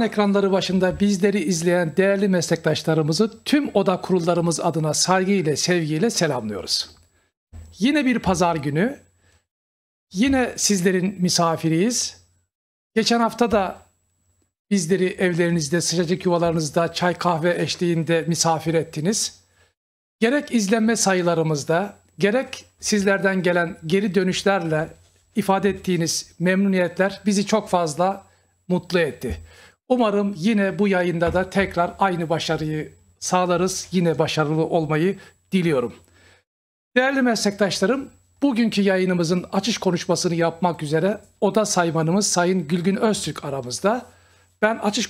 an ekranları başında bizleri izleyen değerli meslektaşlarımızı tüm oda kurullarımız adına saygıyla, sevgiyle selamlıyoruz. Yine bir pazar günü, yine sizlerin misafiriyiz. Geçen hafta da bizleri evlerinizde, sıcacık yuvalarınızda, çay kahve eşliğinde misafir ettiniz. Gerek izlenme sayılarımızda, gerek sizlerden gelen geri dönüşlerle ifade ettiğiniz memnuniyetler bizi çok fazla mutlu etti. Umarım yine bu yayında da tekrar aynı başarıyı sağlarız. Yine başarılı olmayı diliyorum. Değerli meslektaşlarım, bugünkü yayınımızın açış konuşmasını yapmak üzere oda saymanımız Sayın Gülgün Öztürk aramızda. Ben açış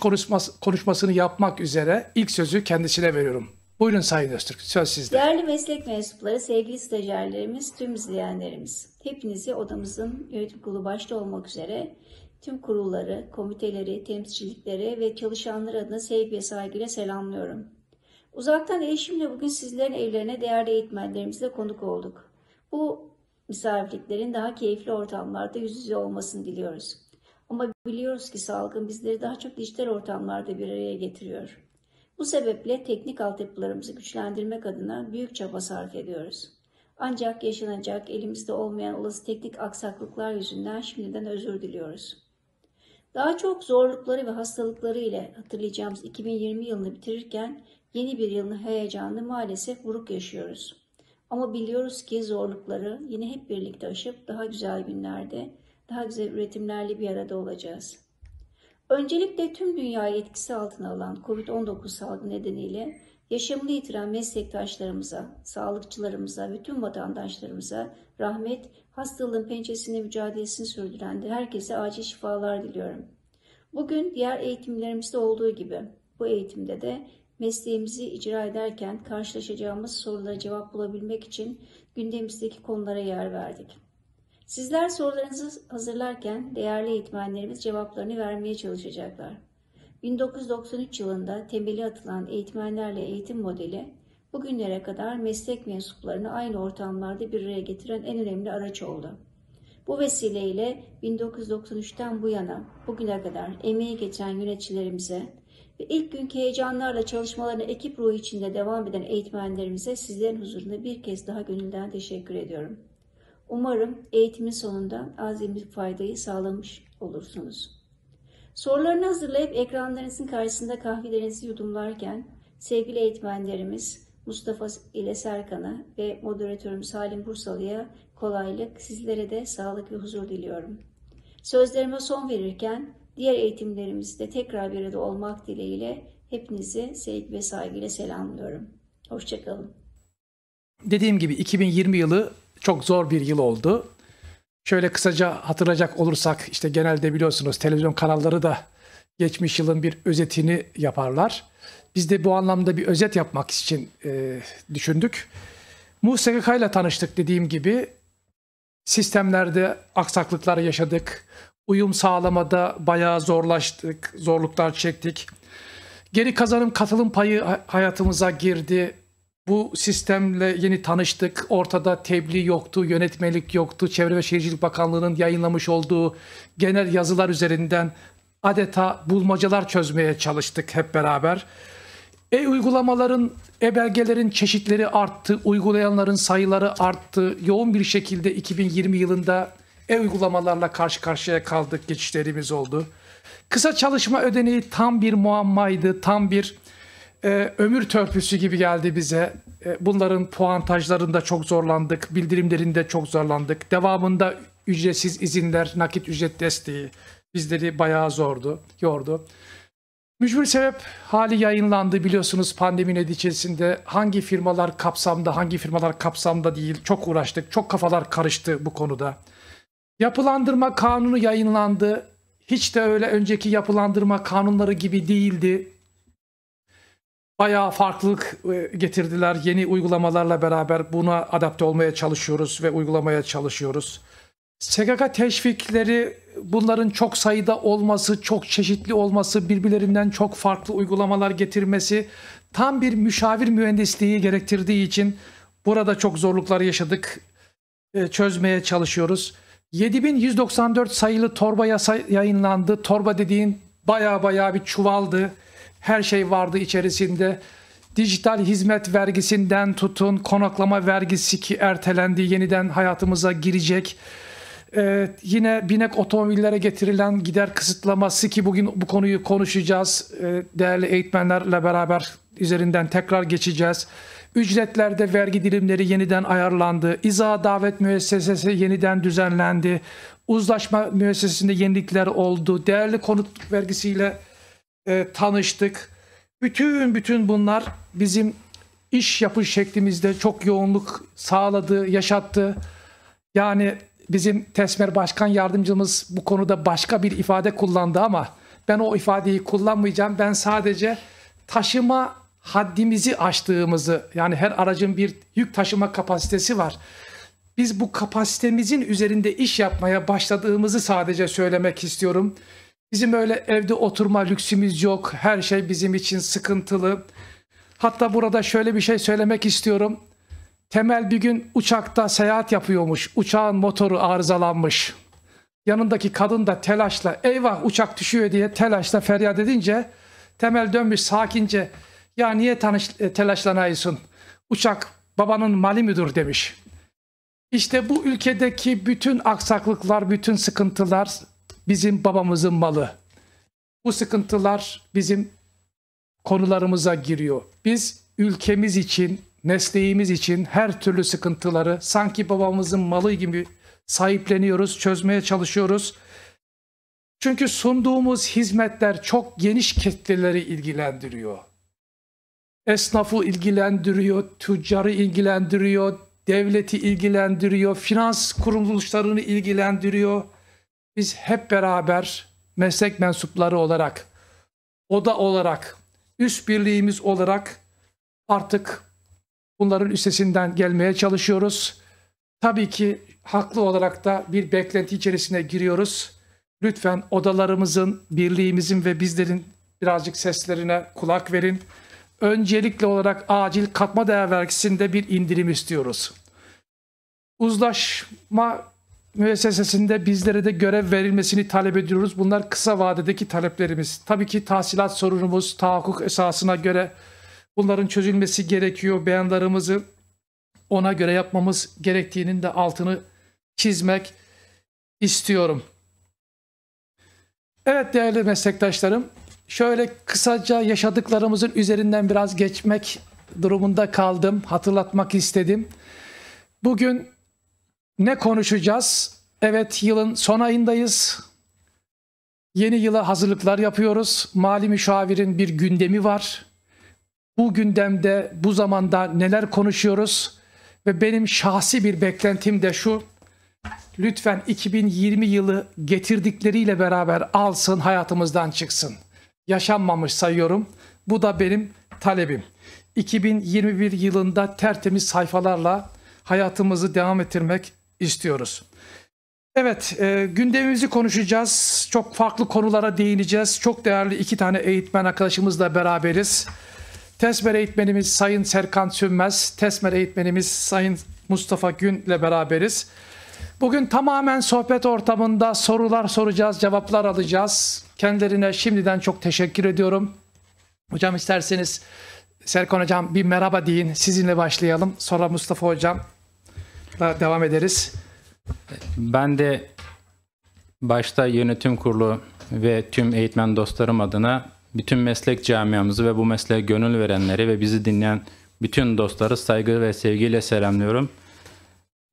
konuşmasını yapmak üzere ilk sözü kendisine veriyorum. Buyurun Sayın Öztürk, söz sizde. Değerli meslek mensupları, sevgili stajyerlerimiz, tüm izleyenlerimiz, hepinizi odamızın yönetim kurulu başta olmak üzere tüm kurulları, komiteleri, temsilcilikleri ve çalışanları adına sevgi ve saygıyla selamlıyorum. Uzaktan erişimle bugün sizlerin evlerine değerli eğitmenlerimizle konuk olduk. Bu misafirliklerin daha keyifli ortamlarda yüz yüze olmasını diliyoruz. Ama biliyoruz ki salgın bizleri daha çok dijital ortamlarda bir araya getiriyor. Bu sebeple teknik altyapılarımızı güçlendirmek adına büyük çaba sarf ediyoruz. Ancak yaşanacak elimizde olmayan olası teknik aksaklıklar yüzünden şimdiden özür diliyoruz. Daha çok zorlukları ve hastalıkları ile hatırlayacağımız 2020 yılını bitirirken yeni bir yılın heyecanını maalesef buruk yaşıyoruz. Ama biliyoruz ki zorlukları yine hep birlikte aşıp daha güzel günlerde, daha güzel üretimlerle bir arada olacağız. Öncelikle tüm dünyayı etkisi altına alan COVID-19 salgı nedeniyle yaşamını yitiren meslektaşlarımıza, sağlıkçılarımıza ve tüm vatandaşlarımıza rahmet hastalığın pençesinde mücadelesini sürdüren de herkese acil şifalar diliyorum. Bugün diğer eğitimlerimizde olduğu gibi bu eğitimde de mesleğimizi icra ederken karşılaşacağımız sorulara cevap bulabilmek için gündemimizdeki konulara yer verdik. Sizler sorularınızı hazırlarken değerli eğitmenlerimiz cevaplarını vermeye çalışacaklar. 1993 yılında temeli atılan eğitmenlerle eğitim modeli bugünlere kadar meslek mensuplarını aynı ortamlarda bir araya getiren en önemli araç oldu. Bu vesileyle 1993'ten bu yana bugüne kadar emeği geçen yöneticilerimize ve ilk günkü heyecanlarla çalışmalarını ekip ruhu içinde devam eden eğitmenlerimize sizlerin huzurunda bir kez daha gönülden teşekkür ediyorum. Umarım eğitimin sonunda azimlik faydayı sağlamış olursunuz. Sorularını hazırlayıp ekranlarınızın karşısında kahvelerinizi yudumlarken sevgili eğitmenlerimiz Mustafa ile Serkan'a ve moderatörüm Salim Bursalı'ya kolaylık, sizlere de sağlık ve huzur diliyorum. Sözlerime son verirken diğer eğitimlerimizde tekrar bir arada olmak dileğiyle hepinizi sevgi ve saygıyla selamlıyorum. Hoşçakalın. Dediğim gibi 2020 yılı çok zor bir yıl oldu. Şöyle kısaca hatırlayacak olursak işte genelde biliyorsunuz televizyon kanalları da geçmiş yılın bir özetini yaparlar. Biz de bu anlamda bir özet yapmak için e, düşündük. MUSGK ile tanıştık dediğim gibi. Sistemlerde aksaklıklar yaşadık. Uyum sağlamada bayağı zorlaştık, zorluklar çektik. Geri kazanım katılım payı hayatımıza girdi. Bu sistemle yeni tanıştık. Ortada tebliğ yoktu, yönetmelik yoktu. Çevre ve Şehircilik Bakanlığı'nın yayınlamış olduğu genel yazılar üzerinden adeta bulmacalar çözmeye çalıştık hep beraber. E-uygulamaların, e-belgelerin çeşitleri arttı, uygulayanların sayıları arttı. Yoğun bir şekilde 2020 yılında e-uygulamalarla karşı karşıya kaldık, geçişlerimiz oldu. Kısa çalışma ödeneği tam bir muammaydı, tam bir e, ömür törpüsü gibi geldi bize. E, bunların puantajlarında çok zorlandık, bildirimlerinde çok zorlandık. Devamında ücretsiz izinler, nakit ücret desteği bizleri bayağı zordu, yordu. Mücbir sebep hali yayınlandı biliyorsunuz pandemi içerisinde hangi firmalar kapsamda hangi firmalar kapsamda değil çok uğraştık çok kafalar karıştı bu konuda. Yapılandırma kanunu yayınlandı hiç de öyle önceki yapılandırma kanunları gibi değildi. Bayağı farklılık e, getirdiler yeni uygulamalarla beraber buna adapte olmaya çalışıyoruz ve uygulamaya çalışıyoruz. SGK teşvikleri bunların çok sayıda olması, çok çeşitli olması, birbirlerinden çok farklı uygulamalar getirmesi tam bir müşavir mühendisliği gerektirdiği için burada çok zorluklar yaşadık. E, çözmeye çalışıyoruz. 7194 sayılı torba yasa yayınlandı. Torba dediğin baya baya bir çuvaldı. Her şey vardı içerisinde. Dijital hizmet vergisinden tutun konaklama vergisi ki ertelendi yeniden hayatımıza girecek. Ee, yine binek otomobillere getirilen gider kısıtlaması ki bugün bu konuyu konuşacağız. Ee, değerli eğitmenlerle beraber üzerinden tekrar geçeceğiz. Ücretlerde vergi dilimleri yeniden ayarlandı. İza davet müessesesi yeniden düzenlendi. Uzlaşma müessesesinde yenilikler oldu. Değerli konut vergisiyle e, tanıştık. Bütün bütün bunlar bizim iş yapış şeklimizde çok yoğunluk sağladı, yaşattı. Yani bizim Tesmer Başkan Yardımcımız bu konuda başka bir ifade kullandı ama ben o ifadeyi kullanmayacağım. Ben sadece taşıma haddimizi aştığımızı yani her aracın bir yük taşıma kapasitesi var. Biz bu kapasitemizin üzerinde iş yapmaya başladığımızı sadece söylemek istiyorum. Bizim öyle evde oturma lüksümüz yok. Her şey bizim için sıkıntılı. Hatta burada şöyle bir şey söylemek istiyorum. Temel bir gün uçakta seyahat yapıyormuş. Uçağın motoru arızalanmış. Yanındaki kadın da telaşla eyvah uçak düşüyor diye telaşla feryat edince Temel dönmüş sakince ya niye tanış, e, telaşlanıyorsun? Uçak babanın mali müdür demiş. İşte bu ülkedeki bütün aksaklıklar, bütün sıkıntılar bizim babamızın malı. Bu sıkıntılar bizim konularımıza giriyor. Biz ülkemiz için, mesleğimiz için her türlü sıkıntıları sanki babamızın malı gibi sahipleniyoruz, çözmeye çalışıyoruz. Çünkü sunduğumuz hizmetler çok geniş kitleleri ilgilendiriyor. Esnafı ilgilendiriyor, tüccarı ilgilendiriyor, devleti ilgilendiriyor, finans kuruluşlarını ilgilendiriyor. Biz hep beraber meslek mensupları olarak, oda olarak, üst birliğimiz olarak artık Bunların üstesinden gelmeye çalışıyoruz. Tabii ki haklı olarak da bir beklenti içerisine giriyoruz. Lütfen odalarımızın, birliğimizin ve bizlerin birazcık seslerine kulak verin. Öncelikle olarak acil katma değer vergisinde bir indirim istiyoruz. Uzlaşma müessesesinde bizlere de görev verilmesini talep ediyoruz. Bunlar kısa vadedeki taleplerimiz. Tabii ki tahsilat sorunumuz tahakkuk esasına göre Bunların çözülmesi gerekiyor. Beyanlarımızı ona göre yapmamız gerektiğinin de altını çizmek istiyorum. Evet değerli meslektaşlarım, şöyle kısaca yaşadıklarımızın üzerinden biraz geçmek durumunda kaldım. Hatırlatmak istedim. Bugün ne konuşacağız? Evet yılın son ayındayız. Yeni yıla hazırlıklar yapıyoruz. Mali müşavirin bir gündemi var bu gündemde bu zamanda neler konuşuyoruz ve benim şahsi bir beklentim de şu lütfen 2020 yılı getirdikleriyle beraber alsın hayatımızdan çıksın. Yaşanmamış sayıyorum. Bu da benim talebim. 2021 yılında tertemiz sayfalarla hayatımızı devam ettirmek istiyoruz. Evet, e, gündemimizi konuşacağız. Çok farklı konulara değineceğiz. Çok değerli iki tane eğitmen arkadaşımızla beraberiz. TESMER eğitmenimiz Sayın Serkan Sünmez, TESMER eğitmenimiz Sayın Mustafa Gün ile beraberiz. Bugün tamamen sohbet ortamında sorular soracağız, cevaplar alacağız. Kendilerine şimdiden çok teşekkür ediyorum. Hocam isterseniz Serkan Hocam bir merhaba deyin. Sizinle başlayalım. Sonra Mustafa Hocam devam ederiz. Ben de başta yönetim kurulu ve tüm eğitmen dostlarım adına bütün meslek camiamızı ve bu mesleğe gönül verenleri ve bizi dinleyen bütün dostları saygı ve sevgiyle selamlıyorum.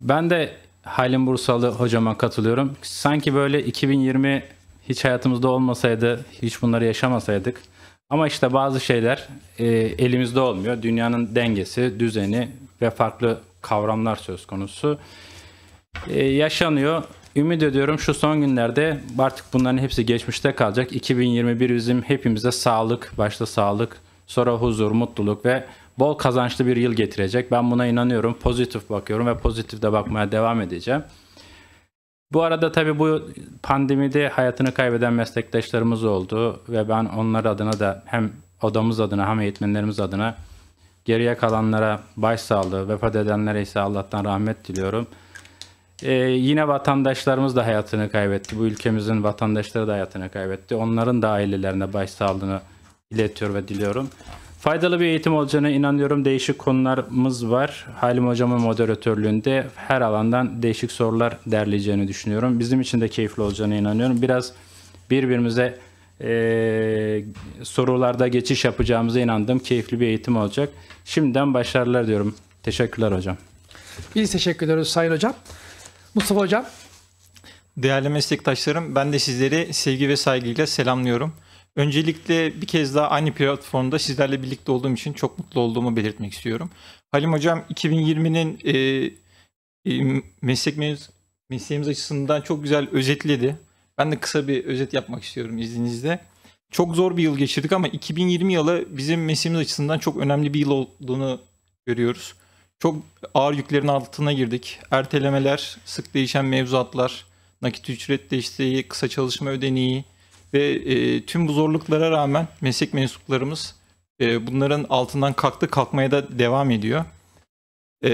Ben de Halim Bursalı hocama katılıyorum. Sanki böyle 2020 hiç hayatımızda olmasaydı, hiç bunları yaşamasaydık. Ama işte bazı şeyler e, elimizde olmuyor. Dünyanın dengesi, düzeni ve farklı kavramlar söz konusu. E, yaşanıyor. Ümit ediyorum şu son günlerde artık bunların hepsi geçmişte kalacak. 2021 bizim hepimize sağlık, başta sağlık, sonra huzur, mutluluk ve bol kazançlı bir yıl getirecek. Ben buna inanıyorum. Pozitif bakıyorum ve pozitif de bakmaya devam edeceğim. Bu arada tabii bu pandemide hayatını kaybeden meslektaşlarımız oldu ve ben onlar adına da hem odamız adına hem eğitmenlerimiz adına geriye kalanlara başsağlığı, vefat edenlere ise Allah'tan rahmet diliyorum. Ee, yine vatandaşlarımız da hayatını kaybetti. Bu ülkemizin vatandaşları da hayatını kaybetti. Onların da ailelerine başsağlığını iletiyor ve diliyorum. Faydalı bir eğitim olacağına inanıyorum. Değişik konularımız var. Halim Hocam'ın moderatörlüğünde her alandan değişik sorular derleyeceğini düşünüyorum. Bizim için de keyifli olacağına inanıyorum. Biraz birbirimize e, sorularda geçiş yapacağımıza inandım. Keyifli bir eğitim olacak. Şimdiden başarılar diyorum. Teşekkürler hocam. Biz teşekkür ediyoruz Sayın Hocam. Mustafa Hocam. Değerli meslektaşlarım, ben de sizleri sevgi ve saygıyla selamlıyorum. Öncelikle bir kez daha aynı platformda sizlerle birlikte olduğum için çok mutlu olduğumu belirtmek istiyorum. Halim Hocam 2020'nin e, e, meslek mevz- mesleğimiz açısından çok güzel özetledi. Ben de kısa bir özet yapmak istiyorum izninizle. Çok zor bir yıl geçirdik ama 2020 yılı bizim mesleğimiz açısından çok önemli bir yıl olduğunu görüyoruz. Çok ağır yüklerin altına girdik. Ertelemeler, sık değişen mevzuatlar, nakit ücret desteği, kısa çalışma ödeneği ve e, tüm bu zorluklara rağmen meslek mensuplarımız e, bunların altından kalktı, kalkmaya da devam ediyor. E,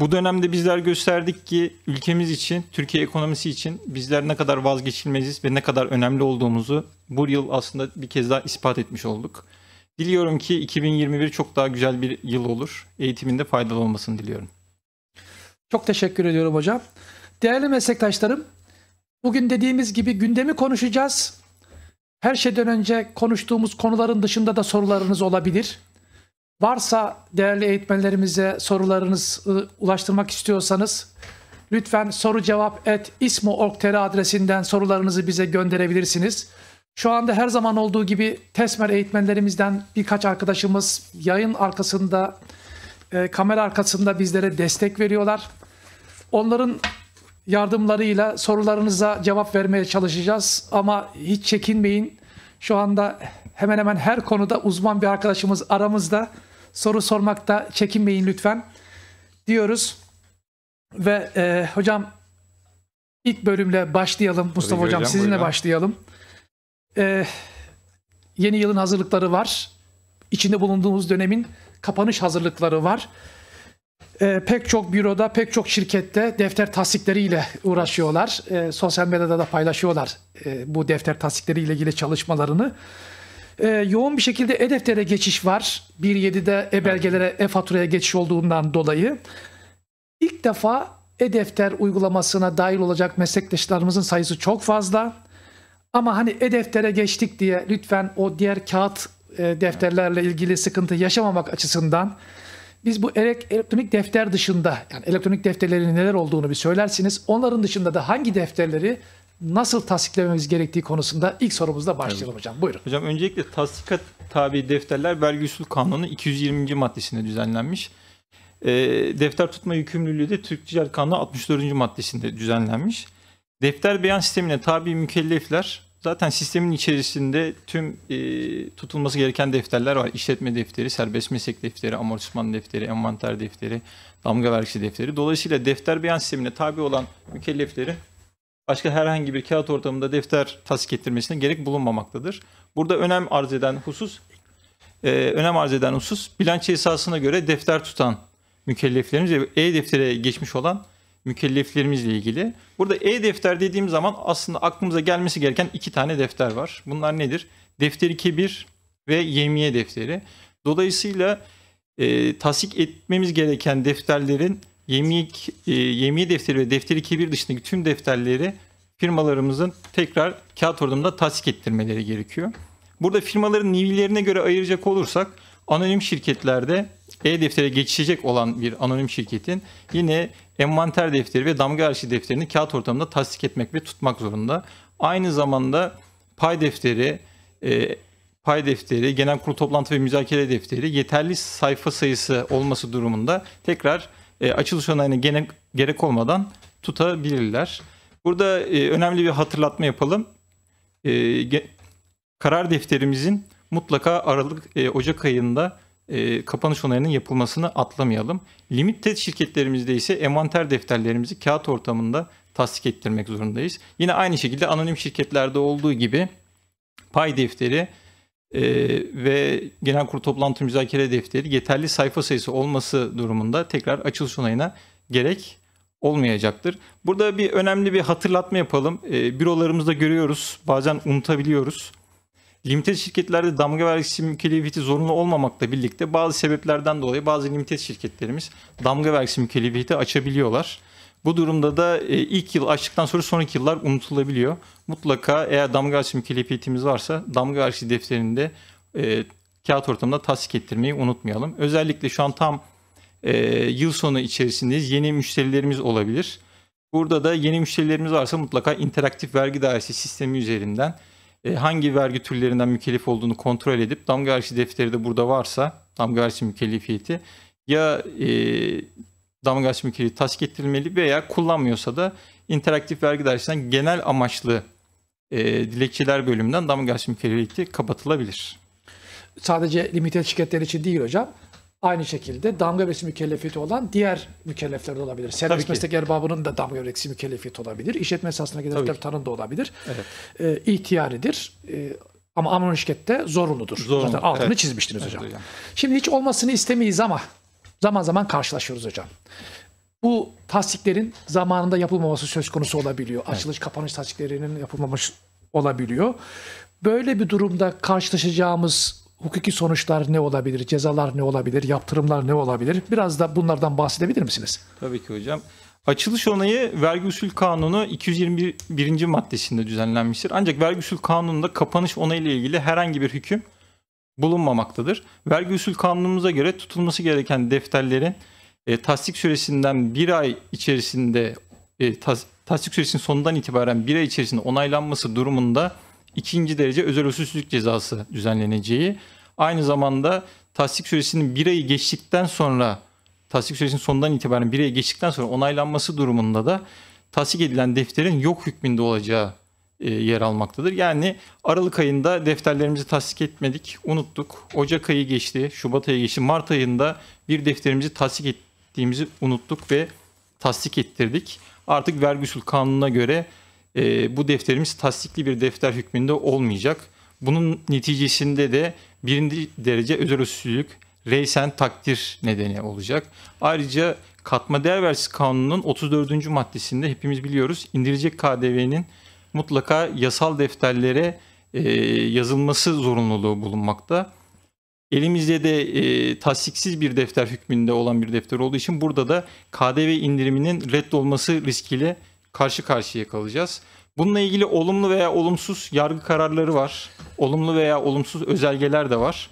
bu dönemde bizler gösterdik ki ülkemiz için, Türkiye ekonomisi için bizler ne kadar vazgeçilmeziz ve ne kadar önemli olduğumuzu bu yıl aslında bir kez daha ispat etmiş olduk. Diliyorum ki 2021 çok daha güzel bir yıl olur. Eğitiminde faydalı olmasını diliyorum. Çok teşekkür ediyorum hocam. Değerli meslektaşlarım, bugün dediğimiz gibi gündemi konuşacağız. Her şeyden önce konuştuğumuz konuların dışında da sorularınız olabilir. Varsa değerli eğitmenlerimize sorularınızı ıı, ulaştırmak istiyorsanız lütfen soru cevap et ismo.org.tr adresinden sorularınızı bize gönderebilirsiniz. Şu anda her zaman olduğu gibi TESMER eğitmenlerimizden birkaç arkadaşımız yayın arkasında, e, kamera arkasında bizlere destek veriyorlar. Onların yardımlarıyla sorularınıza cevap vermeye çalışacağız ama hiç çekinmeyin. Şu anda hemen hemen her konuda uzman bir arkadaşımız aramızda. Soru sormakta çekinmeyin lütfen diyoruz. Ve e, hocam ilk bölümle başlayalım Mustafa hocam, hocam sizinle buyurun. başlayalım e, yeni yılın hazırlıkları var. İçinde bulunduğumuz dönemin kapanış hazırlıkları var. E, pek çok büroda, pek çok şirkette defter tasdikleriyle uğraşıyorlar. E, sosyal medyada da paylaşıyorlar e, bu defter tasdikleriyle ilgili çalışmalarını. E, yoğun bir şekilde e-deftere geçiş var. 1.7'de e-belgelere, e-faturaya geçiş olduğundan dolayı. İlk defa e-defter uygulamasına dahil olacak meslektaşlarımızın sayısı çok fazla. Ama hani e-deftere geçtik diye lütfen o diğer kağıt e, defterlerle ilgili sıkıntı yaşamamak açısından biz bu elektronik defter dışında yani elektronik defterlerin neler olduğunu bir söylersiniz. Onların dışında da hangi defterleri nasıl tasdiklememiz gerektiği konusunda ilk sorumuzla başlayalım evet. hocam. Buyurun. Hocam öncelikle tasdikat tabi defterler vergi usul kanunu 220. maddesinde düzenlenmiş. E, defter tutma yükümlülüğü de Türk Ticaret Kanunu 64. maddesinde düzenlenmiş. Defter beyan sistemine tabi mükellefler zaten sistemin içerisinde tüm e, tutulması gereken defterler var. İşletme defteri, serbest meslek defteri, amortisman defteri, envanter defteri, damga vergisi defteri. Dolayısıyla defter beyan sistemine tabi olan mükellefleri başka herhangi bir kağıt ortamında defter tasdik ettirmesine gerek bulunmamaktadır. Burada önem arz eden husus e, önem arz eden husus bilanço esasına göre defter tutan mükelleflerimiz ve e-deftere geçmiş olan mükelleflerimizle ilgili. Burada e-defter dediğim zaman aslında aklımıza gelmesi gereken iki tane defter var. Bunlar nedir? Defteri kebir ve yemiye defteri. Dolayısıyla e, tasdik etmemiz gereken defterlerin yemiye, e, yemiye defteri ve defteri kebir dışındaki tüm defterleri firmalarımızın tekrar kağıt ortamında tasdik ettirmeleri gerekiyor. Burada firmaların nivilerine göre ayıracak olursak anonim şirketlerde e-deftere geçecek olan bir anonim şirketin yine envanter defteri ve damga arşiv defterini kağıt ortamında tasdik etmek ve tutmak zorunda. Aynı zamanda pay defteri, e, pay defteri, genel kurul toplantı ve müzakere defteri yeterli sayfa sayısı olması durumunda tekrar e, açılış onayına gene, gerek olmadan tutabilirler. Burada e, önemli bir hatırlatma yapalım. E, ge, karar defterimizin mutlaka Aralık e, Ocak ayında e, kapanış onayının yapılmasını atlamayalım. Limited şirketlerimizde ise envanter defterlerimizi kağıt ortamında tasdik ettirmek zorundayız. Yine aynı şekilde anonim şirketlerde olduğu gibi pay defteri e, ve genel kurul toplantı müzakere defteri yeterli sayfa sayısı olması durumunda tekrar açılış onayına gerek olmayacaktır. Burada bir önemli bir hatırlatma yapalım. E, bürolarımızda görüyoruz bazen unutabiliyoruz. Limited şirketlerde damga vergisi mükellefiyeti zorunlu olmamakla birlikte bazı sebeplerden dolayı bazı limited şirketlerimiz damga vergisi mükellefiyeti açabiliyorlar. Bu durumda da e, ilk yıl açtıktan sonra sonraki yıllar unutulabiliyor. Mutlaka eğer damga vergisi mükellefiyetimiz varsa damga vergisi defterinde e, kağıt ortamında tasdik ettirmeyi unutmayalım. Özellikle şu an tam e, yıl sonu içerisindeyiz. Yeni müşterilerimiz olabilir. Burada da yeni müşterilerimiz varsa mutlaka interaktif vergi dairesi sistemi üzerinden e, hangi vergi türlerinden mükellef olduğunu kontrol edip damga vergisi defteri de burada varsa damga vergisi mükellefiyeti ya e, damga vergisi mükellefi tasdik ettirilmeli veya kullanmıyorsa da interaktif vergi dairesinden genel amaçlı e, dilekçeler bölümünden damga vergisi mükellefiyeti kapatılabilir. Sadece limited şirketler için değil hocam Aynı şekilde damga vergisi mükellefiyeti olan diğer mükellefler de olabilir. Servis meslek erbabının da damga vergisi mükellefiyeti olabilir. İşletme esasına gelenekler tanım da olabilir. Evet. E, ihtiyaridir. E, ama amron şirkette zorunludur. Zorunlu. Zaten altını evet. çizmiştiniz evet, hocam. Şimdi hiç olmasını istemeyiz ama zaman zaman karşılaşıyoruz hocam. Bu tasdiklerin zamanında yapılmaması söz konusu olabiliyor. Evet. Açılış kapanış tasdiklerinin yapılmamış olabiliyor. Böyle bir durumda karşılaşacağımız hukuki sonuçlar ne olabilir, cezalar ne olabilir, yaptırımlar ne olabilir? Biraz da bunlardan bahsedebilir misiniz? Tabii ki hocam. Açılış onayı vergi usul kanunu 221. maddesinde düzenlenmiştir. Ancak vergi usul kanununda kapanış onayı ile ilgili herhangi bir hüküm bulunmamaktadır. Vergi usul kanunumuza göre tutulması gereken defterlerin e, tasdik süresinden bir ay içerisinde e, tas, tasdik süresinin sonundan itibaren bir ay içerisinde onaylanması durumunda ikinci derece özel usulsüzlük cezası düzenleneceği. Aynı zamanda tasdik süresinin bir ayı geçtikten sonra tasdik süresinin sonundan itibaren bir ayı geçtikten sonra onaylanması durumunda da tasdik edilen defterin yok hükmünde olacağı e, yer almaktadır. Yani Aralık ayında defterlerimizi tasdik etmedik, unuttuk. Ocak ayı geçti, Şubat ayı geçti. Mart ayında bir defterimizi tasdik ettiğimizi unuttuk ve tasdik ettirdik. Artık vergi usul kanununa göre e, bu defterimiz tasdikli bir defter hükmünde olmayacak. Bunun neticesinde de birinci derece özel usullülük reysen takdir nedeni olacak. Ayrıca katma değer vergisi kanununun 34. maddesinde hepimiz biliyoruz indirecek KDV'nin mutlaka yasal defterlere e, yazılması zorunluluğu bulunmakta. Elimizde de e, tasdiksiz bir defter hükmünde olan bir defter olduğu için burada da KDV indiriminin reddolması riskiyle karşı karşıya kalacağız. Bununla ilgili olumlu veya olumsuz yargı kararları var. Olumlu veya olumsuz özelgeler de var.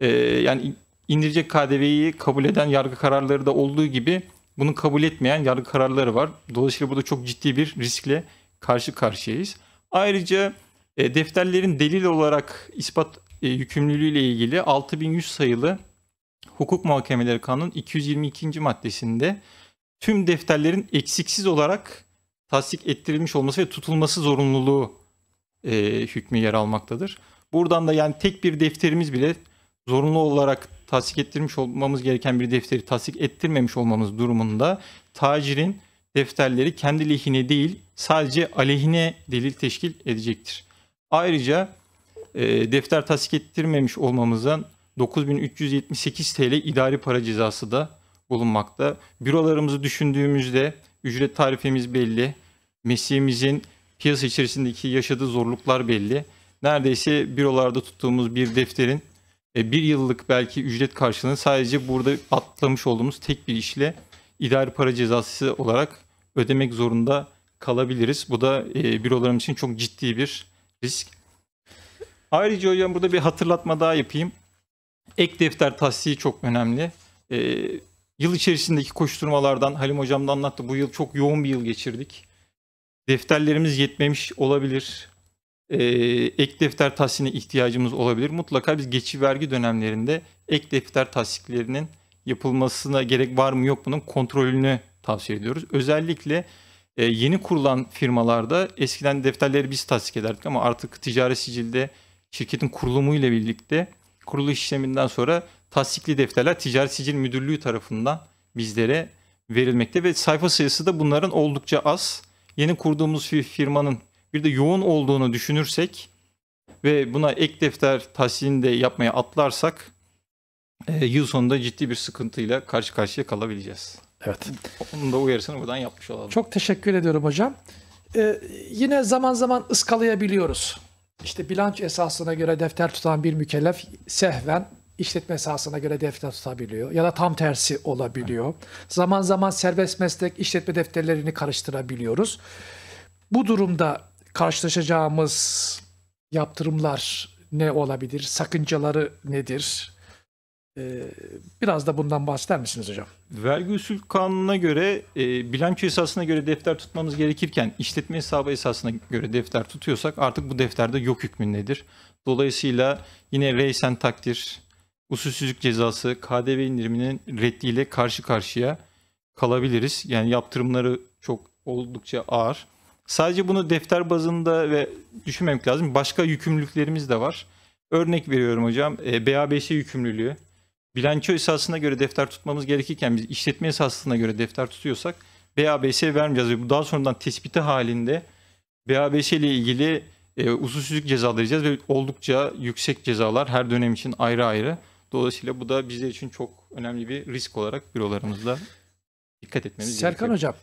Ee, yani indirecek KDV'yi kabul eden yargı kararları da olduğu gibi bunu kabul etmeyen yargı kararları var. Dolayısıyla burada çok ciddi bir riskle karşı karşıyayız. Ayrıca e, defterlerin delil olarak ispat e, yükümlülüğü ile ilgili 6100 sayılı Hukuk Muhakemeleri Kanunu 222. maddesinde tüm defterlerin eksiksiz olarak tasdik ettirilmiş olması ve tutulması zorunluluğu e, hükmü yer almaktadır. Buradan da yani tek bir defterimiz bile zorunlu olarak tasdik ettirmiş olmamız gereken bir defteri tasdik ettirmemiş olmamız durumunda tacirin defterleri kendi lehine değil sadece aleyhine delil teşkil edecektir. Ayrıca e, defter tasdik ettirmemiş olmamızdan 9378 TL idari para cezası da bulunmakta. Bürolarımızı düşündüğümüzde ücret tarifimiz belli. mesleğimizin piyasa içerisindeki yaşadığı zorluklar belli. Neredeyse bürolarda tuttuğumuz bir defterin e, bir yıllık belki ücret karşılığını sadece burada atlamış olduğumuz tek bir işle idari para cezası olarak ödemek zorunda kalabiliriz. Bu da e, bürolarımız için çok ciddi bir risk. Ayrıca hocam burada bir hatırlatma daha yapayım. Ek defter tahsisi çok önemli. E, Yıl içerisindeki koşturmalardan Halim hocam da anlattı. Bu yıl çok yoğun bir yıl geçirdik. Defterlerimiz yetmemiş olabilir. Ee, ek defter tahsine ihtiyacımız olabilir. Mutlaka biz geçici vergi dönemlerinde ek defter tahsiklerinin yapılmasına gerek var mı yok bunun kontrolünü tavsiye ediyoruz. Özellikle e, yeni kurulan firmalarda eskiden defterleri biz tasdik ederdik ama artık ticari sicilde şirketin kurulumuyla birlikte kuruluş işleminden sonra tasdikli defterler Ticaret Sicil Müdürlüğü tarafından bizlere verilmekte ve sayfa sayısı da bunların oldukça az. Yeni kurduğumuz firmanın bir de yoğun olduğunu düşünürsek ve buna ek defter tahsilini de yapmaya atlarsak e, yıl sonunda ciddi bir sıkıntıyla karşı karşıya kalabileceğiz. Evet. Onun da uyarısını buradan yapmış olalım. Çok teşekkür ediyorum hocam. Ee, yine zaman zaman ıskalayabiliyoruz. İşte bilanç esasına göre defter tutan bir mükellef sehven işletme esasına göre defter tutabiliyor ya da tam tersi olabiliyor. Zaman zaman serbest meslek işletme defterlerini karıştırabiliyoruz. Bu durumda karşılaşacağımız yaptırımlar ne olabilir? Sakıncaları nedir? Ee, biraz da bundan bahseder misiniz hocam? Vergi usul kanununa göre e, bilanço esasına göre defter tutmamız gerekirken işletme hesabı esasına göre defter tutuyorsak artık bu defterde yok hükmündedir. Dolayısıyla yine reysen takdir, usulsüzlük cezası, KDV indiriminin reddiyle karşı karşıya kalabiliriz. Yani yaptırımları çok oldukça ağır. Sadece bunu defter bazında ve düşünmemek lazım. Başka yükümlülüklerimiz de var. Örnek veriyorum hocam. E, BABŞ yükümlülüğü. Bilanço esasına göre defter tutmamız gerekirken biz işletme esasına göre defter tutuyorsak ba BABŞ vermeyeceğiz. Bu daha sonradan tespiti halinde ba BABŞ ile ilgili e, usulsüzlük cezalayacağız ve oldukça yüksek cezalar her dönem için ayrı ayrı. Dolayısıyla bu da bizler için çok önemli bir risk olarak bürolarımızda dikkat etmemiz Serkan gerekiyor. Hocam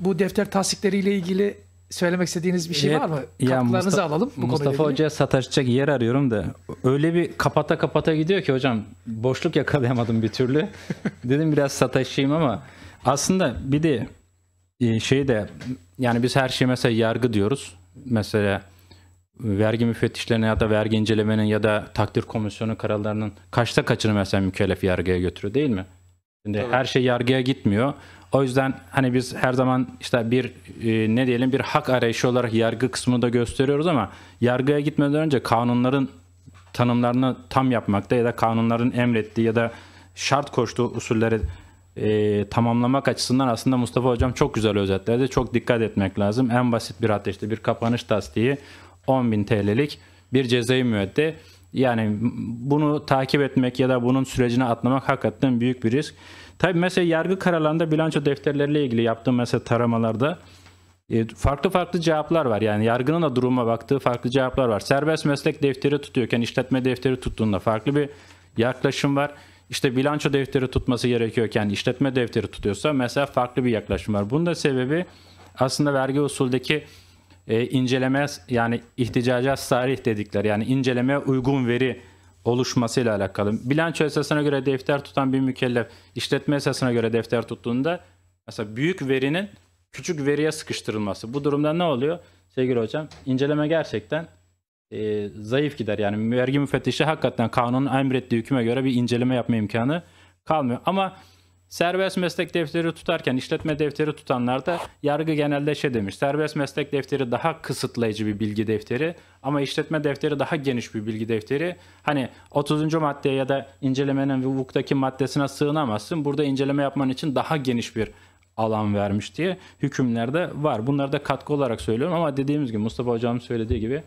bu defter tasdikleriyle ilgili söylemek istediğiniz bir şey var mı? Ya Mustafa, alalım. Bu Mustafa Hoca'ya sataşacak yer arıyorum da öyle bir kapata kapata gidiyor ki hocam boşluk yakalayamadım bir türlü. Dedim biraz sataşayım ama aslında bir de e, şey de yani biz her şey mesela yargı diyoruz. Mesela vergi müfettişlerine ya da vergi incelemenin ya da takdir komisyonu kararlarının kaçta kaçını mesela mükellef yargıya götürüyor değil mi? Şimdi evet. her şey yargıya gitmiyor. O yüzden hani biz her zaman işte bir e, ne diyelim bir hak arayışı olarak yargı kısmını da gösteriyoruz ama yargıya gitmeden önce kanunların tanımlarını tam yapmakta ya da kanunların emrettiği ya da şart koştuğu usulleri e, tamamlamak açısından aslında Mustafa Hocam çok güzel özetlerdi, Çok dikkat etmek lazım. En basit bir ateşte bir kapanış tasdiği 10.000 TL'lik bir cezai müedde. Yani bunu takip etmek ya da bunun sürecine atlamak hakikaten büyük bir risk. Tabi mesela yargı kararlarında bilanço defterleriyle ilgili yaptığım mesela taramalarda e, farklı farklı cevaplar var. Yani yargının da duruma baktığı farklı cevaplar var. Serbest meslek defteri tutuyorken işletme defteri tuttuğunda farklı bir yaklaşım var. İşte bilanço defteri tutması gerekiyorken işletme defteri tutuyorsa mesela farklı bir yaklaşım var. Bunun da sebebi aslında vergi usuldeki e, inceleme yani ihticaca sarih dedikler yani inceleme uygun veri oluşmasıyla alakalı. Bilanço esasına göre defter tutan bir mükellef işletme esasına göre defter tuttuğunda mesela büyük verinin küçük veriye sıkıştırılması. Bu durumda ne oluyor sevgili hocam? inceleme gerçekten e, zayıf gider. Yani vergi müfettişi hakikaten kanunun emrettiği hüküme göre bir inceleme yapma imkanı kalmıyor. Ama Serbest meslek defteri tutarken işletme defteri tutanlar da yargı genelde şey demiş. Serbest meslek defteri daha kısıtlayıcı bir bilgi defteri ama işletme defteri daha geniş bir bilgi defteri. Hani 30. maddeye ya da incelemenin vukuktaki maddesine sığınamazsın. Burada inceleme yapman için daha geniş bir alan vermiş diye hükümler de var. Bunları da katkı olarak söylüyorum ama dediğimiz gibi Mustafa Hocam söylediği gibi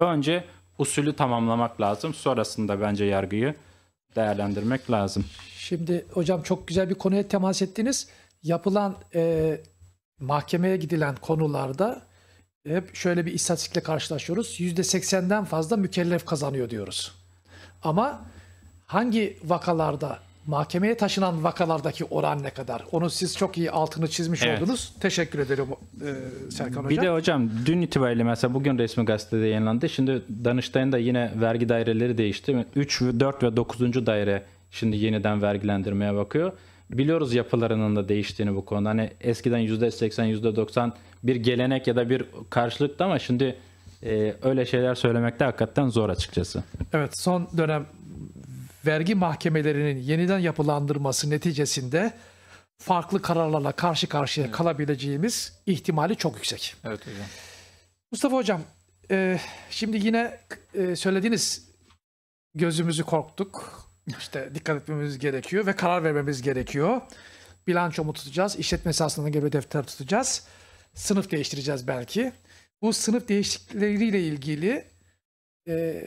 önce usulü tamamlamak lazım. Sonrasında bence yargıyı değerlendirmek lazım. Şimdi hocam çok güzel bir konuya temas ettiniz. Yapılan e, mahkemeye gidilen konularda hep şöyle bir istatistikle karşılaşıyoruz. %80'den fazla mükellef kazanıyor diyoruz. Ama hangi vakalarda mahkemeye taşınan vakalardaki oran ne kadar? Onu siz çok iyi altını çizmiş evet. oldunuz. Teşekkür ederim e, Serkan Hocam. Bir de hocam dün itibariyle mesela bugün resmi gazetede yayınlandı. Şimdi Danıştay'ın da yine vergi daireleri değişti. 3, 4 ve 9. daire şimdi yeniden vergilendirmeye bakıyor. Biliyoruz yapılarının da değiştiğini bu konuda. Hani eskiden %80, %90 bir gelenek ya da bir karşılıktı ama şimdi e, öyle şeyler söylemekte hakikaten zor açıkçası. Evet son dönem vergi mahkemelerinin yeniden yapılandırması neticesinde farklı kararlarla karşı karşıya evet. kalabileceğimiz ihtimali çok yüksek. Evet hocam. Mustafa hocam, e, şimdi yine e, söylediğiniz gözümüzü korktuk. İşte dikkat etmemiz gerekiyor ve karar vermemiz gerekiyor. Bilanço mu tutacağız, işletme esasına gibi defter tutacağız, sınıf değiştireceğiz belki. Bu sınıf değişiklikleriyle ilgili e,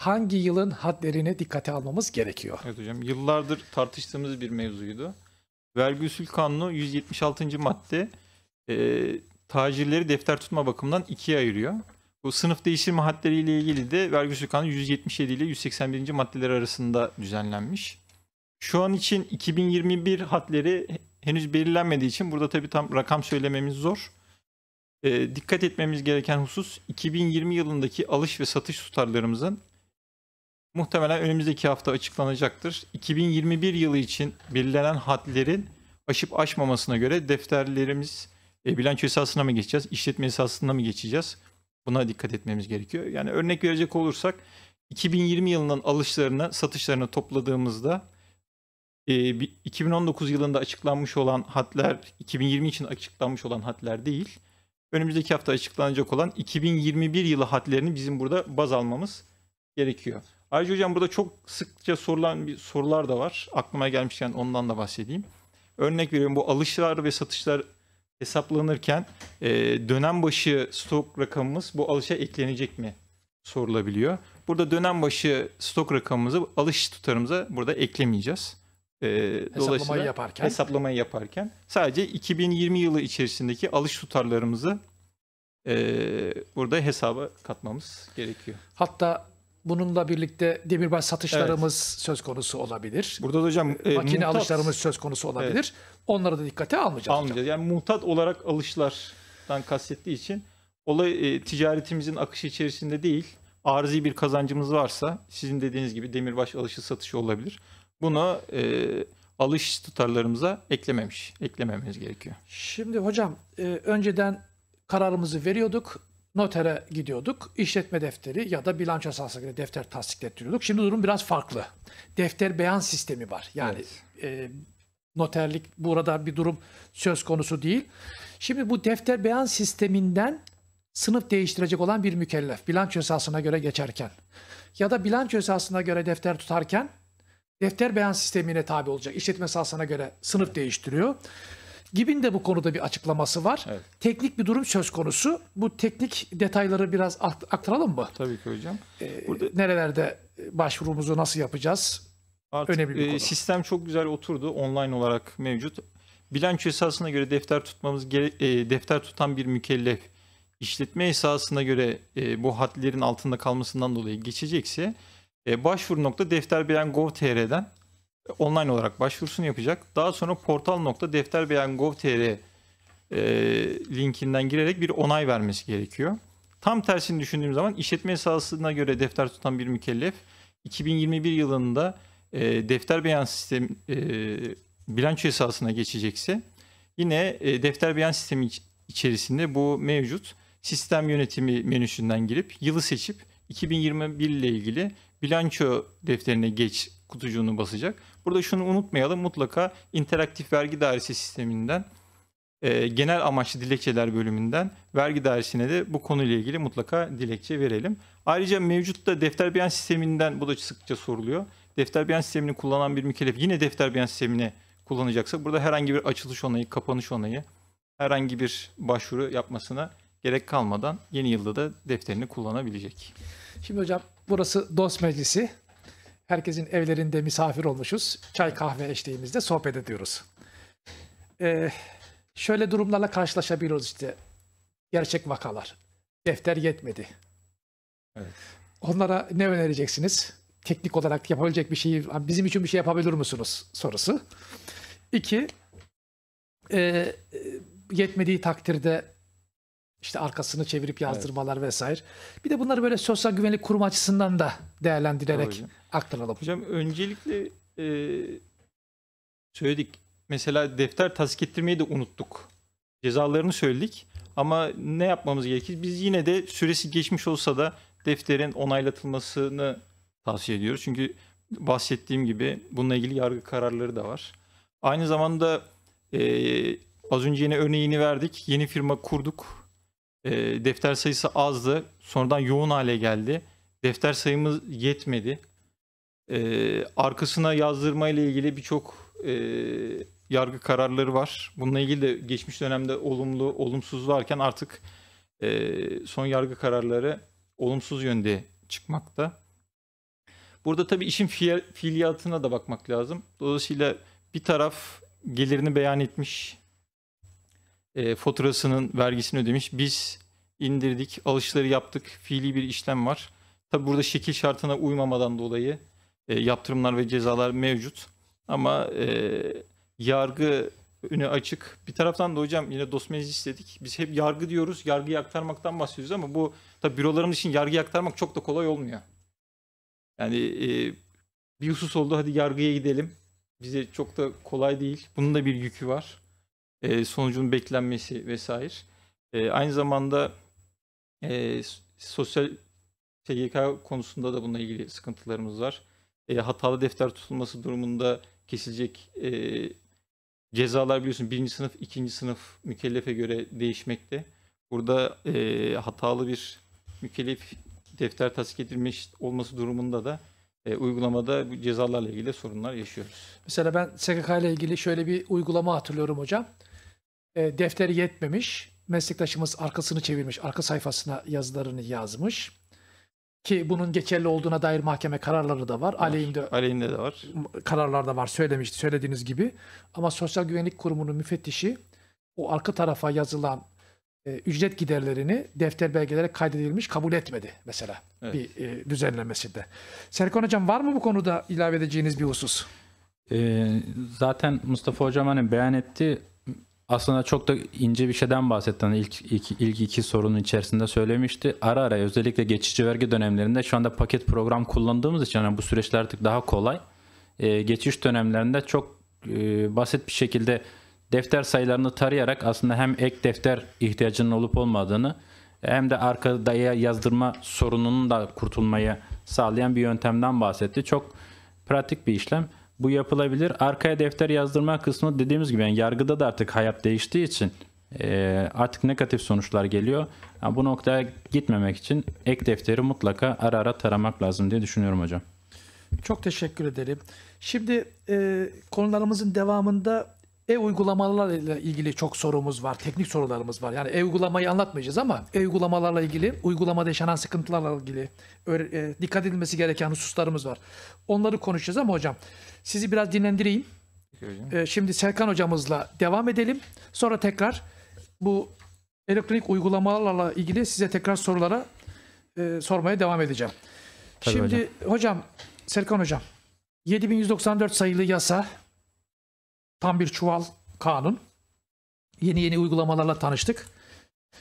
hangi yılın hadlerini dikkate almamız gerekiyor? Evet hocam yıllardır tartıştığımız bir mevzuydu. Vergi usul kanunu 176. madde e, tacirleri defter tutma bakımından ikiye ayırıyor. Bu sınıf değiştirme hadleriyle ilgili de vergi usul kanunu 177 ile 181. maddeler arasında düzenlenmiş. Şu an için 2021 hadleri henüz belirlenmediği için burada tabi tam rakam söylememiz zor. E, dikkat etmemiz gereken husus 2020 yılındaki alış ve satış tutarlarımızın muhtemelen önümüzdeki hafta açıklanacaktır. 2021 yılı için belirlenen hadlerin aşıp aşmamasına göre defterlerimiz e, bilanço esasına mı geçeceğiz, işletme esasına mı geçeceğiz? Buna dikkat etmemiz gerekiyor. Yani örnek verecek olursak 2020 yılının alışlarını, satışlarını topladığımızda 2019 e, yılında açıklanmış olan hatlar 2020 için açıklanmış olan hatlar değil. Önümüzdeki hafta açıklanacak olan 2021 yılı hatlerini bizim burada baz almamız gerekiyor. Ayrıca hocam burada çok sıkça sorulan bir sorular da var. Aklıma gelmişken ondan da bahsedeyim. Örnek veriyorum bu alışlar ve satışlar hesaplanırken e, dönem başı stok rakamımız bu alışa eklenecek mi sorulabiliyor. Burada dönem başı stok rakamımızı alış tutarımıza burada eklemeyeceğiz. E, hesaplamayı yaparken. Hesaplamayı yaparken sadece 2020 yılı içerisindeki alış tutarlarımızı e, burada hesaba katmamız gerekiyor. Hatta Bununla birlikte demirbaş satışlarımız evet. söz konusu olabilir. Burada da hocam e, makine muhtat, alışlarımız söz konusu olabilir. Evet. Onları da dikkate almayacağız. Almayacağız. Hocam. Yani muhtat olarak alışlardan kastettiği için olay e, ticaretimizin akışı içerisinde değil. Arzi bir kazancımız varsa sizin dediğiniz gibi demirbaş alışı satışı olabilir. Buna e, alış tutarlarımıza eklememiş, eklememiz gerekiyor. Şimdi hocam e, önceden kararımızı veriyorduk notere gidiyorduk. İşletme defteri ya da bilanço sahasına göre defter tasdik ettiriyorduk. Şimdi durum biraz farklı. Defter beyan sistemi var. Yani evet. e, noterlik burada bir durum söz konusu değil. Şimdi bu defter beyan sisteminden sınıf değiştirecek olan bir mükellef bilanço esasına göre geçerken ya da bilanço esasına göre defter tutarken defter beyan sistemine tabi olacak. İşletme esasına göre sınıf değiştiriyor. Gibin de bu konuda bir açıklaması var. Evet. Teknik bir durum söz konusu. Bu teknik detayları biraz aktaralım mı? Tabii ki hocam. Ee, Nerelerde başvurumuzu nasıl yapacağız? Artık Önemli bir e, konu. sistem çok güzel oturdu. Online olarak mevcut. Bilanço esasına göre defter tutmamız gere- e, defter tutan bir mükellef işletme esasına göre e, bu hadlerin altında kalmasından dolayı geçecekse e, başvuru nokta defterbilen.gov.tr'den online olarak başvurusunu yapacak. Daha sonra portal.defterbeyan.gov.tr e, linkinden girerek bir onay vermesi gerekiyor. Tam tersini düşündüğüm zaman işletme esasına göre defter tutan bir mükellef 2021 yılında e, defter beyan sistemi e, bilanço esasına geçecekse yine e, defter beyan sistemi içerisinde bu mevcut sistem yönetimi menüsünden girip yılı seçip 2021 ile ilgili bilanço defterine geç kutucuğunu basacak. Burada şunu unutmayalım mutlaka interaktif vergi dairesi sisteminden e, genel amaçlı dilekçeler bölümünden vergi dairesine de bu konuyla ilgili mutlaka dilekçe verelim. Ayrıca mevcutta defter beyan sisteminden bu da sıkça soruluyor. Defter beyan sistemini kullanan bir mükellef yine defter beyan sistemini kullanacaksa burada herhangi bir açılış onayı, kapanış onayı, herhangi bir başvuru yapmasına gerek kalmadan yeni yılda da defterini kullanabilecek. Şimdi hocam burası DOS meclisi. Herkesin evlerinde misafir olmuşuz. Çay kahve içtiğimizde sohbet ediyoruz. Ee, şöyle durumlarla karşılaşabiliyoruz işte. Gerçek vakalar. Defter yetmedi. Evet. Onlara ne önereceksiniz? Teknik olarak yapabilecek bir şey, bizim için bir şey yapabilir musunuz sorusu. İki, e, e yetmediği takdirde işte arkasını çevirip yazdırmalar evet. vesaire. Bir de bunları böyle sosyal güvenlik kurumu açısından da değerlendirerek hocam. aktaralım. Hocam öncelikle e, söyledik. Mesela defter tasdik ettirmeyi de unuttuk. Cezalarını söyledik. Ama ne yapmamız gerekir? Biz yine de süresi geçmiş olsa da defterin onaylatılmasını tavsiye ediyoruz. Çünkü bahsettiğim gibi bununla ilgili yargı kararları da var. Aynı zamanda e, az önce yine örneğini verdik. Yeni firma kurduk e, defter sayısı azdı. Sonradan yoğun hale geldi. Defter sayımız yetmedi. E, arkasına yazdırma ile ilgili birçok e, yargı kararları var. Bununla ilgili de geçmiş dönemde olumlu, olumsuz varken artık e, son yargı kararları olumsuz yönde çıkmakta. Burada tabii işin fiil, fiiliyatına da bakmak lazım. Dolayısıyla bir taraf gelirini beyan etmiş, e, faturasının vergisini ödemiş. Biz indirdik, alışları yaptık, fiili bir işlem var. Tabi burada şekil şartına uymamadan dolayı e, yaptırımlar ve cezalar mevcut. Ama e, yargı önü açık. Bir taraftan da hocam yine dost meclis dedik. Biz hep yargı diyoruz, yargıyı aktarmaktan bahsediyoruz ama bu tabi bürolarımız için yargı aktarmak çok da kolay olmuyor. Yani e, bir husus oldu hadi yargıya gidelim. Bize çok da kolay değil. Bunun da bir yükü var e, sonucun beklenmesi vesaire. E, aynı zamanda e, sosyal SGK konusunda da bununla ilgili sıkıntılarımız var. E, hatalı defter tutulması durumunda kesilecek e, cezalar biliyorsun birinci sınıf, ikinci sınıf mükellefe göre değişmekte. Burada e, hatalı bir mükellef defter tasdik edilmiş olması durumunda da e, uygulamada bu cezalarla ilgili sorunlar yaşıyoruz. Mesela ben SGK ile ilgili şöyle bir uygulama hatırlıyorum hocam e, defteri yetmemiş. Meslektaşımız arkasını çevirmiş, arka sayfasına yazılarını yazmış. Ki bunun geçerli olduğuna dair mahkeme kararları da var. var. Aleyhimde, Aleyhinde de var. Kararlar da var söylemişti söylediğiniz gibi. Ama Sosyal Güvenlik Kurumu'nun müfettişi o arka tarafa yazılan e, ücret giderlerini defter belgelere kaydedilmiş kabul etmedi mesela evet. bir e, düzenlemesinde. Serkan Hocam var mı bu konuda ilave edeceğiniz bir husus? E, zaten Mustafa Hocam hani beyan etti aslında çok da ince bir şeyden bahsetti. İlk hani ilk, ilk, ilk iki sorunun içerisinde söylemişti. Ara ara özellikle geçici vergi dönemlerinde şu anda paket program kullandığımız için yani bu süreçler artık daha kolay. Ee, geçiş dönemlerinde çok e, basit bir şekilde defter sayılarını tarayarak aslında hem ek defter ihtiyacının olup olmadığını hem de arkadaya yazdırma sorununun da kurtulmayı sağlayan bir yöntemden bahsetti. Çok pratik bir işlem bu yapılabilir. Arkaya defter yazdırma kısmı dediğimiz gibi yani yargıda da artık hayat değiştiği için e, artık negatif sonuçlar geliyor. Yani bu noktaya gitmemek için ek defteri mutlaka ara ara taramak lazım diye düşünüyorum hocam. Çok teşekkür ederim. Şimdi e, konularımızın devamında e-uygulamalarla ilgili çok sorumuz var, teknik sorularımız var. Yani e-uygulamayı anlatmayacağız ama e-uygulamalarla ilgili, uygulamada yaşanan sıkıntılarla ilgili e, dikkat edilmesi gereken hususlarımız var. Onları konuşacağız ama hocam sizi biraz dinlendireyim. E, şimdi Serkan hocamızla devam edelim. Sonra tekrar bu elektronik uygulamalarla ilgili size tekrar sorulara e, sormaya devam edeceğim. Tabii Şimdi hocam. hocam Serkan hocam 7194 sayılı yasa tam bir çuval kanun. Yeni yeni uygulamalarla tanıştık.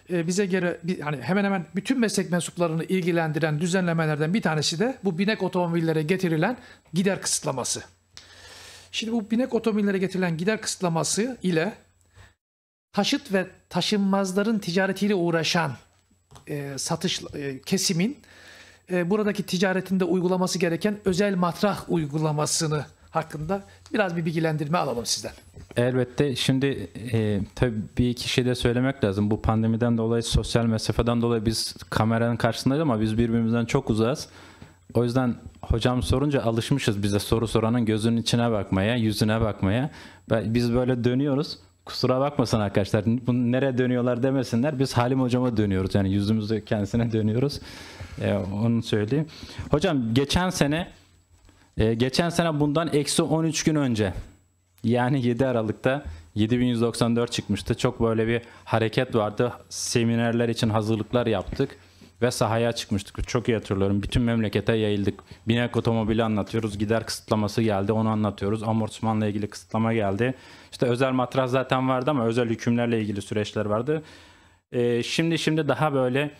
E, bize göre hani hemen hemen bütün meslek mensuplarını ilgilendiren düzenlemelerden bir tanesi de bu binek otomobillere getirilen gider kısıtlaması. Şimdi bu binek otomobillere getirilen gider kısıtlaması ile taşıt ve taşınmazların ticaretiyle uğraşan e, satış e, kesimin e, buradaki ticaretinde uygulaması gereken özel matrah uygulamasını hakkında biraz bir bilgilendirme alalım sizden. Elbette şimdi e, tabii bir iki şey de söylemek lazım. Bu pandemiden dolayı sosyal mesafeden dolayı biz kameranın karşısındayız ama biz birbirimizden çok uzağız. O yüzden hocam sorunca alışmışız bize soru soranın gözünün içine bakmaya, yüzüne bakmaya. Biz böyle dönüyoruz. Kusura bakmasın arkadaşlar. Bunu nereye dönüyorlar demesinler. Biz Halim hocama dönüyoruz. Yani yüzümüzü kendisine dönüyoruz. Ee, onu söyleyeyim. Hocam geçen sene e, geçen sene bundan eksi 13 gün önce yani 7 Aralık'ta 7194 çıkmıştı. Çok böyle bir hareket vardı. Seminerler için hazırlıklar yaptık ve sahaya çıkmıştık. Çok iyi hatırlıyorum. Bütün memlekete yayıldık. Binek otomobili anlatıyoruz. Gider kısıtlaması geldi. Onu anlatıyoruz. Amortismanla ilgili kısıtlama geldi. İşte özel matras zaten vardı ama özel hükümlerle ilgili süreçler vardı. Ee, şimdi şimdi daha böyle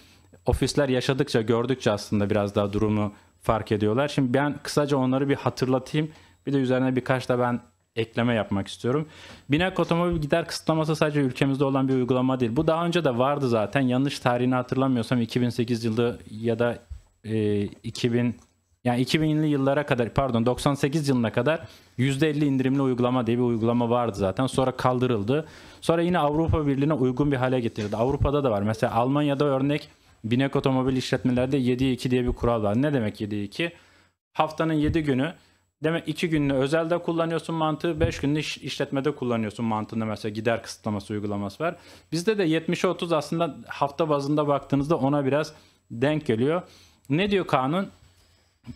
ofisler yaşadıkça gördükçe aslında biraz daha durumu fark ediyorlar. Şimdi ben kısaca onları bir hatırlatayım. Bir de üzerine birkaç da ben ekleme yapmak istiyorum. Binek otomobil gider kısıtlaması sadece ülkemizde olan bir uygulama değil. Bu daha önce de vardı zaten. Yanlış tarihini hatırlamıyorsam 2008 yılı ya da e, 2000 yani 2000'li yıllara kadar pardon 98 yılına kadar %50 indirimli uygulama diye bir uygulama vardı zaten. Sonra kaldırıldı. Sonra yine Avrupa Birliği'ne uygun bir hale getirildi. Avrupa'da da var. Mesela Almanya'da örnek Binek otomobil işletmelerde 7 2 diye bir kural var. Ne demek 7 2? Haftanın 7 günü demek 2 gününü özelde kullanıyorsun mantığı 5 gününü işletmede kullanıyorsun mantığında mesela gider kısıtlaması uygulaması var. Bizde de 70 30 aslında hafta bazında baktığınızda ona biraz denk geliyor. Ne diyor kanun?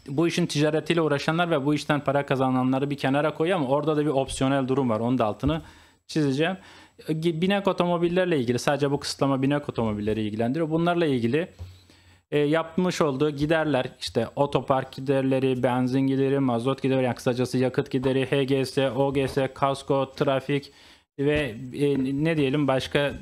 Bu işin ticaretiyle uğraşanlar ve bu işten para kazananları bir kenara koyuyor ama orada da bir opsiyonel durum var. Onun da altını çizeceğim binek otomobillerle ilgili sadece bu kısıtlama binek otomobilleri ilgilendiriyor. Bunlarla ilgili e, yapmış olduğu giderler işte otopark giderleri, benzin gideri, mazot gideri, yani kısacası yakıt gideri, HGS, OGS, kasko, trafik ve e, ne diyelim başka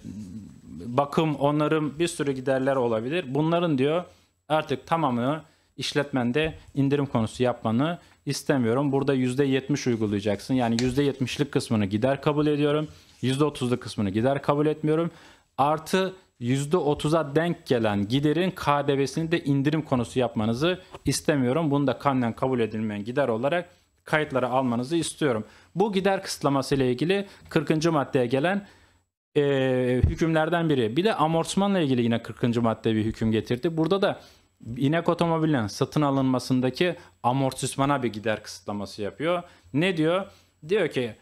bakım, onarım bir sürü giderler olabilir. Bunların diyor artık tamamını işletmende indirim konusu yapmanı istemiyorum. Burada %70 uygulayacaksın. Yani %70'lik kısmını gider kabul ediyorum. %30'lu kısmını gider kabul etmiyorum. Artı %30'a denk gelen giderin KDV'sini de indirim konusu yapmanızı istemiyorum. Bunu da kannen kabul edilmeyen gider olarak kayıtlara almanızı istiyorum. Bu gider kısıtlaması ile ilgili 40. maddeye gelen e, hükümlerden biri. Bir de amortismanla ilgili yine 40. madde bir hüküm getirdi. Burada da inek otomobilin satın alınmasındaki amortismana bir gider kısıtlaması yapıyor. Ne diyor? Diyor ki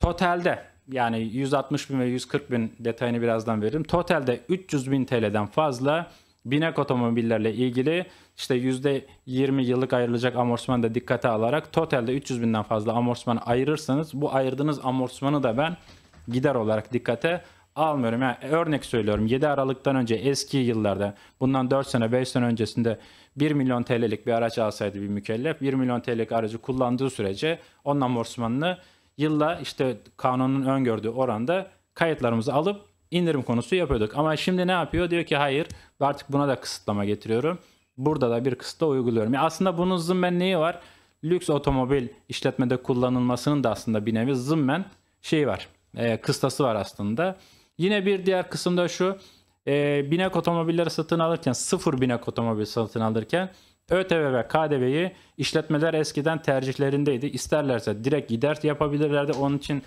totalde yani 160 bin ve 140 bin detayını birazdan veririm. Totalde 300 bin TL'den fazla binek otomobillerle ilgili işte %20 yıllık ayrılacak amortismanı da dikkate alarak totalde 300 binden fazla amortisman ayırırsanız bu ayırdığınız amortismanı da ben gider olarak dikkate almıyorum. Yani örnek söylüyorum 7 Aralık'tan önce eski yıllarda bundan 4 sene 5 sene öncesinde 1 milyon TL'lik bir araç alsaydı bir mükellef 1 milyon TL'lik aracı kullandığı sürece onun amortismanını yılla işte kanunun öngördüğü oranda kayıtlarımızı alıp indirim konusu yapıyorduk. Ama şimdi ne yapıyor? Diyor ki hayır artık buna da kısıtlama getiriyorum. Burada da bir kısıtla uyguluyorum. Ya aslında bunun zımmen neyi var? Lüks otomobil işletmede kullanılmasının da aslında bir nevi zımmen şeyi var. E, kıstası var aslında. Yine bir diğer kısımda şu. E, binek otomobilleri satın alırken sıfır binek otomobil satın alırken ÖTV ve KDV'yi işletmeler eskiden tercihlerindeydi. İsterlerse direkt gider yapabilirlerdi. Onun için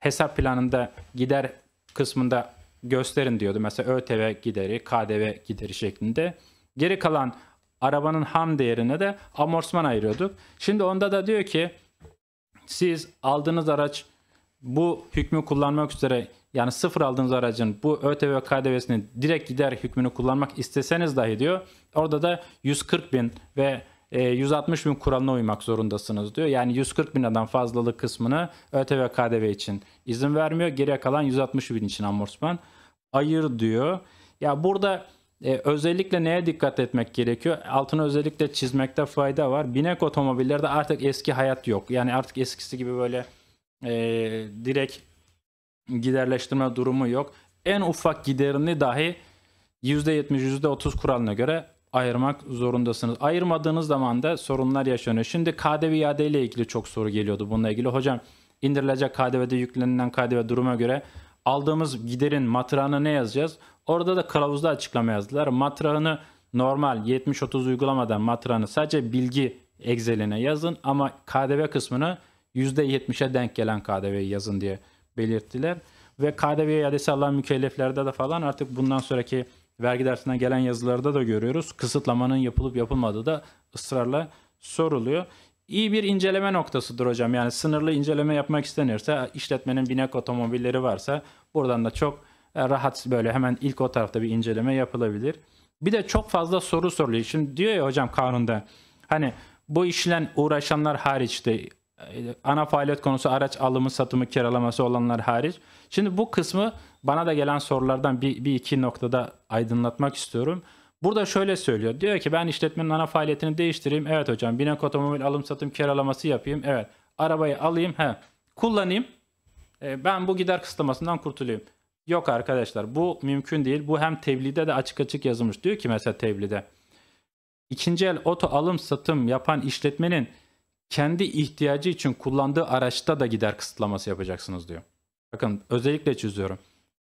hesap planında gider kısmında gösterin diyordu. Mesela ÖTV gideri, KDV gideri şeklinde. Geri kalan arabanın ham değerine de amortisman ayırıyorduk. Şimdi onda da diyor ki siz aldığınız araç bu hükmü kullanmak üzere yani sıfır aldığınız aracın bu ÖTV ve KDV'sini direkt gider hükmünü kullanmak isteseniz dahi diyor. Orada da 140 bin ve 160 e, bin kuralına uymak zorundasınız diyor. Yani 140 bin adam fazlalık kısmını ÖTV ve KDV için izin vermiyor. Geriye kalan 160 bin için amortisman ayır diyor. Ya burada e, özellikle neye dikkat etmek gerekiyor? Altını özellikle çizmekte fayda var. Binek otomobillerde artık eski hayat yok. Yani artık eskisi gibi böyle e, direkt giderleştirme durumu yok. En ufak giderini dahi %70, %30 kuralına göre ayırmak zorundasınız. Ayırmadığınız zaman da sorunlar yaşanıyor. Şimdi KDV iade ile ilgili çok soru geliyordu bununla ilgili. Hocam indirilecek KDV'de yüklenilen KDV duruma göre aldığımız giderin matrağını ne yazacağız? Orada da kılavuzda açıklama yazdılar. Matrağını normal 70-30 uygulamadan matrağını sadece bilgi Excel'ine yazın ama KDV kısmını %70'e denk gelen KDV'yi yazın diye belirttiler. Ve KDV iadesi alan mükelleflerde de falan artık bundan sonraki vergi dersinden gelen yazılarda da görüyoruz. Kısıtlamanın yapılıp yapılmadığı da ısrarla soruluyor. İyi bir inceleme noktasıdır hocam. Yani sınırlı inceleme yapmak istenirse işletmenin binek otomobilleri varsa buradan da çok e, rahat böyle hemen ilk o tarafta bir inceleme yapılabilir. Bir de çok fazla soru soruluyor. Şimdi diyor ya hocam kanunda hani bu işlen uğraşanlar hariç de ee, ana faaliyet konusu araç alımı, satımı, kiralaması olanlar hariç. Şimdi bu kısmı bana da gelen sorulardan bir, bir iki noktada aydınlatmak istiyorum. Burada şöyle söylüyor. Diyor ki ben işletmenin ana faaliyetini değiştireyim. Evet hocam binek otomobil alım satım kiralaması yapayım. Evet arabayı alayım. He. Kullanayım. E, ben bu gider kısıtlamasından kurtulayım. Yok arkadaşlar bu mümkün değil. Bu hem tebliğde de açık açık yazılmış. Diyor ki mesela tebliğde. İkinci el oto alım satım yapan işletmenin kendi ihtiyacı için kullandığı araçta da gider kısıtlaması yapacaksınız diyor. Bakın özellikle çiziyorum.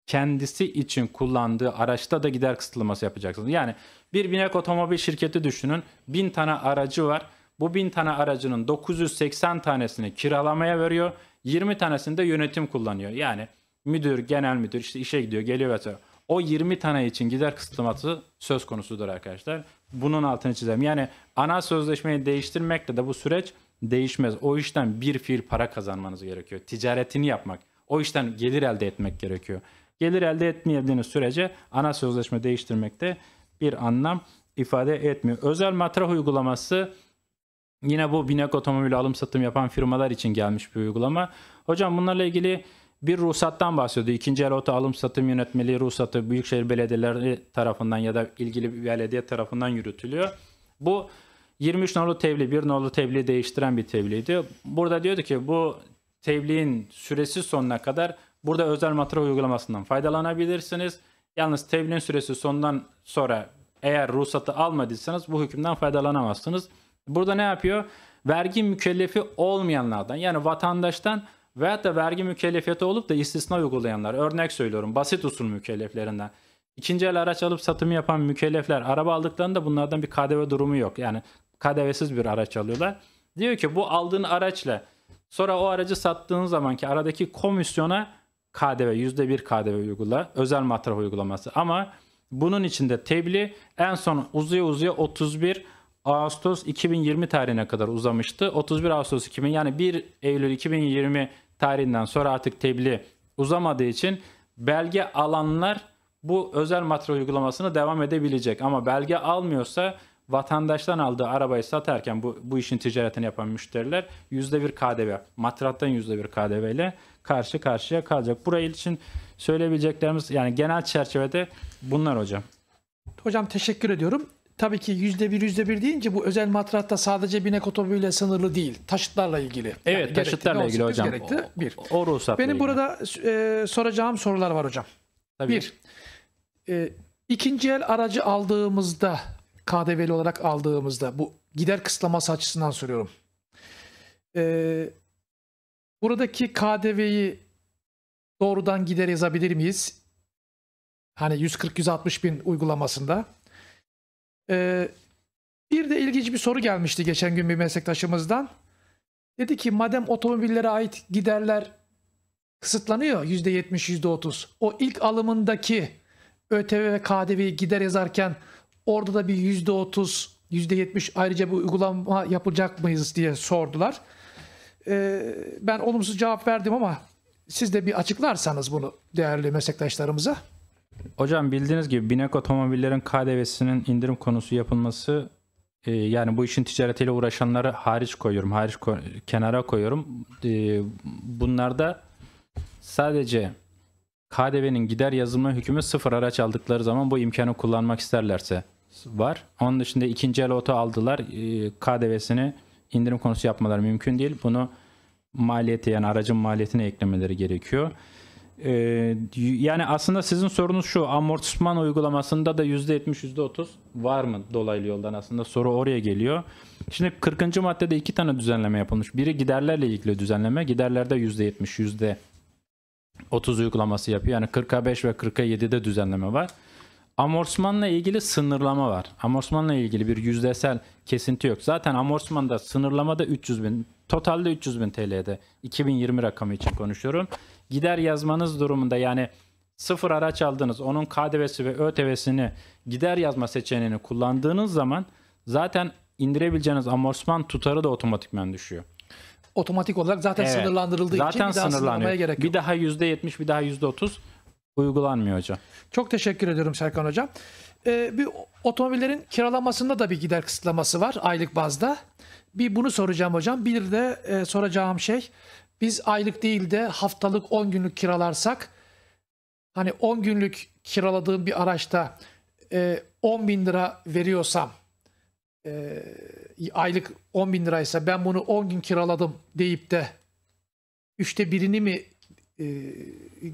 Kendisi için kullandığı araçta da gider kısıtlaması yapacaksınız. Yani bir binek otomobil şirketi düşünün. Bin tane aracı var. Bu bin tane aracının 980 tanesini kiralamaya veriyor. 20 tanesini de yönetim kullanıyor. Yani müdür, genel müdür işte işe gidiyor, geliyor vesaire. O 20 tane için gider kısıtlaması söz konusudur arkadaşlar. Bunun altını çizelim. Yani ana sözleşmeyi değiştirmekle de bu süreç değişmez. O işten bir fiil para kazanmanız gerekiyor. Ticaretini yapmak. O işten gelir elde etmek gerekiyor. Gelir elde etmeyebildiğiniz sürece ana sözleşme değiştirmekte bir anlam ifade etmiyor. Özel matrah uygulaması yine bu binek otomobil alım satım yapan firmalar için gelmiş bir uygulama. Hocam bunlarla ilgili bir ruhsattan bahsediyordu. İkinci el oto alım satım yönetmeliği ruhsatı Büyükşehir Belediyeleri tarafından ya da ilgili bir belediye tarafından yürütülüyor. Bu 23 nolu tebliğ, 1 nolu tebliği değiştiren bir tebliğdi. Burada diyordu ki bu tebliğin süresi sonuna kadar burada özel matra uygulamasından faydalanabilirsiniz. Yalnız tebliğin süresi sonundan sonra eğer ruhsatı almadıysanız bu hükümden faydalanamazsınız. Burada ne yapıyor? Vergi mükellefi olmayanlardan yani vatandaştan veyahut da vergi mükellefiyeti olup da istisna uygulayanlar. Örnek söylüyorum basit usul mükelleflerinden. İkinci el araç alıp satımı yapan mükellefler araba aldıklarında bunlardan bir KDV durumu yok. Yani KDV'siz bir araç alıyorlar. Diyor ki bu aldığın araçla sonra o aracı sattığın zamanki aradaki komisyona KDV %1 KDV uygula. Özel matrah uygulaması ama bunun içinde tebliğ en son uzuya uzuya 31 Ağustos 2020 tarihine kadar uzamıştı. 31 Ağustos 2000 yani 1 Eylül 2020 tarihinden sonra artık tebliğ uzamadığı için belge alanlar bu özel matrah uygulamasına devam edebilecek. Ama belge almıyorsa vatandaştan aldığı arabayı satarken bu, bu işin ticaretini yapan müşteriler yüzde bir KDV, matrattan yüzde bir KDV ile karşı karşıya kalacak. Burayı için söyleyebileceklerimiz yani genel çerçevede bunlar hocam. Hocam teşekkür ediyorum. Tabii ki yüzde bir yüzde bir deyince bu özel matratta sadece binek otomobiliyle sınırlı değil. Taşıtlarla ilgili. Evet yani taşıtlarla ilgili hocam. Gerekti. Bir. O, o ruhsatla Benim ilgili. burada e, soracağım sorular var hocam. Tabii. Bir. E, ikinci el aracı aldığımızda KDV'li olarak aldığımızda bu gider kısıtlaması açısından soruyorum. Ee, buradaki KDV'yi doğrudan gider yazabilir miyiz? Hani 140-160 bin uygulamasında. Ee, bir de ilginç bir soru gelmişti geçen gün bir meslektaşımızdan. Dedi ki madem otomobillere ait giderler kısıtlanıyor %70-%30. O ilk alımındaki ÖTV ve KDV'yi gider yazarken Orada da bir %30, %70 ayrıca bu uygulama yapılacak mıyız diye sordular. Ee, ben olumsuz cevap verdim ama siz de bir açıklarsanız bunu değerli meslektaşlarımıza. Hocam bildiğiniz gibi binek otomobillerin KDV'sinin indirim konusu yapılması e, yani bu işin ticaretiyle uğraşanları hariç koyuyorum, hariç ko- kenara koyuyorum. E, bunlarda sadece KDV'nin gider yazılma hükmü sıfır araç aldıkları zaman bu imkanı kullanmak isterlerse var. Onun dışında ikinci el oto aldılar. Ee, KDV'sini indirim konusu yapmaları mümkün değil. Bunu maliyeti yani aracın maliyetine eklemeleri gerekiyor. Ee, yani aslında sizin sorunuz şu amortisman uygulamasında da %70 %30 var mı dolaylı yoldan aslında soru oraya geliyor. Şimdi 40. maddede iki tane düzenleme yapılmış. Biri giderlerle ilgili düzenleme. Giderlerde %70 %30 uygulaması yapıyor. Yani 40'a 5 ve 40'a 7'de düzenleme var amortismanla ilgili sınırlama var. Amortismanla ilgili bir yüzdesel kesinti yok. Zaten amortismanda da 300 bin, totalde 300 bin TL'de 2020 rakamı için konuşuyorum. Gider yazmanız durumunda yani sıfır araç aldınız, onun KDV'si ve ÖTV'sini gider yazma seçeneğini kullandığınız zaman zaten indirebileceğiniz amortisman tutarı da otomatikman düşüyor otomatik olarak zaten evet. sınırlandırıldığı zaten için bir daha sınırlamaya gerek yok. Bir daha %70 bir daha %30 uygulanmıyor hocam. Çok teşekkür ediyorum Serkan Hocam. Ee, bir otomobillerin kiralamasında da bir gider kısıtlaması var aylık bazda. Bir bunu soracağım hocam. Bir de e, soracağım şey biz aylık değil de haftalık 10 günlük kiralarsak hani 10 günlük kiraladığım bir araçta e, 10 bin lira veriyorsam e, aylık 10 bin liraysa ben bunu 10 gün kiraladım deyip de üçte birini mi e,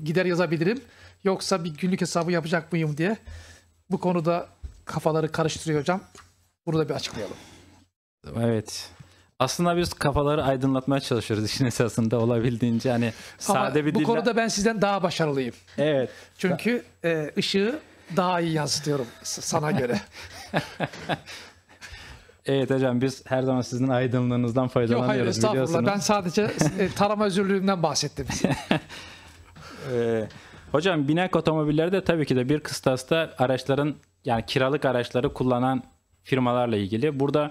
gider yazabilirim? Yoksa bir günlük hesabı yapacak mıyım diye bu konuda kafaları karıştırıyor hocam. Bunu da bir açıklayalım. Evet. Aslında biz kafaları aydınlatmaya çalışıyoruz işin esasında olabildiğince hani sade Ama bir bu konuda ben sizden daha başarılıyım. Evet. Çünkü e, ışığı daha iyi yansıtıyorum sana göre. evet hocam biz her zaman sizin aydınlığınızdan faydalanıyoruz Yok, hayır, biliyorsunuz. Ben sadece e, tarama özürlüğümden bahsettim. ee, Hocam binek otomobilleri de tabii ki de bir kıstasta araçların yani kiralık araçları kullanan firmalarla ilgili. Burada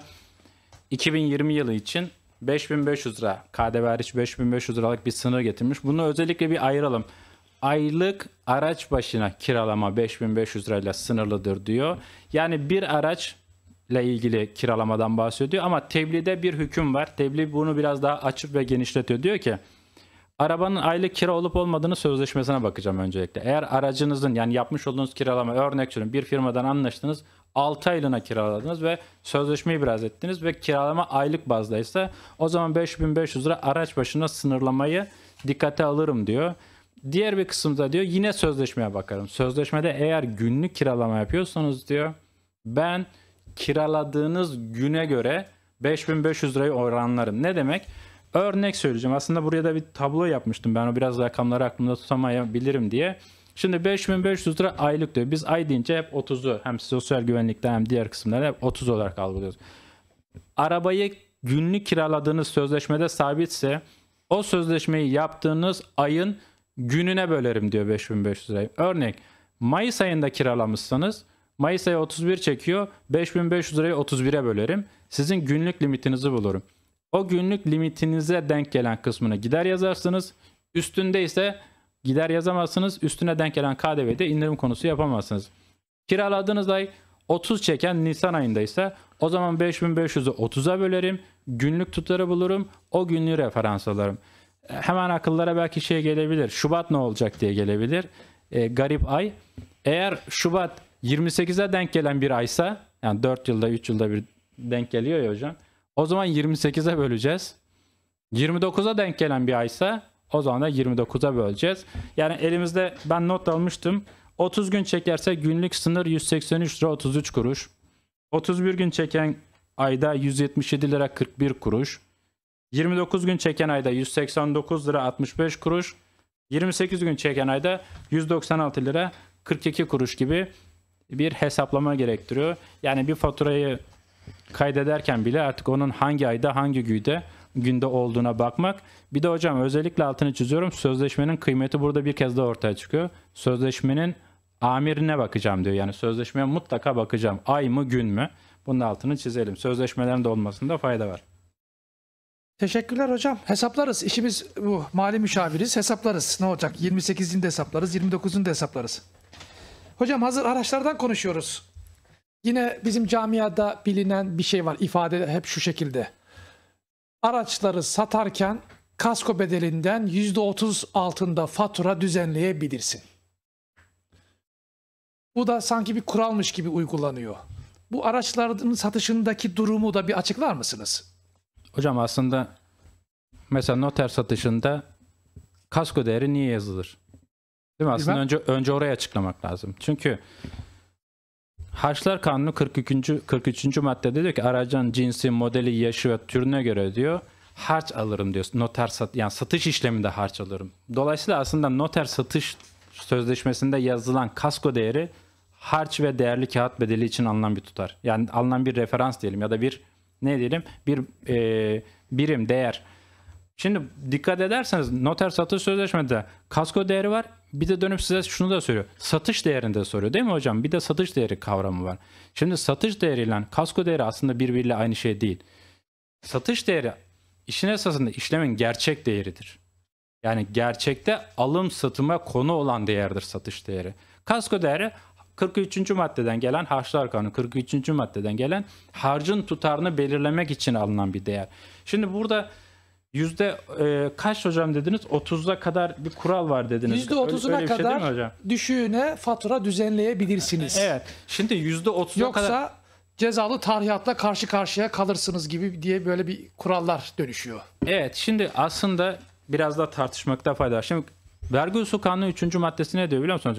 2020 yılı için 5500 lira KDV hariç 5500 liralık bir sınır getirmiş. Bunu özellikle bir ayıralım. Aylık araç başına kiralama 5500 lirayla sınırlıdır diyor. Yani bir araç ile ilgili kiralamadan bahsediyor ama tebliğde bir hüküm var. Tebliğ bunu biraz daha açıp ve genişletiyor. Diyor ki Arabanın aylık kira olup olmadığını sözleşmesine bakacağım öncelikle. Eğer aracınızın yani yapmış olduğunuz kiralama örnek veriyorum bir firmadan anlaştınız 6 aylığına kiraladınız ve sözleşmeyi biraz ettiniz ve kiralama aylık bazdaysa o zaman 5500 lira araç başına sınırlamayı dikkate alırım diyor. Diğer bir kısımda diyor yine sözleşmeye bakarım. Sözleşmede eğer günlük kiralama yapıyorsanız diyor ben kiraladığınız güne göre 5500 lirayı oranlarım. Ne demek? örnek söyleyeceğim. Aslında buraya da bir tablo yapmıştım. Ben o biraz rakamları aklımda tutamayabilirim diye. Şimdi 5500 lira aylık diyor. Biz ay deyince hep 30'u hem sosyal güvenlikte hem diğer kısımlarda hep 30 olarak algılıyoruz. Arabayı günlük kiraladığınız sözleşmede sabitse o sözleşmeyi yaptığınız ayın gününe bölerim diyor 5500 lirayı. Örnek Mayıs ayında kiralamışsanız Mayıs ayı 31 çekiyor. 5500 lirayı 31'e bölerim. Sizin günlük limitinizi bulurum. O günlük limitinize denk gelen kısmını gider yazarsınız. Üstünde ise gider yazamazsınız. Üstüne denk gelen KDV'de indirim konusu yapamazsınız. Kiraladığınız ay 30 çeken Nisan ayında ise o zaman 5500'ü 30'a bölerim. Günlük tutarı bulurum. O günlüğü referans alırım. Hemen akıllara belki şey gelebilir. Şubat ne olacak diye gelebilir. E, garip ay. Eğer Şubat 28'e denk gelen bir aysa yani 4 yılda 3 yılda bir denk geliyor ya hocam. O zaman 28'e böleceğiz. 29'a denk gelen bir aysa o zaman da 29'a böleceğiz. Yani elimizde ben not almıştım. 30 gün çekerse günlük sınır 183 lira 33 kuruş. 31 gün çeken ayda 177 lira 41 kuruş. 29 gün çeken ayda 189 lira 65 kuruş. 28 gün çeken ayda 196 lira 42 kuruş gibi bir hesaplama gerektiriyor. Yani bir faturayı kaydederken bile artık onun hangi ayda hangi günde günde olduğuna bakmak. Bir de hocam özellikle altını çiziyorum. Sözleşmenin kıymeti burada bir kez daha ortaya çıkıyor. Sözleşmenin amirine bakacağım diyor. Yani sözleşmeye mutlaka bakacağım. Ay mı gün mü? Bunun altını çizelim. Sözleşmelerin de olmasında fayda var. Teşekkürler hocam. Hesaplarız. İşimiz bu. Mali müşaviriz. Hesaplarız. Ne olacak? 28'ini hesaplarız. 29'unu hesaplarız. Hocam hazır araçlardan konuşuyoruz. Yine bizim camiada bilinen bir şey var. İfade hep şu şekilde. Araçları satarken kasko bedelinden %30 altında fatura düzenleyebilirsin. Bu da sanki bir kuralmış gibi uygulanıyor. Bu araçların satışındaki durumu da bir açıklar mısınız? Hocam aslında mesela noter satışında kasko değeri niye yazılır? Değil mi? Aslında önce önce oraya açıklamak lazım. Çünkü Haçlar Kanunu 43. 43. maddede diyor ki aracın cinsi, modeli, yaşı ve türüne göre diyor harç alırım diyor. Noter sat yani satış işleminde harç alırım. Dolayısıyla aslında noter satış sözleşmesinde yazılan kasko değeri harç ve değerli kağıt bedeli için alınan bir tutar. Yani alınan bir referans diyelim ya da bir ne diyelim bir e, birim değer. Şimdi dikkat ederseniz noter satış sözleşmede kasko değeri var, bir de dönüp size şunu da söylüyor. Satış değerinde soruyor değil mi hocam? Bir de satış değeri kavramı var. Şimdi satış değeriyle kasko değeri aslında birbiriyle aynı şey değil. Satış değeri işin esasında işlemin gerçek değeridir. Yani gerçekte alım satıma konu olan değerdir satış değeri. Kasko değeri 43. maddeden gelen harçlar kanunu 43. maddeden gelen harcın tutarını belirlemek için alınan bir değer. Şimdi burada Yüzde e, kaç hocam dediniz? 30'a kadar bir kural var dediniz. Yüzde 30'una şey kadar şey hocam? düşüğüne fatura düzenleyebilirsiniz. Evet. Şimdi yüzde 30'a kadar... Yoksa cezalı tarihiyatla karşı karşıya kalırsınız gibi diye böyle bir kurallar dönüşüyor. Evet. Şimdi aslında biraz da tartışmakta fayda var. Şimdi vergi usul kanunu 3. maddesi ne diyor biliyor musunuz?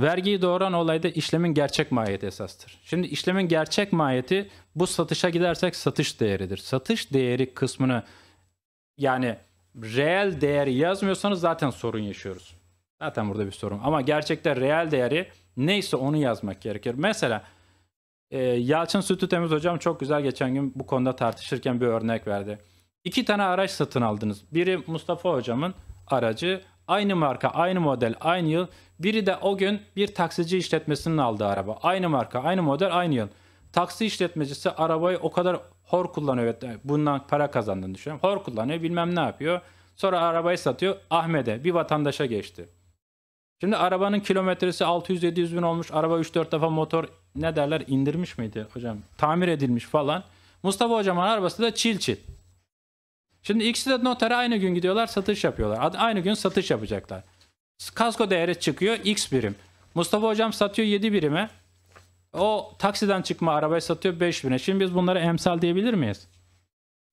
Vergiyi doğuran olayda işlemin gerçek mahiyeti esastır. Şimdi işlemin gerçek mahiyeti bu satışa gidersek satış değeridir. Satış değeri kısmını yani reel değeri yazmıyorsanız zaten sorun yaşıyoruz. Zaten burada bir sorun. Ama gerçekten reel değeri neyse onu yazmak gerekir. Mesela e, Yalçın Sütü Temiz hocam çok güzel geçen gün bu konuda tartışırken bir örnek verdi. İki tane araç satın aldınız. Biri Mustafa hocamın aracı. Aynı marka, aynı model, aynı yıl. Biri de o gün bir taksici işletmesinin aldığı araba. Aynı marka, aynı model, aynı yıl. Taksi işletmecisi arabayı o kadar Hor kullanıyor. Evet, bundan para kazandığını düşünüyorum. Hor kullanıyor bilmem ne yapıyor. Sonra arabayı satıyor. Ahmet'e bir vatandaşa geçti. Şimdi arabanın kilometresi 600-700 bin olmuş. Araba 3-4 defa motor ne derler indirmiş miydi hocam? Tamir edilmiş falan. Mustafa hocamın arabası da çil çil. Şimdi ikisi de notere aynı gün gidiyorlar satış yapıyorlar. Aynı gün satış yapacaklar. Kasko değeri çıkıyor x birim. Mustafa hocam satıyor 7 birime. O taksiden çıkma arabayı satıyor 5000'e. Şimdi biz bunlara emsal diyebilir miyiz?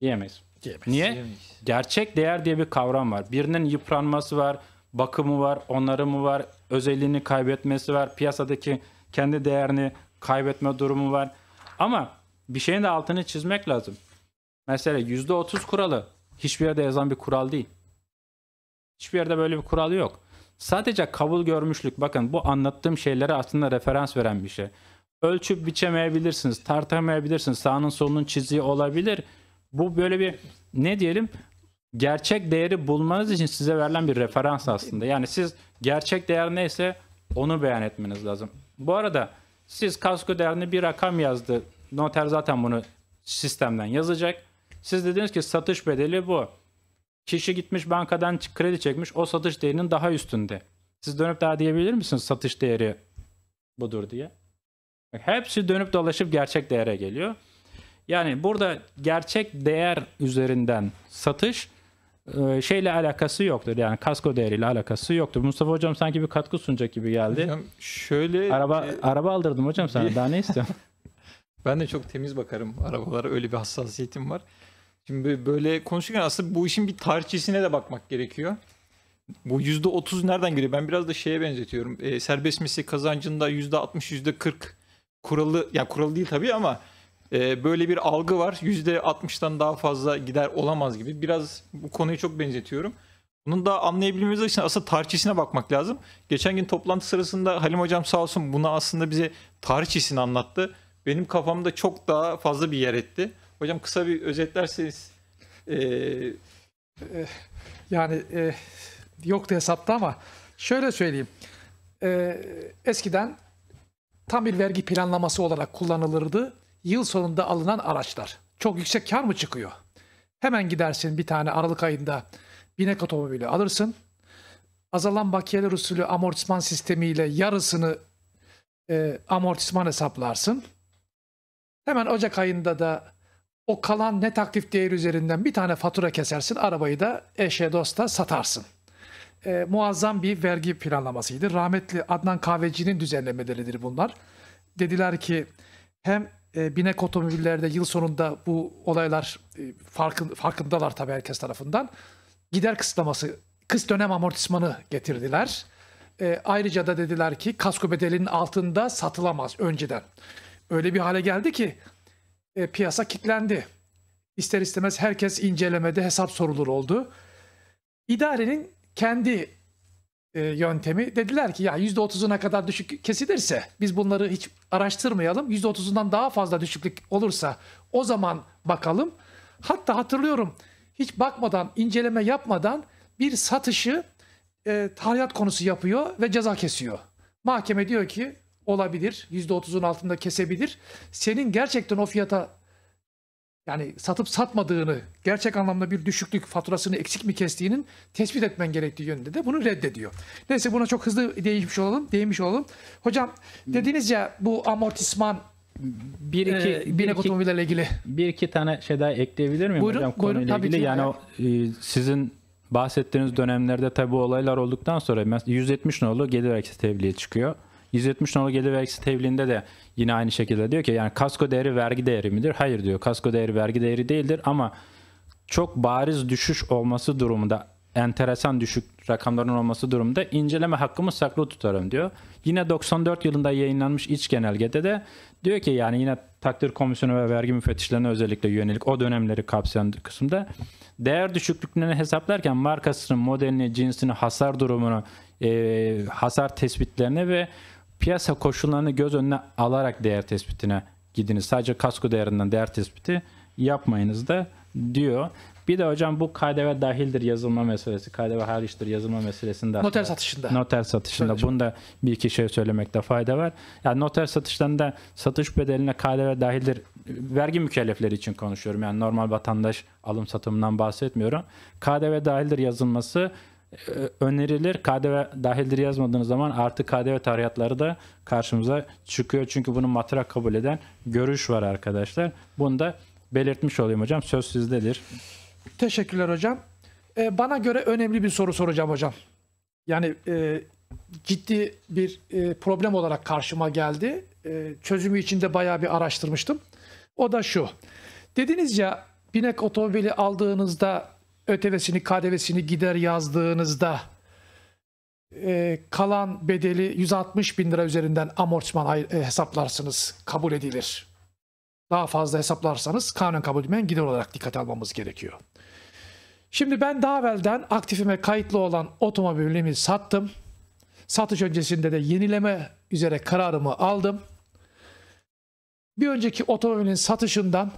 Diyemeyiz. Diyemeyiz. Niye? Diyemeyiz. Gerçek değer diye bir kavram var. Birinin yıpranması var, bakımı var, onarımı var, özelliğini kaybetmesi var, piyasadaki kendi değerini kaybetme durumu var. Ama bir şeyin de altını çizmek lazım. Mesela %30 kuralı hiçbir yerde yazan bir kural değil. Hiçbir yerde böyle bir kural yok. Sadece kabul görmüşlük bakın bu anlattığım şeylere aslında referans veren bir şey ölçüp biçemeyebilirsiniz, tartamayabilirsiniz. Sağının solunun çizdiği olabilir. Bu böyle bir ne diyelim gerçek değeri bulmanız için size verilen bir referans aslında. Yani siz gerçek değer neyse onu beyan etmeniz lazım. Bu arada siz kasko değerini bir rakam yazdı. Noter zaten bunu sistemden yazacak. Siz dediniz ki satış bedeli bu. Kişi gitmiş bankadan kredi çekmiş o satış değerinin daha üstünde. Siz dönüp daha diyebilir misiniz satış değeri budur diye? Hepsi dönüp dolaşıp gerçek değere geliyor. Yani burada gerçek değer üzerinden satış e, şeyle alakası yoktur. Yani kasko değeriyle alakası yoktur. Mustafa hocam sanki bir katkı sunacak gibi geldi. Hocam şöyle araba e, araba aldırdım hocam sana. Daha ne istiyorsun? ben de çok temiz bakarım arabalara. Öyle bir hassasiyetim var. Şimdi böyle konuşurken aslında bu işin bir tarihçesine de bakmak gerekiyor. Bu yüzde otuz nereden geliyor? Ben biraz da şeye benzetiyorum. E, serbest meslek kazancında yüzde altmış, yüzde kırk kuralı ya yani kuralı değil tabii ama e, böyle bir algı var. %60'tan daha fazla gider olamaz gibi. Biraz bu konuyu çok benzetiyorum. Bunun da anlayabilmemiz için aslında tarihçesine bakmak lazım. Geçen gün toplantı sırasında Halim Hocam sağ olsun bunu aslında bize tarihçesini anlattı. Benim kafamda çok daha fazla bir yer etti. Hocam kısa bir özetlerseniz. Ee... Yani e, yoktu hesapta ama şöyle söyleyeyim. E, eskiden tam bir vergi planlaması olarak kullanılırdı. Yıl sonunda alınan araçlar. Çok yüksek kar mı çıkıyor? Hemen gidersin bir tane Aralık ayında binek otomobili alırsın. Azalan bakiyeler usulü amortisman sistemiyle yarısını e, amortisman hesaplarsın. Hemen Ocak ayında da o kalan net aktif değer üzerinden bir tane fatura kesersin. Arabayı da eşe dosta satarsın e, muazzam bir vergi planlamasıydı. Rahmetli Adnan Kahveci'nin düzenlemeleridir bunlar. Dediler ki hem e, binek otomobillerde yıl sonunda bu olaylar e, farkın, farkındalar tabii herkes tarafından. Gider kısıtlaması, kıs dönem amortismanı getirdiler. E, ayrıca da dediler ki kasko bedelinin altında satılamaz önceden. Öyle bir hale geldi ki e, piyasa kilitlendi. İster istemez herkes incelemede hesap sorulur oldu. İdarenin kendi e, yöntemi dediler ki ya %30'una kadar düşük kesilirse biz bunları hiç araştırmayalım. %30'undan daha fazla düşüklük olursa o zaman bakalım. Hatta hatırlıyorum hiç bakmadan, inceleme yapmadan bir satışı e, tarihat konusu yapıyor ve ceza kesiyor. Mahkeme diyor ki olabilir %30'un altında kesebilir. Senin gerçekten o fiyata yani satıp satmadığını, gerçek anlamda bir düşüklük faturasını eksik mi kestiğinin tespit etmen gerektiği yönünde de bunu reddediyor. Neyse buna çok hızlı değinmiş olalım, değinmiş olalım. Hocam hmm. dediniz ya bu amortisman bir iki, ee, bir otomobillerle ilgili. Bir iki tane şey daha ekleyebilir miyim buyurun, hocam konuyla buyurun, ilgili? yani o, e, sizin bahsettiğiniz dönemlerde tabi olaylar olduktan sonra 170 nolu gelir vergisi tebliği çıkıyor. 170 nolu gelir vergisi tevlinde de yine aynı şekilde diyor ki yani kasko değeri vergi değeri midir? Hayır diyor. Kasko değeri vergi değeri değildir ama çok bariz düşüş olması durumunda enteresan düşük rakamların olması durumda inceleme hakkımı saklı tutarım diyor. Yine 94 yılında yayınlanmış iç genelgede de diyor ki yani yine takdir komisyonu ve vergi müfettişlerine özellikle yönelik o dönemleri kapsayan kısımda değer düşüklüklerini hesaplarken markasının modelini, cinsini, hasar durumunu, e, hasar tespitlerini ve piyasa koşullarını göz önüne alarak değer tespitine gidiniz. Sadece kasko değerinden değer tespiti yapmayınız da diyor. Bir de hocam bu KDV dahildir yazılma meselesi. KDV hariçtir yazılma meselesinde. Noter satışında. Noter satışında. Söyle Bunu da bir iki şey söylemekte fayda var. Yani noter satışlarında satış bedeline KDV dahildir. Vergi mükellefleri için konuşuyorum. Yani normal vatandaş alım satımından bahsetmiyorum. KDV dahildir yazılması ee, önerilir. KDV dahildir yazmadığınız zaman artı KDV tarihiyatları da karşımıza çıkıyor. Çünkü bunu matrak kabul eden görüş var arkadaşlar. Bunu da belirtmiş olayım hocam. Söz sizdedir. Teşekkürler hocam. Ee, bana göre önemli bir soru soracağım hocam. Yani e, ciddi bir e, problem olarak karşıma geldi. E, çözümü için de bayağı bir araştırmıştım. O da şu. Dediniz ya binek otomobili aldığınızda ötevesini KDV'sini gider yazdığınızda e, kalan bedeli 160 bin lira üzerinden amortisman e, hesaplarsınız, kabul edilir. Daha fazla hesaplarsanız kanun kabul etmeyen gider olarak dikkat almamız gerekiyor. Şimdi ben daha evvelden aktifime kayıtlı olan otomobilimi sattım. Satış öncesinde de yenileme üzere kararımı aldım. Bir önceki otomobilin satışından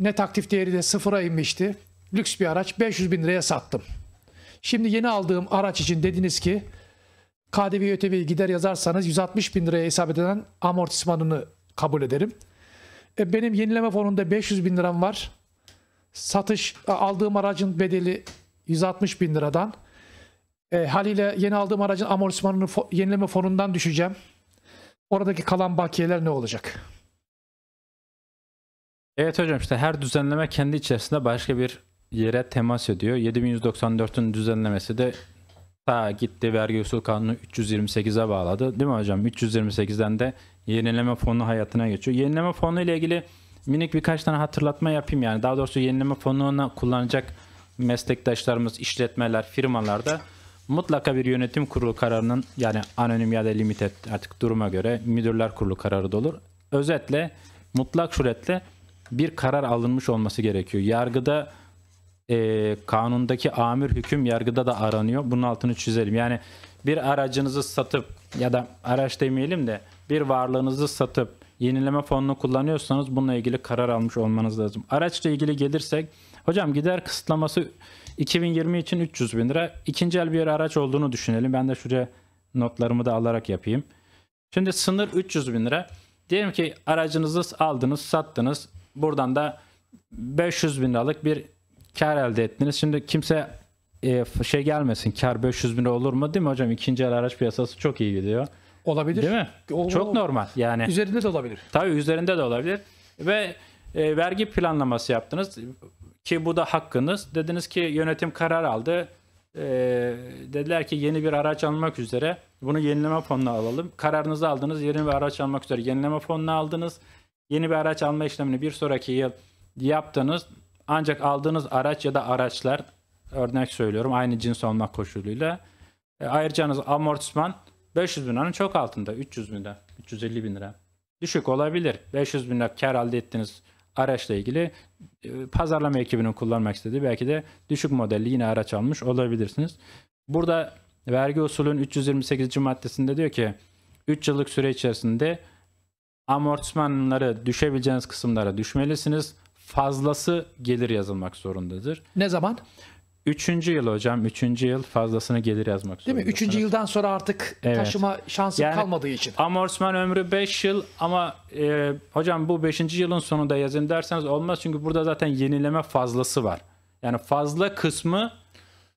net aktif değeri de sıfıra inmişti lüks bir araç 500 bin liraya sattım. Şimdi yeni aldığım araç için dediniz ki KDV ÖTV gider yazarsanız 160 bin liraya hesap edilen amortismanını kabul ederim. E benim yenileme fonunda 500 bin liram var. Satış aldığım aracın bedeli 160 bin liradan. E, haliyle yeni aldığım aracın amortismanını fo- yenileme fonundan düşeceğim. Oradaki kalan bakiyeler ne olacak? Evet hocam işte her düzenleme kendi içerisinde başka bir yere temas ediyor. 7194'ün düzenlemesi de ta gitti vergi usul kanunu 328'e bağladı. Değil mi hocam? 328'den de yenileme fonu hayatına geçiyor. Yenileme fonu ile ilgili minik birkaç tane hatırlatma yapayım yani. Daha doğrusu yenileme fonunu kullanacak meslektaşlarımız, işletmeler, firmalarda mutlaka bir yönetim kurulu kararının yani anonim ya da limited artık duruma göre müdürler kurulu kararı da olur. Özetle mutlak suretle bir karar alınmış olması gerekiyor. Yargıda e, kanundaki amir hüküm yargıda da aranıyor. Bunun altını çizelim. Yani bir aracınızı satıp ya da araç demeyelim de bir varlığınızı satıp yenileme fonunu kullanıyorsanız bununla ilgili karar almış olmanız lazım. Araçla ilgili gelirsek hocam gider kısıtlaması 2020 için 300 bin lira. İkinci el bir araç olduğunu düşünelim. Ben de şuraya notlarımı da alarak yapayım. Şimdi sınır 300 bin lira. Diyelim ki aracınızı aldınız, sattınız. Buradan da 500 bin liralık bir kar elde ettiniz. Şimdi kimse e, şey gelmesin kar 500 bin olur mu değil mi hocam? İkinci el araç piyasası çok iyi gidiyor. Olabilir. Değil mi? O, çok normal yani. Üzerinde de olabilir. Tabii üzerinde de olabilir. Ve e, vergi planlaması yaptınız ki bu da hakkınız. Dediniz ki yönetim karar aldı. E, dediler ki yeni bir araç almak üzere bunu yenileme fonuna alalım. Kararınızı aldınız. Yeni bir araç almak üzere yenileme fonuna aldınız. Yeni bir araç alma işlemini bir sonraki yıl yaptınız. Ancak aldığınız araç ya da araçlar örnek söylüyorum aynı cins olmak koşuluyla e, ayıracağınız amortisman 500 bin liranın çok altında 300 bin lira 350 bin lira düşük olabilir 500 bin lira kar elde ettiğiniz araçla ilgili e, pazarlama ekibinin kullanmak istediği belki de düşük modelli yine araç almış olabilirsiniz. Burada vergi usulün 328. maddesinde diyor ki 3 yıllık süre içerisinde amortismanları düşebileceğiniz kısımlara düşmelisiniz fazlası gelir yazılmak zorundadır. Ne zaman? Üçüncü yıl hocam. Üçüncü yıl fazlasını gelir yazmak zorundadır. Değil mi? Üçüncü yıldan sonra artık evet. taşıma şansı yani, kalmadığı için. Amortisman ömrü beş yıl ama e, hocam bu beşinci yılın sonunda yazın derseniz olmaz. Çünkü burada zaten yenileme fazlası var. Yani fazla kısmı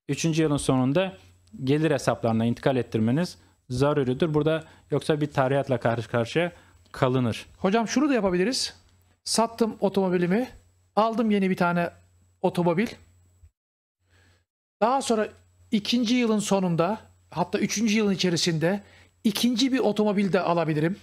üçüncü yılın sonunda gelir hesaplarına intikal ettirmeniz zaruridir. Burada yoksa bir tarihatla karşı karşıya kalınır. Hocam şunu da yapabiliriz. Sattım otomobilimi Aldım yeni bir tane otomobil. Daha sonra ikinci yılın sonunda hatta üçüncü yılın içerisinde ikinci bir otomobil de alabilirim.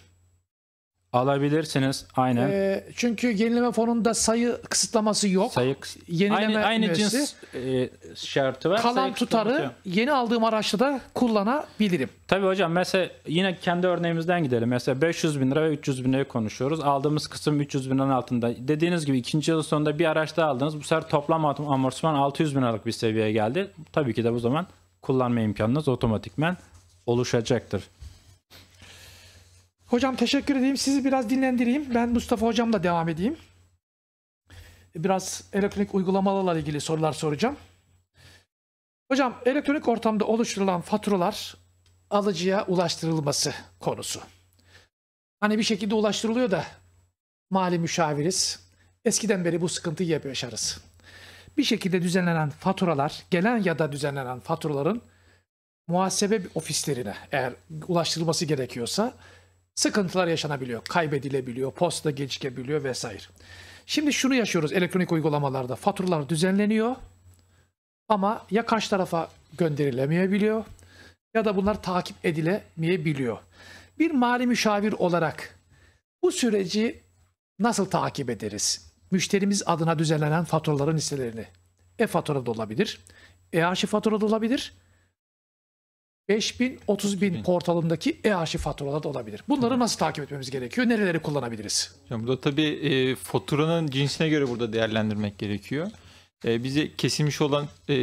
Alabilirsiniz aynen. Ee, çünkü yenileme fonunda sayı kısıtlaması yok. Sayı yenileme aynı, aynı cins e, şartı var. Kalan tutarı yeni aldığım araçta da kullanabilirim. Tabii hocam mesela yine kendi örneğimizden gidelim. Mesela 500 bin lira ve 300 bin lirayı konuşuyoruz. Aldığımız kısım 300 binin altında. Dediğiniz gibi ikinci yıl sonunda bir araç daha aldınız. Bu sefer toplam amortisman 600 bin liralık bir seviyeye geldi. Tabii ki de bu zaman kullanma imkanınız otomatikmen oluşacaktır. Hocam teşekkür edeyim. Sizi biraz dinlendireyim. Ben Mustafa hocam da devam edeyim. Biraz elektronik uygulamalarla ilgili sorular soracağım. Hocam elektronik ortamda oluşturulan faturalar alıcıya ulaştırılması konusu. Hani bir şekilde ulaştırılıyor da mali müşaviriz. Eskiden beri bu sıkıntıyı hep yaşarız. Bir şekilde düzenlenen faturalar, gelen ya da düzenlenen faturaların muhasebe ofislerine eğer ulaştırılması gerekiyorsa sıkıntılar yaşanabiliyor. Kaybedilebiliyor, posta gecikebiliyor vesaire. Şimdi şunu yaşıyoruz elektronik uygulamalarda. Faturalar düzenleniyor ama ya karşı tarafa gönderilemeyebiliyor ya da bunlar takip edilemeyebiliyor. Bir mali müşavir olarak bu süreci nasıl takip ederiz? Müşterimiz adına düzenlenen faturaların listelerini E-fatura da olabilir, e-arşiv fatura da olabilir, 5000 30 bin portalındaki e-arşiv faturalar da olabilir. Bunları nasıl takip etmemiz gerekiyor? Nereleri kullanabiliriz? Şimdi burada tabii e, faturanın cinsine göre burada değerlendirmek gerekiyor. E, bize kesilmiş olan e,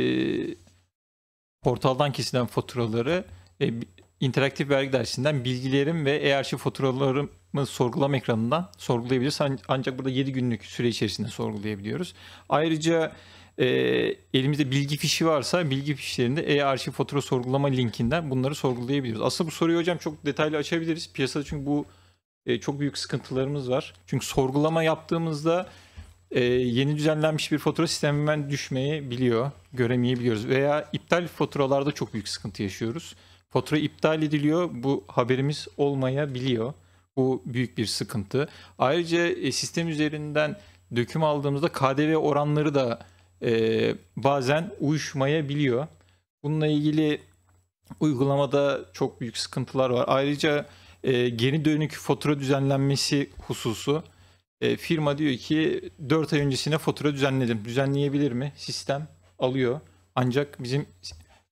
portaldan kesilen faturaları e, interaktif vergi dersinden bilgilerim ve e-arşiv faturalarımı sorgulama ekranından sorgulayabiliriz. Ancak burada 7 günlük süre içerisinde sorgulayabiliyoruz. Ayrıca e, elimizde bilgi fişi varsa bilgi fişlerinde e-arşiv fatura sorgulama linkinden bunları sorgulayabiliyoruz. Aslında bu soruyu hocam çok detaylı açabiliriz. Piyasada çünkü bu e, çok büyük sıkıntılarımız var. Çünkü sorgulama yaptığımızda e, yeni düzenlenmiş bir fatura sisteminden düşmeyebiliyor, göremeyebiliyoruz. Veya iptal faturalarda çok büyük sıkıntı yaşıyoruz. Fatura iptal ediliyor, bu haberimiz olmayabiliyor. Bu büyük bir sıkıntı. Ayrıca e, sistem üzerinden döküm aldığımızda KDV oranları da e, bazen uyuşmayabiliyor. Bununla ilgili uygulamada çok büyük sıkıntılar var. Ayrıca e, geri dönük fatura düzenlenmesi hususu. E, firma diyor ki 4 ay öncesine fatura düzenledim. Düzenleyebilir mi? Sistem alıyor. Ancak bizim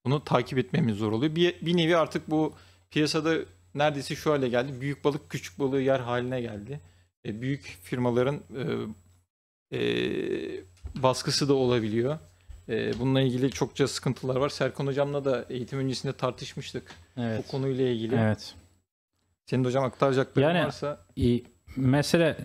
bunu takip etmemiz zor oluyor. Bir, bir nevi artık bu piyasada neredeyse şu hale geldi. Büyük balık küçük balığı yer haline geldi. E, büyük firmaların e, e, baskısı da olabiliyor. Ee, bununla ilgili çokça sıkıntılar var. Serkan hocamla da eğitim öncesinde tartışmıştık evet. bu konuyla ilgili. Evet. Senin de hocam aktaracakların yani, varsa... E, mesele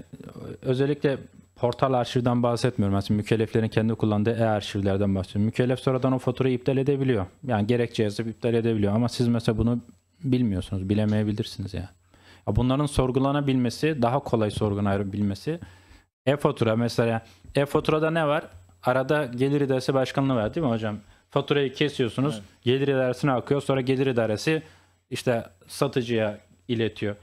özellikle portal arşivden bahsetmiyorum. Aslında mükelleflerin kendi kullandığı e-arşivlerden bahsediyorum. Mükellef sonradan o faturayı iptal edebiliyor. Yani gerekçe yazıp iptal edebiliyor. Ama siz mesela bunu bilmiyorsunuz. Bilemeyebilirsiniz yani. bunların sorgulanabilmesi, daha kolay sorgulanabilmesi e-fatura mesela e-faturada ne var? Arada gelir idaresi başkanlığı var değil mi hocam? Faturayı kesiyorsunuz. Evet. Gelir idaresine akıyor. Sonra gelir idaresi işte satıcıya iletiyor.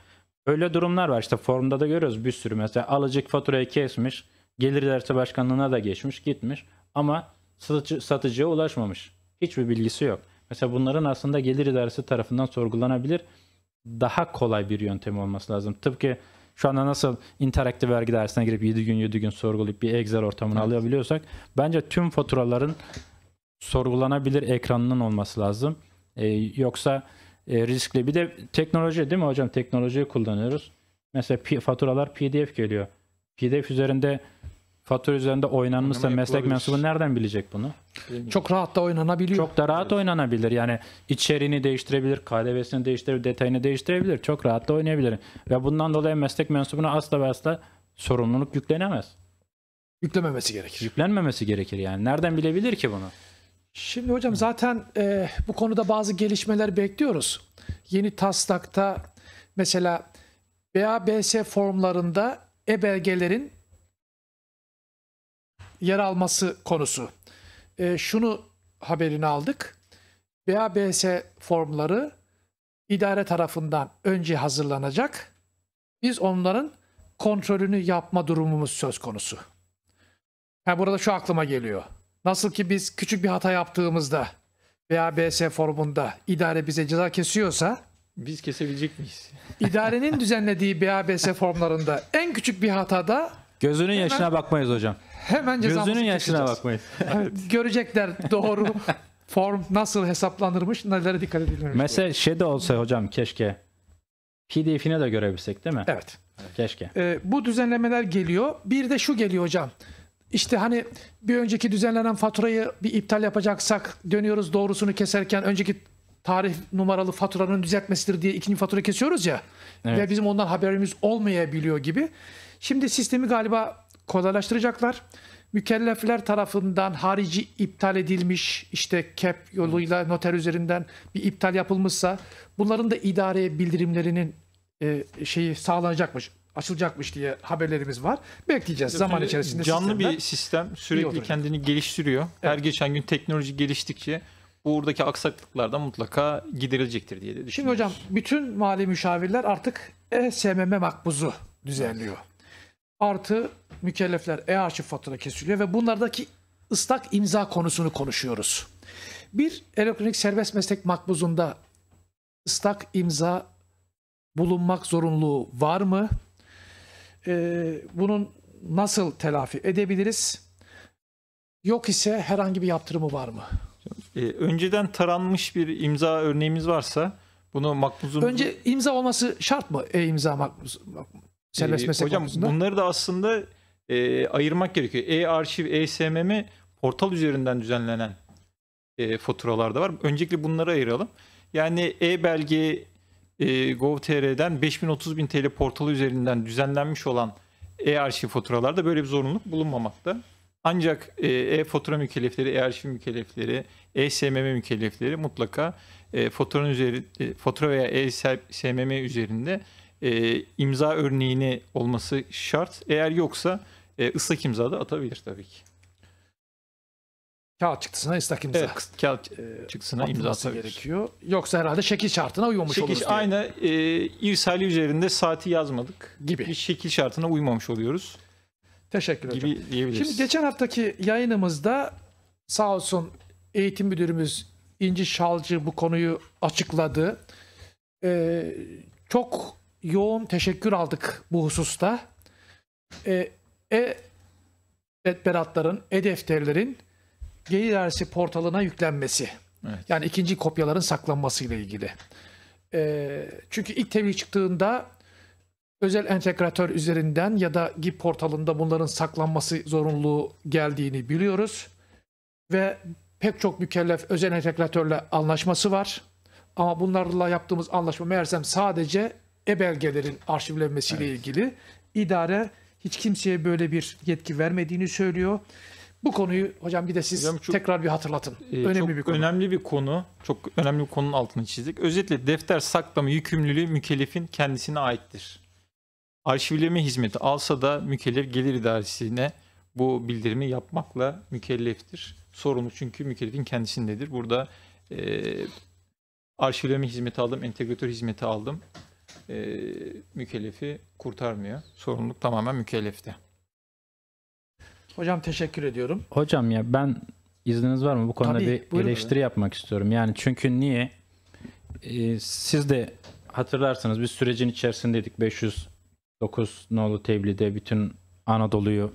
Öyle durumlar var işte formda da görüyoruz bir sürü mesela alıcı faturayı kesmiş. Gelir idaresi başkanlığına da geçmiş gitmiş ama satıcı, satıcıya ulaşmamış. Hiçbir bilgisi yok. Mesela bunların aslında gelir idaresi tarafından sorgulanabilir daha kolay bir yöntem olması lazım. Tıpkı şu anda nasıl interaktif vergi dersine girip 7 gün 7 gün sorgulayıp bir Excel ortamını evet. alabiliyorsak bence tüm faturaların sorgulanabilir ekranının olması lazım. Ee, yoksa e, riskli. Bir de teknoloji değil mi hocam? Teknolojiyi kullanıyoruz. Mesela faturalar PDF geliyor. PDF üzerinde fatura üzerinde oynanmışsa Oynama meslek mensubu nereden bilecek bunu? Çok rahat da oynanabiliyor. Çok da rahat oynanabilir. Yani içeriğini değiştirebilir, KDV'sini değiştirebilir, detayını değiştirebilir. Çok rahat da oynayabilir. Ve bundan dolayı meslek mensubuna asla ve asla sorumluluk yüklenemez. Yüklememesi gerekir. Yüklenmemesi gerekir yani. Nereden bilebilir ki bunu? Şimdi hocam zaten e, bu konuda bazı gelişmeler bekliyoruz. Yeni taslakta mesela BABS formlarında e-belgelerin yer alması konusu. E, şunu haberini aldık. BABS formları idare tarafından önce hazırlanacak. Biz onların kontrolünü yapma durumumuz söz konusu. Yani burada şu aklıma geliyor. Nasıl ki biz küçük bir hata yaptığımızda BABS formunda idare bize ceza kesiyorsa biz kesebilecek miyiz? İdarenin düzenlediği BABS formlarında en küçük bir hatada gözünün yaşına bakmayız hocam hemen cezamızı Gözünün yaşına bakmayın. evet. Görecekler doğru form nasıl hesaplanırmış, nelere dikkat edilirmiş. Mesela şey de olsa hocam keşke PDF'ine de görebilsek değil mi? Evet. Keşke. Ee, bu düzenlemeler geliyor. Bir de şu geliyor hocam. İşte hani bir önceki düzenlenen faturayı bir iptal yapacaksak dönüyoruz doğrusunu keserken önceki tarih numaralı faturanın düzeltmesidir diye ikinci fatura kesiyoruz ya. Evet. Ve bizim ondan haberimiz olmayabiliyor gibi. Şimdi sistemi galiba kolaylaştıracaklar. Mükellefler tarafından harici iptal edilmiş işte kep yoluyla noter üzerinden bir iptal yapılmışsa bunların da idareye bildirimlerinin e, şeyi sağlanacakmış açılacakmış diye haberlerimiz var. Bekleyeceğiz Yok, zaman içerisinde. Canlı bir sistem sürekli kendini geliştiriyor. Evet. Her geçen gün teknoloji geliştikçe buradaki aksaklıklardan mutlaka giderilecektir diye de düşünüyoruz. Şimdi hocam bütün mali müşavirler artık ESMM makbuzu düzenliyor. Artı mükellefler e-arşiv fatura kesiliyor ve bunlardaki ıslak imza konusunu konuşuyoruz. Bir elektronik serbest meslek makbuzunda ıslak imza bulunmak zorunluluğu var mı? Ee, bunun nasıl telafi edebiliriz? Yok ise herhangi bir yaptırımı var mı? Ee, önceden taranmış bir imza örneğimiz varsa bunu makbuzun... Önce imza olması şart mı? E-imza makbuz, makbuz ee, serbest meslek Hocam makbuzunda? bunları da aslında e, ayırmak gerekiyor. E-arşiv, e-SMM portal üzerinden düzenlenen e, faturalar da var. Öncelikle bunları ayıralım. Yani e-belge e, gov.tr'den 5030.000 TL portalı üzerinden düzenlenmiş olan e-arşiv faturalarda böyle bir zorunluluk bulunmamakta. Ancak e-fatura mükellefleri, e-arşiv mükellefleri, e-SMM mükellefleri mutlaka e, faturanın üzeri, e, fatura veya e-SMM üzerinde e, imza örneğini olması şart. Eğer yoksa e, ıslak imza da atabilir tabii ki. Kağıt çıktısına ıslak imza. Evet, kağıt e, çıktısına imza atabilir. gerekiyor. Yoksa herhalde şekil şartına uymamış şekil, oluruz. Aynı e, irsali üzerinde saati yazmadık. Gibi. Bir şekil şartına uymamış oluyoruz. Teşekkür gibi hocam. diyebiliriz. Şimdi geçen haftaki yayınımızda sağ olsun eğitim müdürümüz İnci Şalcı bu konuyu açıkladı. Ee, çok yoğun teşekkür aldık bu hususta. Ee, e beratların, e-defterlerin gelir dersi portalına yüklenmesi. Evet. Yani ikinci kopyaların saklanması ile ilgili. E, çünkü ilk tebliğ çıktığında özel entegratör üzerinden ya da GIP portalında bunların saklanması zorunluluğu geldiğini biliyoruz. Ve pek çok mükellef özel entegratörle anlaşması var. Ama bunlarla yaptığımız anlaşma meğersem sadece e-belgelerin arşivlenmesiyle evet. ilgili idare hiç kimseye böyle bir yetki vermediğini söylüyor. Bu konuyu hocam bir de siz hocam çok, tekrar bir hatırlatın. E, önemli çok bir konu. Önemli bir konu. Çok önemli bir konunun altını çizdik. Özetle defter saklama yükümlülüğü mükellefin kendisine aittir. Arşivleme hizmeti alsa da mükellef gelir idaresine bu bildirimi yapmakla mükelleftir. sorunu çünkü mükellefin kendisindedir. Burada e, arşivleme hizmeti aldım, entegratör hizmeti aldım e, mükellefi kurtarmıyor. Sorumluluk tamamen mükellefte. Hocam teşekkür ediyorum. Hocam ya ben izniniz var mı bu konuda Tabii, bir eleştiri buyurun. yapmak istiyorum. Yani çünkü niye? Ee, siz de hatırlarsınız biz sürecin içerisindeydik. 509 nolu tebliğde bütün Anadolu'yu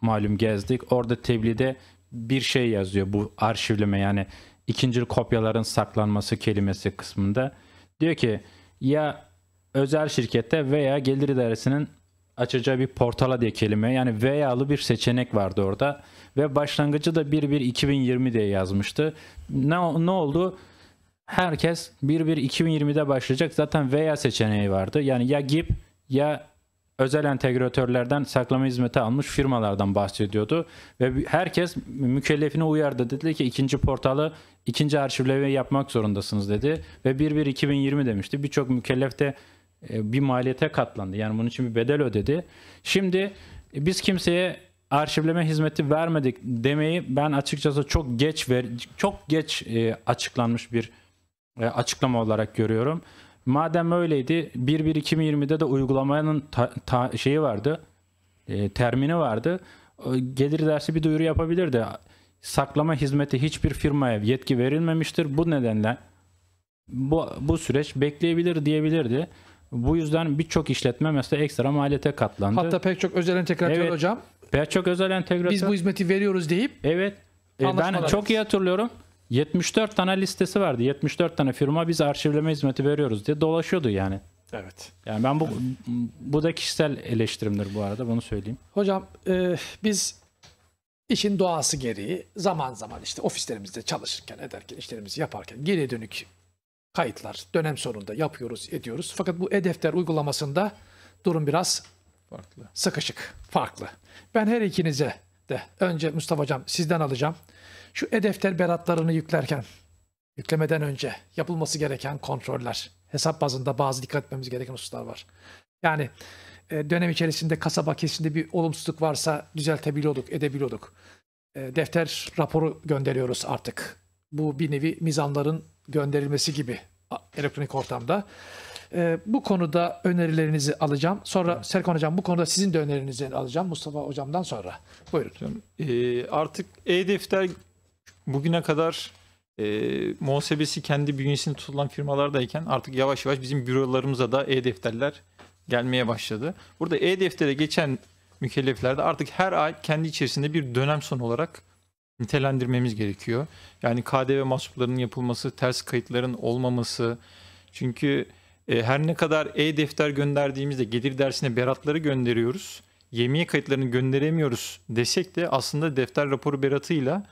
malum gezdik. Orada tebliğde bir şey yazıyor bu arşivleme yani ikinci kopyaların saklanması kelimesi kısmında. Diyor ki ya özel şirkette veya gelir idaresinin açacağı bir portala diye kelime yani veya'lı bir seçenek vardı orada ve başlangıcı da 1-1-2020 diye yazmıştı. Ne, ne oldu? Herkes 1-1-2020'de başlayacak zaten veya seçeneği vardı. Yani ya GIP ya özel entegratörlerden saklama hizmeti almış firmalardan bahsediyordu. Ve herkes mükellefini uyardı. Dedi ki ikinci portalı ikinci arşivleme yapmak zorundasınız dedi. Ve 1-1-2020 demişti. Birçok mükellef de e, bir maliyete katlandı. Yani bunun için bir bedel ödedi. Şimdi e, biz kimseye arşivleme hizmeti vermedik demeyi ben açıkçası çok geç ver çok geç e, açıklanmış bir açıklama olarak görüyorum. Madem öyleydi 1.1.2020'de de uygulamanın ta, ta, şeyi vardı. E, termini vardı. Gelir dersi bir duyuru yapabilirdi. Saklama hizmeti hiçbir firmaya yetki verilmemiştir. Bu nedenle bu, bu süreç bekleyebilir diyebilirdi. Bu yüzden birçok işletme mesela ekstra maliyete katlandı. Hatta pek çok özel entegratör evet, hocam. Pek çok özel entegratör. Biz bu hizmeti veriyoruz deyip. Evet. E, ben çok iyi hatırlıyorum. 74 tane listesi vardı. 74 tane firma biz arşivleme hizmeti veriyoruz diye dolaşıyordu yani. Evet. Yani ben bu bu da kişisel eleştirimdir bu arada bunu söyleyeyim. Hocam e, biz işin doğası gereği zaman zaman işte ofislerimizde çalışırken ederken işlerimizi yaparken geriye dönük kayıtlar dönem sonunda yapıyoruz, ediyoruz. Fakat bu e-defter uygulamasında durum biraz farklı. Sıkışık, farklı. Ben her ikinize de önce Mustafa Hocam sizden alacağım. Şu e-defter beratlarını yüklerken, yüklemeden önce yapılması gereken kontroller. Hesap bazında bazı dikkat etmemiz gereken hususlar var. Yani e, dönem içerisinde kasaba kesinde bir olumsuzluk varsa düzeltebiliyorduk, edebiliyorduk. E, defter raporu gönderiyoruz artık. Bu bir nevi mizanların gönderilmesi gibi elektronik ortamda. E, bu konuda önerilerinizi alacağım. Sonra evet. Serkan Hocam bu konuda sizin de önerinizi alacağım Mustafa Hocam'dan sonra. Buyurun. Hocam, e, artık e-defter bugüne kadar e, muhasebesi kendi bünyesinde tutulan firmalardayken artık yavaş yavaş bizim bürolarımıza da e-defterler gelmeye başladı. Burada e-deftere geçen mükelleflerde artık her ay kendi içerisinde bir dönem son olarak nitelendirmemiz gerekiyor. Yani KDV mahsuplarının yapılması, ters kayıtların olmaması. Çünkü e, her ne kadar e-defter gönderdiğimizde gelir dersine beratları gönderiyoruz. Yemiye kayıtlarını gönderemiyoruz desek de aslında defter raporu beratıyla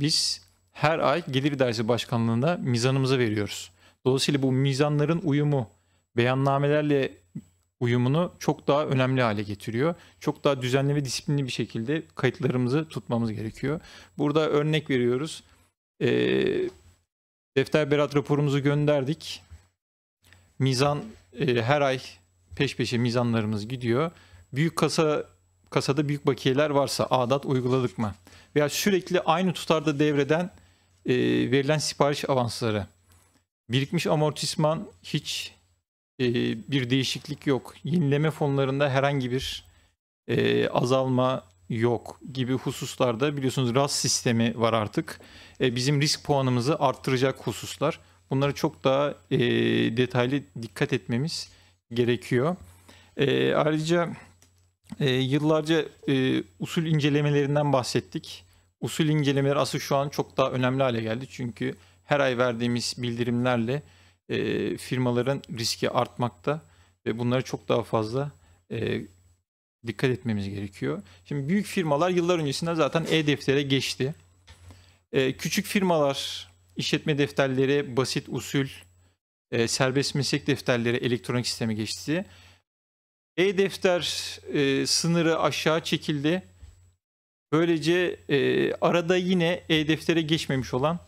biz her ay gelir dersi başkanlığında mizanımızı veriyoruz. Dolayısıyla bu mizanların uyumu, beyannamelerle uyumunu çok daha önemli hale getiriyor. Çok daha düzenli ve disiplinli bir şekilde kayıtlarımızı tutmamız gerekiyor. Burada örnek veriyoruz. E, defter berat raporumuzu gönderdik. Mizan e, her ay peş peşe mizanlarımız gidiyor. Büyük kasa kasada büyük bakiyeler varsa adat uyguladık mı? Veya sürekli aynı tutarda devreden e, verilen sipariş avansları. Birikmiş amortisman hiç e, bir değişiklik yok. Yenileme fonlarında herhangi bir e, azalma yok gibi hususlarda biliyorsunuz RAS sistemi var artık. E, bizim risk puanımızı arttıracak hususlar. Bunlara çok daha e, detaylı dikkat etmemiz gerekiyor. E, ayrıca e, yıllarca e, usul incelemelerinden bahsettik. Usul incelemeleri asıl şu an çok daha önemli hale geldi. Çünkü her ay verdiğimiz bildirimlerle e, firmaların riski artmakta ve bunlara çok daha fazla e, dikkat etmemiz gerekiyor. Şimdi büyük firmalar yıllar öncesinden zaten e-deftere geçti. E, küçük firmalar işletme defterleri basit usul, e, serbest meslek defterleri elektronik sisteme geçti. E-defter e, sınırı aşağı çekildi. Böylece e, arada yine e-deftere geçmemiş olan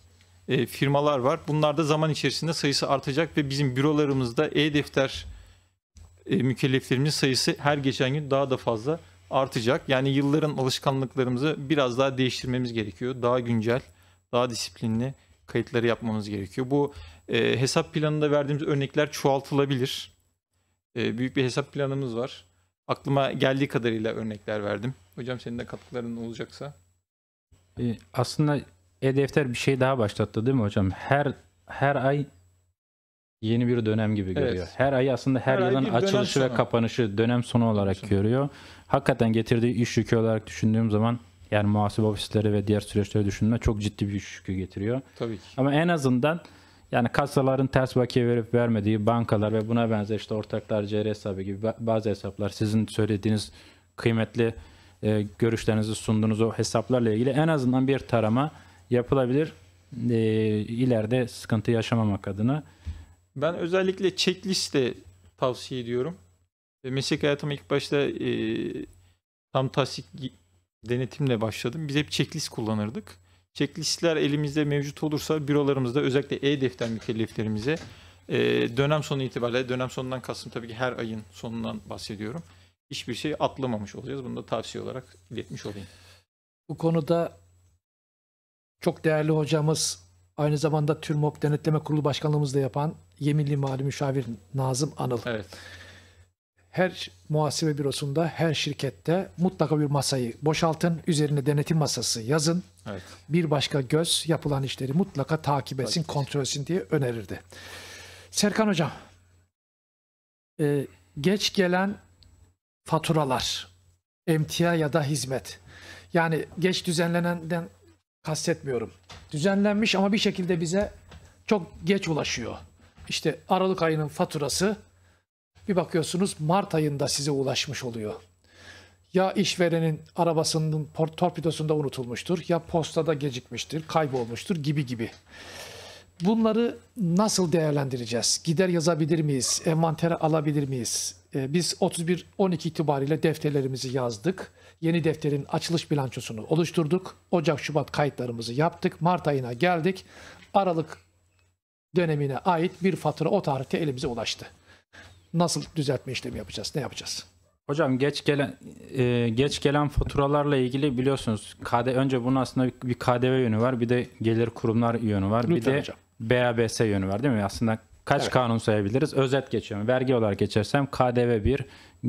e, firmalar var. Bunlar da zaman içerisinde sayısı artacak ve bizim bürolarımızda e-defter e, mükelleflerimizin sayısı her geçen gün daha da fazla artacak. Yani yılların alışkanlıklarımızı biraz daha değiştirmemiz gerekiyor. Daha güncel, daha disiplinli kayıtları yapmamız gerekiyor. Bu e, hesap planında verdiğimiz örnekler çoğaltılabilir. E, büyük bir hesap planımız var. Aklıma geldiği kadarıyla örnekler verdim. Hocam senin de katkıların olacaksa. E, aslında e-Defter bir şey daha başlattı değil mi hocam? Her her ay yeni bir dönem gibi görüyor. Her ay aslında her, her yılın açılışı ve kapanışı dönem sonu olarak sonu. görüyor. Hakikaten getirdiği iş yükü olarak düşündüğüm zaman yani muhasebe ofisleri ve diğer süreçleri düşünme çok ciddi bir iş yükü getiriyor. Tabii ki. Ama en azından yani kasaların ters bakiye verip vermediği bankalar ve buna benzer işte ortaklar, CR hesabı gibi bazı hesaplar sizin söylediğiniz kıymetli e, görüşlerinizi sunduğunuz o hesaplarla ilgili en azından bir tarama yapılabilir. E, ileride sıkıntı yaşamamak adına. Ben özellikle checklist tavsiye ediyorum. Meslek hayatıma ilk başta e, tam tasdik denetimle başladım. Biz hep checklist kullanırdık. Checklistler elimizde mevcut olursa bürolarımızda özellikle e-defter mükelleflerimize e, dönem sonu itibariyle dönem sonundan kastım tabii ki her ayın sonundan bahsediyorum. Hiçbir şey atlamamış olacağız. Bunu da tavsiye olarak iletmiş olayım. Bu konuda çok değerli hocamız aynı zamanda TÜRMOP Denetleme Kurulu da yapan yeminli mali müşavir Nazım Anıl. Evet. Her muhasebe bürosunda, her şirkette mutlaka bir masayı boşaltın. Üzerine denetim masası yazın. Evet. Bir başka göz yapılan işleri mutlaka takip etsin, evet. kontrol etsin diye önerirdi. Serkan Hocam, e, geç gelen faturalar, emtia ya da hizmet. Yani geç düzenlenenden kastetmiyorum. Düzenlenmiş ama bir şekilde bize çok geç ulaşıyor. İşte Aralık ayının faturası bir bakıyorsunuz Mart ayında size ulaşmış oluyor. Ya işverenin arabasının torpidosunda unutulmuştur ya postada gecikmiştir, kaybolmuştur gibi gibi. Bunları nasıl değerlendireceğiz? Gider yazabilir miyiz? Envantere alabilir miyiz? Ee, biz 31-12 itibariyle defterlerimizi yazdık yeni defterin açılış bilançosunu oluşturduk. Ocak, Şubat kayıtlarımızı yaptık. Mart ayına geldik. Aralık dönemine ait bir fatura o tarihte elimize ulaştı. Nasıl düzeltme işlemi yapacağız? Ne yapacağız? Hocam geç gelen e, geç gelen faturalarla ilgili biliyorsunuz KD önce bunun aslında bir KDV yönü var, bir de gelir kurumlar yönü var, Lütfen bir de hocam. BABS yönü var değil mi? Aslında kaç evet. kanun sayabiliriz? Özet geçiyorum. Vergi olarak geçersem KDV 1,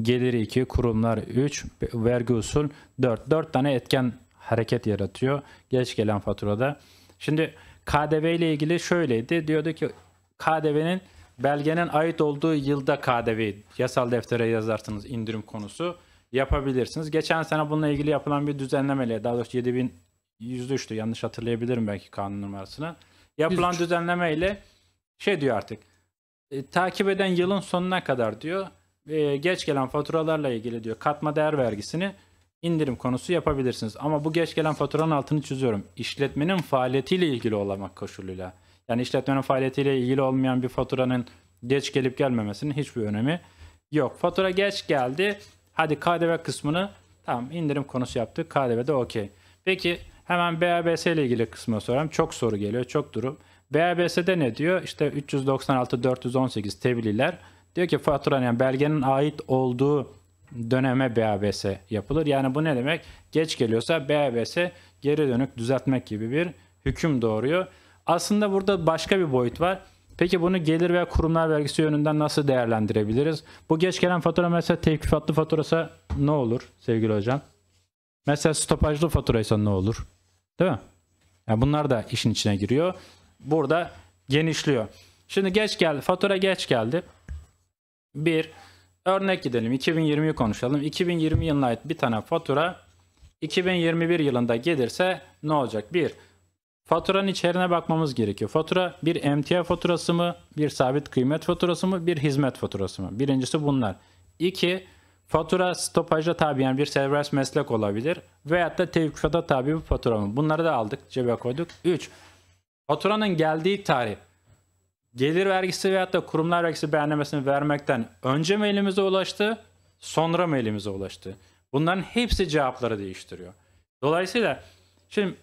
geliri 2, kurumlar 3, vergi usul 4. 4 tane etken hareket yaratıyor geç gelen faturada. Şimdi KDV ile ilgili şöyleydi. Diyordu ki KDV'nin belgenin ait olduğu yılda KDV yasal deftere yazarsınız indirim konusu yapabilirsiniz. Geçen sene bununla ilgili yapılan bir düzenlemeyle daha doğrusu 7103'tü yanlış hatırlayabilirim belki kanun numarasını. Yapılan 103. ile şey diyor artık e, takip eden yılın sonuna kadar diyor e, geç gelen faturalarla ilgili diyor katma değer vergisini indirim konusu yapabilirsiniz. Ama bu geç gelen faturanın altını çiziyorum. İşletmenin faaliyetiyle ilgili olamak koşuluyla. Yani işletmenin faaliyetiyle ilgili olmayan bir faturanın geç gelip gelmemesinin hiçbir önemi yok. Fatura geç geldi. Hadi KDV kısmını tamam indirim konusu yaptık. KDV de okey. Peki hemen BABS ile ilgili kısmına sorarım. Çok soru geliyor, çok durum. BABS'de ne diyor? İşte 396-418 tebliğler Diyor ki faturan yani belgenin ait olduğu döneme BABS yapılır. Yani bu ne demek? Geç geliyorsa BABS geri dönük düzeltmek gibi bir hüküm doğuruyor. Aslında burada başka bir boyut var. Peki bunu gelir veya kurumlar vergisi yönünden nasıl değerlendirebiliriz? Bu geç gelen fatura mesela tevkifatlı faturası ne olur sevgili hocam? Mesela stopajlı faturaysa ne olur? Değil mi? Yani bunlar da işin içine giriyor. Burada genişliyor. Şimdi geç geldi. Fatura geç geldi. Bir, örnek gidelim 2020'yi konuşalım. 2020 yılına ait bir tane fatura 2021 yılında gelirse ne olacak? Bir, faturanın içeriğine bakmamız gerekiyor. Fatura bir emtia faturası mı, bir sabit kıymet faturası mı, bir hizmet faturası mı? Birincisi bunlar. iki fatura stopajla tabi yani bir serbest meslek olabilir veyahut da tevkifata tabi bir fatura mı? Bunları da aldık, cebe koyduk. Üç, faturanın geldiği tarih gelir vergisi veyahut da kurumlar vergisi beyanlamesini vermekten önce mi elimize ulaştı, sonra mı elimize ulaştı? Bunların hepsi cevapları değiştiriyor. Dolayısıyla şimdi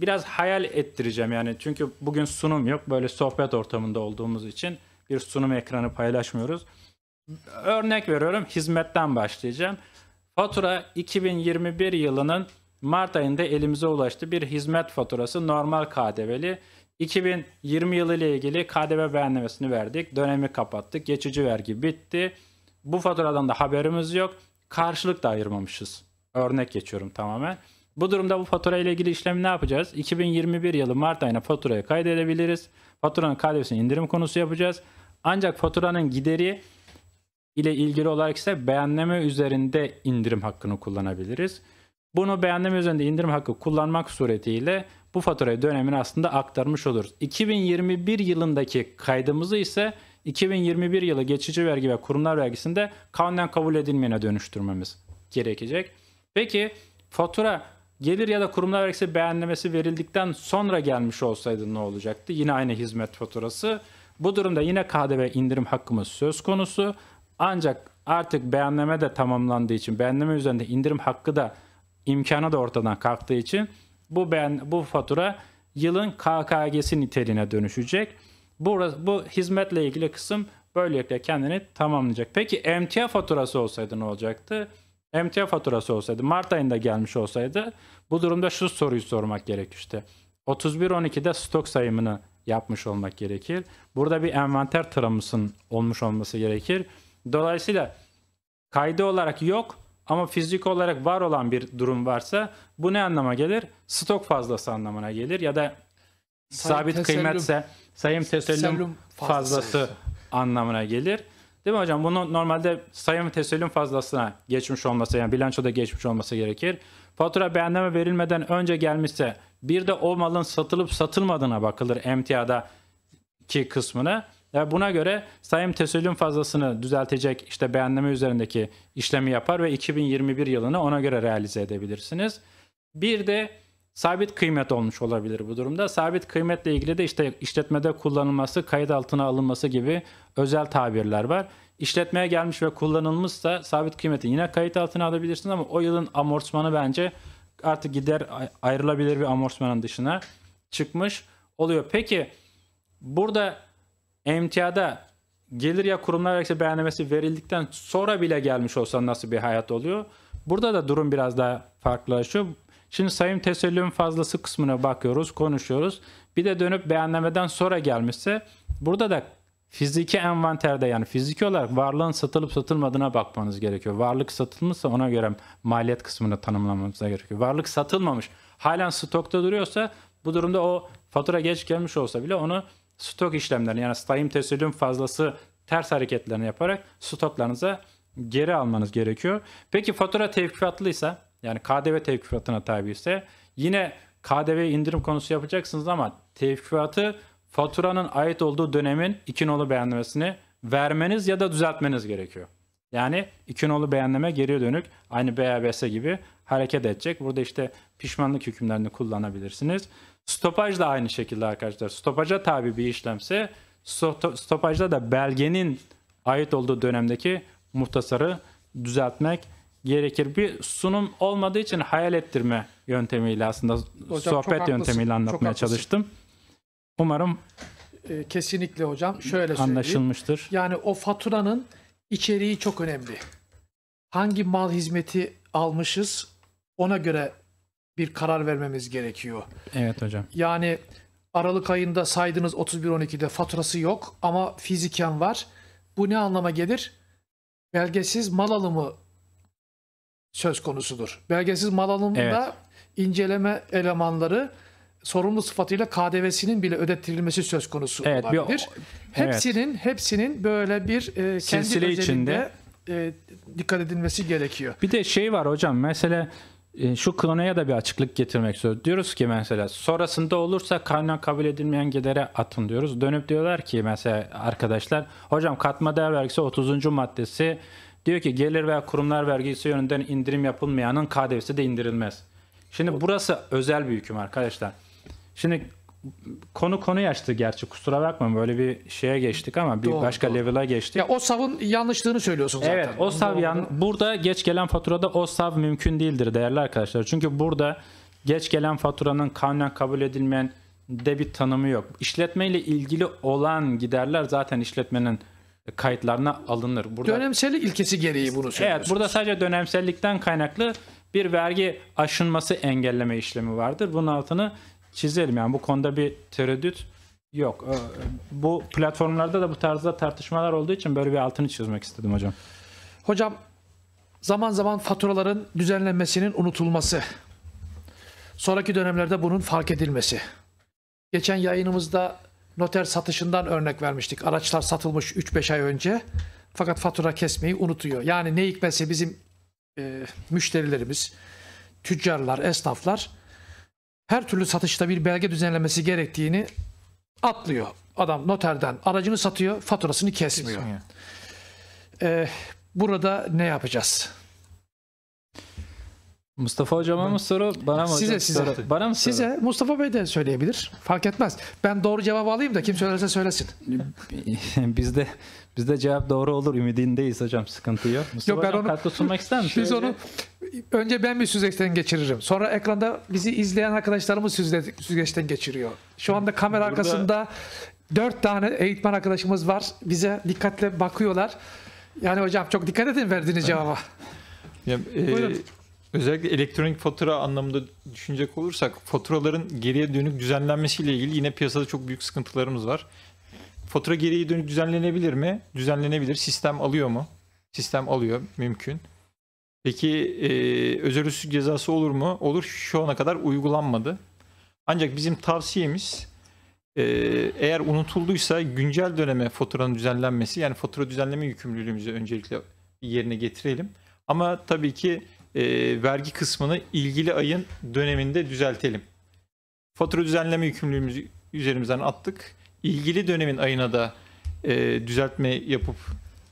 biraz hayal ettireceğim yani çünkü bugün sunum yok böyle sohbet ortamında olduğumuz için bir sunum ekranı paylaşmıyoruz. Örnek veriyorum hizmetten başlayacağım. Fatura 2021 yılının Mart ayında elimize ulaştı bir hizmet faturası normal KDV'li 2020 yılı ile ilgili KDV beğenlemesini verdik. Dönemi kapattık. Geçici vergi bitti. Bu faturadan da haberimiz yok. Karşılık da ayırmamışız. Örnek geçiyorum tamamen. Bu durumda bu fatura ile ilgili işlemi ne yapacağız? 2021 yılı Mart ayına faturaya kaydedebiliriz. Faturanın KDV'sini indirim konusu yapacağız. Ancak faturanın gideri ile ilgili olarak ise beğenleme üzerinde indirim hakkını kullanabiliriz. Bunu beğenleme üzerinde indirim hakkı kullanmak suretiyle bu faturayı dönemin aslında aktarmış oluruz. 2021 yılındaki kaydımızı ise 2021 yılı geçici vergi ve kurumlar vergisinde kanunen kabul edilmeyene dönüştürmemiz gerekecek. Peki fatura gelir ya da kurumlar vergisi beğenlemesi verildikten sonra gelmiş olsaydı ne olacaktı? Yine aynı hizmet faturası. Bu durumda yine KDV indirim hakkımız söz konusu. Ancak artık beğenleme de tamamlandığı için beğenleme üzerinde indirim hakkı da imkanı da ortadan kalktığı için bu ben bu fatura yılın KKG'si niteliğine dönüşecek. Burası, bu hizmetle ilgili kısım böylelikle kendini tamamlayacak. Peki emtia faturası olsaydı ne olacaktı? Emtia faturası olsaydı Mart ayında gelmiş olsaydı bu durumda şu soruyu sormak gerekir işte. 31.12'de stok sayımını yapmış olmak gerekir. Burada bir envanter tıramusın olmuş olması gerekir. Dolayısıyla kaydı olarak yok ama fizik olarak var olan bir durum varsa bu ne anlama gelir? Stok fazlası anlamına gelir ya da sabit tesellüm, kıymetse sayım tesellüm fazlası, fazlası anlamına gelir. Değil mi hocam? Bunu normalde sayım tesellüm fazlasına geçmiş olması yani bilançoda geçmiş olması gerekir. Fatura beğenleme verilmeden önce gelmişse bir de o malın satılıp satılmadığına bakılır emtiada ki kısmına. Ve buna göre sayım tesellüm fazlasını düzeltecek işte beğenleme üzerindeki işlemi yapar ve 2021 yılını ona göre realize edebilirsiniz. Bir de sabit kıymet olmuş olabilir bu durumda. Sabit kıymetle ilgili de işte işletmede kullanılması, kayıt altına alınması gibi özel tabirler var. İşletmeye gelmiş ve kullanılmışsa sabit kıymeti yine kayıt altına alabilirsiniz ama o yılın amortismanı bence artık gider ayrılabilir bir amortmanın dışına çıkmış oluyor. Peki burada emtiada gelir ya kurumlar vergisi beyannamesi verildikten sonra bile gelmiş olsa nasıl bir hayat oluyor? Burada da durum biraz daha farklılaşıyor. Şimdi sayım tesellüm fazlası kısmına bakıyoruz, konuşuyoruz. Bir de dönüp beğenlemeden sonra gelmişse burada da fiziki envanterde yani fiziki olarak varlığın satılıp satılmadığına bakmanız gerekiyor. Varlık satılmışsa ona göre maliyet kısmını tanımlamamıza gerekiyor. Varlık satılmamış, halen stokta duruyorsa bu durumda o fatura geç gelmiş olsa bile onu stok işlemlerini yani time teslim fazlası ters hareketlerini yaparak stoplarınıza geri almanız gerekiyor. Peki fatura tevkifatlıysa yani KDV tevkifatına tabi ise yine KDV indirim konusu yapacaksınız ama tevkifatı faturanın ait olduğu dönemin 2 nolu beğenlemesini vermeniz ya da düzeltmeniz gerekiyor. Yani 2 nolu beğenleme geriye dönük aynı BABS gibi hareket edecek. Burada işte pişmanlık hükümlerini kullanabilirsiniz. Stopaj da aynı şekilde arkadaşlar. Stopaja tabi bir işlemse stopajda da belgenin ait olduğu dönemdeki muhtasarı düzeltmek gerekir. Bir sunum olmadığı için hayal ettirme yöntemiyle aslında hocam, sohbet yöntemiyle anlatmaya çalıştım. Umarım e, kesinlikle hocam şöyle söyleyeyim. Anlaşılmıştır. Yani o faturanın içeriği çok önemli. Hangi mal hizmeti almışız ona göre bir karar vermemiz gerekiyor. Evet hocam. Yani Aralık ayında saydınız 31-12'de faturası yok ama fiziken var. Bu ne anlama gelir? Belgesiz mal alımı söz konusudur. Belgesiz mal alımında evet. inceleme elemanları sorumlu sıfatıyla KDV'sinin bile ödettirilmesi söz konusu evet, olabilir. Bir, hepsinin evet. hepsinin böyle bir e, kendi Silsile özelinde içinde. E, dikkat edilmesi gerekiyor. Bir de şey var hocam mesela e, şu klonoya da bir açıklık getirmek istiyoruz. Diyoruz ki mesela sonrasında olursa kaynağı kabul edilmeyen gidere atın diyoruz. Dönüp diyorlar ki mesela arkadaşlar hocam katma değer vergisi 30. maddesi diyor ki gelir veya kurumlar vergisi yönünden indirim yapılmayanın KDV'si de indirilmez. Şimdi burası özel bir hüküm arkadaşlar. Şimdi konu konuyu açtı gerçi kusura bakma böyle bir şeye geçtik ama bir doğru, başka doğru. level'a geçtik. Ya o savın yanlışlığını söylüyorsun zaten. Evet o sav yan burada geç gelen faturada o sav mümkün değildir değerli arkadaşlar. Çünkü burada geç gelen faturanın kanunen kabul edilmeyen debit tanımı yok. İşletmeyle ilgili olan giderler zaten işletmenin kayıtlarına alınır. Burada, Dönemsellik ilkesi gereği bunu söylüyorsunuz. Evet burada sadece dönemsellikten kaynaklı bir vergi aşınması engelleme işlemi vardır. Bunun altını çizelim. Yani bu konuda bir tereddüt yok. Ee, bu platformlarda da bu tarzda tartışmalar olduğu için böyle bir altını çizmek istedim hocam. Hocam zaman zaman faturaların düzenlenmesinin unutulması. Sonraki dönemlerde bunun fark edilmesi. Geçen yayınımızda noter satışından örnek vermiştik. Araçlar satılmış 3-5 ay önce. Fakat fatura kesmeyi unutuyor. Yani ne hikmetse bizim e, müşterilerimiz, tüccarlar, esnaflar her türlü satışta bir belge düzenlemesi gerektiğini atlıyor. Adam noterden aracını satıyor, faturasını kesmiyor. Ee, burada ne yapacağız? Mustafa hocama mı soru, bana mı size, hocam size, soru? Bana mı soru? Size Mustafa Bey de söyleyebilir. Fark etmez. Ben doğru cevabı alayım da kim söylerse söylesin. bizde bizde cevap doğru olur ümidindeyiz hocam. Sıkıntı yok. Mustafa yok, ben hocam onu, katkı sunmak ister misiniz? Biz onu önce ben bir süzgeçten geçiririm. Sonra ekranda bizi izleyen arkadaşlarımız süzgeçten geçiriyor. Şu anda kamera Burada... arkasında dört tane eğitmen arkadaşımız var. Bize dikkatle bakıyorlar. Yani hocam çok dikkat edin verdiğiniz cevaba. Ya, e, Buyurun. Özellikle elektronik fatura anlamında düşünecek olursak faturaların geriye dönük düzenlenmesiyle ilgili yine piyasada çok büyük sıkıntılarımız var. Fatura geriye dönük düzenlenebilir mi? Düzenlenebilir. Sistem alıyor mu? Sistem alıyor. Mümkün. Peki e, özel üstlük cezası olur mu? Olur. Şu ana kadar uygulanmadı. Ancak bizim tavsiyemiz e, eğer unutulduysa güncel döneme faturanın düzenlenmesi yani fatura düzenleme yükümlülüğümüzü öncelikle yerine getirelim. Ama tabii ki e, vergi kısmını ilgili ayın döneminde düzeltelim. Fatura düzenleme yükümlülüğümüzü üzerimizden attık. İlgili dönemin ayına da e, düzeltme yapıp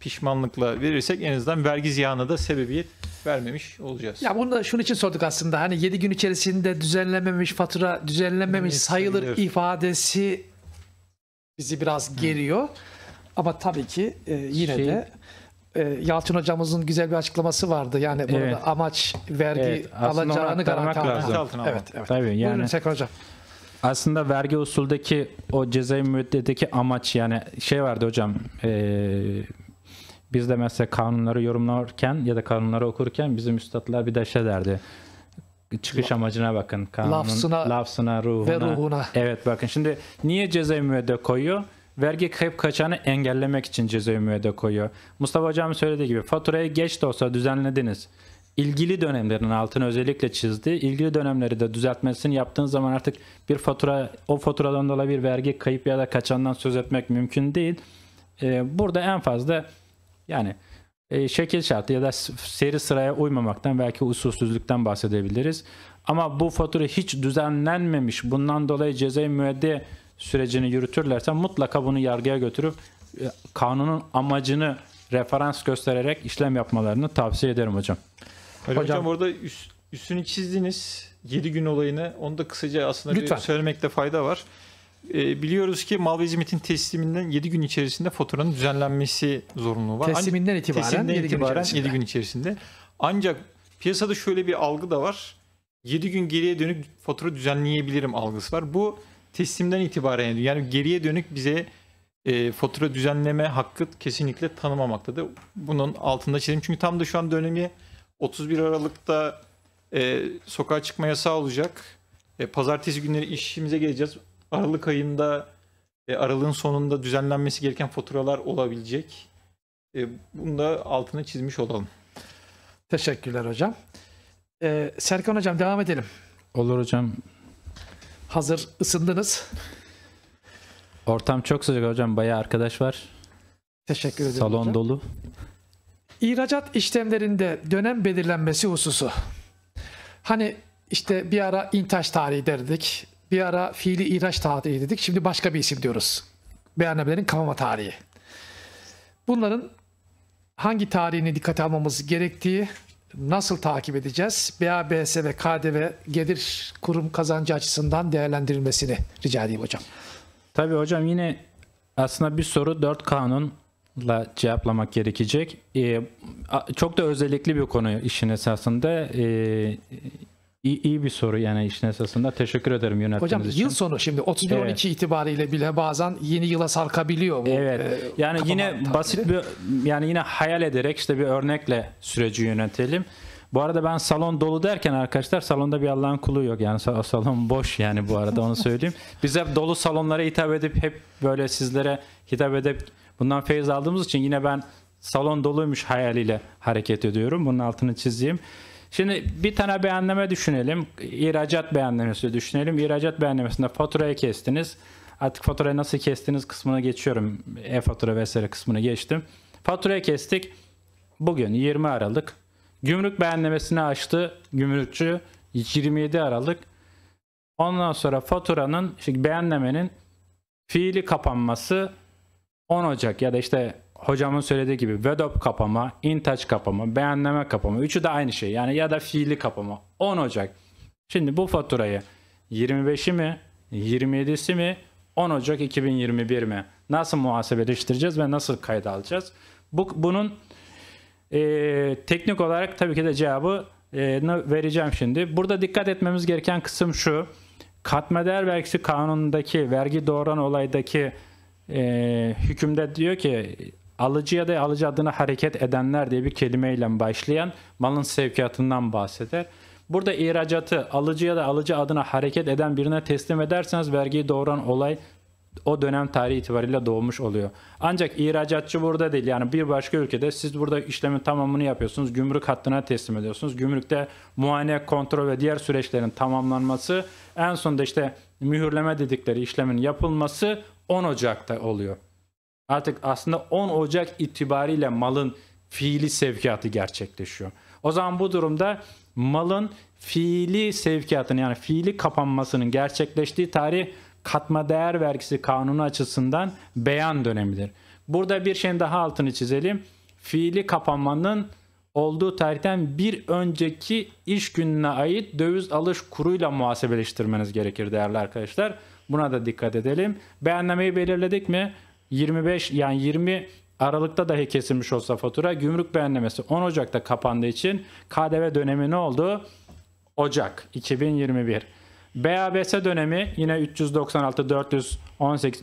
pişmanlıkla verirsek en azından vergi ziyanına da sebebiyet vermemiş olacağız. Ya bunu da şunun için sorduk aslında. Hani 7 gün içerisinde düzenlenmemiş fatura düzenlenmemiş evet, sayılır, sayılır ifadesi bizi biraz geriyor. Hı. Ama tabii ki e, yine şey, de e, Yalçın hocamızın güzel bir açıklaması vardı. Yani burada evet. amaç vergi evet, alacağını garanti lazım. Evet, evet. Tabii yani. Buyurun Sekre hocam. Aslında vergi usuldeki o cezai müddetteki amaç yani şey vardı hocam e, biz de mesela kanunları yorumlarken ya da kanunları okurken bizim üstadlar bir de şey derdi çıkış amacına bakın. Kanunun, lafsına, lafsına ruhuna. Ve ruhuna. Evet bakın şimdi niye cezai müebbet koyuyor? vergi kayıp kaçanı engellemek için cezai müeyyide koyuyor. Mustafa Hocam söylediği gibi faturayı geç de olsa düzenlediniz. İlgili dönemlerin altını özellikle çizdi. İlgili dönemleri de düzeltmesini yaptığın zaman artık bir fatura, o faturadan dolayı bir vergi kayıp ya da kaçandan söz etmek mümkün değil. Ee, burada en fazla yani e, şekil şartı ya da seri sıraya uymamaktan belki usulsüzlükten bahsedebiliriz. Ama bu fatura hiç düzenlenmemiş. Bundan dolayı cezai müeyyide sürecini yürütürlerse mutlaka bunu yargıya götürüp e, kanunun amacını referans göstererek işlem yapmalarını tavsiye ederim hocam. Hocam, hocam orada üst, üstünü çizdiniz 7 gün olayını. Onu da kısaca aslında Lütfen. bir söylemekte fayda var. E, biliyoruz ki mal ve hizmetin tesliminden 7 gün içerisinde faturanın düzenlenmesi zorunluluğu var. Tesliminden itibaren, tesliminden 7, itibaren gün içerisinde. 7 gün içerisinde. Ancak piyasada şöyle bir algı da var. 7 gün geriye dönük fatura düzenleyebilirim algısı var. Bu teslimden itibaren yani geriye dönük bize e, fatura düzenleme hakkı kesinlikle tanımamaktadır. Bunun altında çizim çünkü tam da şu an dönemi 31 Aralık'ta e, sokağa çıkma yasağı olacak. E, pazartesi günleri işimize geleceğiz. Aralık ayında e, aralığın sonunda düzenlenmesi gereken faturalar olabilecek. E, bunu da altına çizmiş olalım. Teşekkürler hocam. Ee, Serkan hocam devam edelim. Olur hocam. Hazır ısındınız. Ortam çok sıcak hocam. Bayağı arkadaş var. Teşekkür ederim Salon hocam. dolu. İhracat işlemlerinde dönem belirlenmesi hususu. Hani işte bir ara intaç tarihi derdik. Bir ara fiili ihraç tarihi dedik. Şimdi başka bir isim diyoruz. Beyannamelerin kavama tarihi. Bunların hangi tarihini dikkate almamız gerektiği nasıl takip edeceğiz? BABS ve KDV gelir kurum kazancı açısından değerlendirilmesini rica edeyim hocam. Tabii hocam yine aslında bir soru 4 kanunla cevaplamak gerekecek. Ee, çok da özellikli bir konu işin esasında. Ee, İyi, iyi bir soru yani işin esasında. Teşekkür ederim yönettiğiniz Hocam, için. Hocam yıl sonu şimdi 31-12 evet. itibariyle bile bazen yeni yıla sarkabiliyor. Bu, evet. E, yani yine basit bir yani yine hayal ederek işte bir örnekle süreci yönetelim. Bu arada ben salon dolu derken arkadaşlar salonda bir Allah'ın kulu yok. Yani salon boş yani bu arada onu söyleyeyim. Biz hep dolu salonlara hitap edip hep böyle sizlere hitap edip bundan feyiz aldığımız için yine ben salon doluymuş hayaliyle hareket ediyorum. Bunun altını çizeyim. Şimdi bir tane beyanname düşünelim. İhracat beyannamesi düşünelim. İhracat beyannamesinde faturayı kestiniz. Artık faturayı nasıl kestiniz kısmına geçiyorum. E-fatura vesaire kısmını geçtim. Faturayı kestik. Bugün 20 Aralık. Gümrük beyannamesini açtı gümrükçü 27 Aralık. Ondan sonra faturanın, işte beyannamenin fiili kapanması 10 Ocak ya da işte hocamın söylediği gibi VEDOP kapama, INTouch kapama, beğenleme kapama. Üçü de aynı şey. Yani ya da fiili kapama. 10 Ocak. Şimdi bu faturayı 25'i mi, 27'si mi, 10 Ocak 2021 mi? Nasıl muhasebeleştireceğiz ve nasıl kayda alacağız? Bu, bunun e, teknik olarak tabii ki de cevabı e, vereceğim şimdi. Burada dikkat etmemiz gereken kısım şu. Katma değer vergisi kanunundaki vergi doğuran olaydaki e, hükümde diyor ki Alıcıya da alıcı adına hareket edenler diye bir kelimeyle başlayan malın sevkiyatından bahseder. Burada ihracatı alıcıya da alıcı adına hareket eden birine teslim ederseniz vergiyi doğuran olay o dönem tarihi itibariyle doğmuş oluyor. Ancak ihracatçı burada değil yani bir başka ülkede siz burada işlemin tamamını yapıyorsunuz. Gümrük hattına teslim ediyorsunuz. Gümrükte muayene, kontrol ve diğer süreçlerin tamamlanması en sonunda işte mühürleme dedikleri işlemin yapılması 10 Ocak'ta oluyor. Artık aslında 10 Ocak itibariyle malın fiili sevkiyatı gerçekleşiyor. O zaman bu durumda malın fiili sevkiyatının yani fiili kapanmasının gerçekleştiği tarih katma değer vergisi kanunu açısından beyan dönemidir. Burada bir şey daha altını çizelim. Fiili kapanmanın olduğu tarihten bir önceki iş gününe ait döviz alış kuruyla muhasebeleştirmeniz gerekir değerli arkadaşlar. Buna da dikkat edelim. Beğenlemeyi belirledik mi? 25 yani 20 Aralık'ta dahi kesilmiş olsa fatura gümrük beğenlemesi 10 Ocak'ta kapandığı için KDV dönemi ne oldu? Ocak 2021. BABS dönemi yine 396-418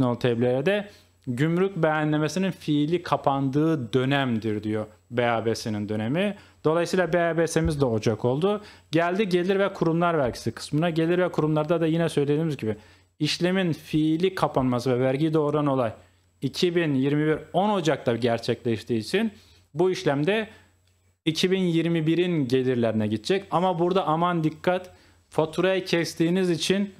nolu tebliğde gümrük beğenlemesinin fiili kapandığı dönemdir diyor BABS'nin dönemi. Dolayısıyla BABS'miz de Ocak oldu. Geldi gelir ve kurumlar vergisi kısmına. Gelir ve kurumlarda da yine söylediğimiz gibi işlemin fiili kapanması ve vergi doğuran olay 2021 10 Ocak'ta gerçekleştiği için bu işlemde 2021'in gelirlerine gidecek. Ama burada aman dikkat faturayı kestiğiniz için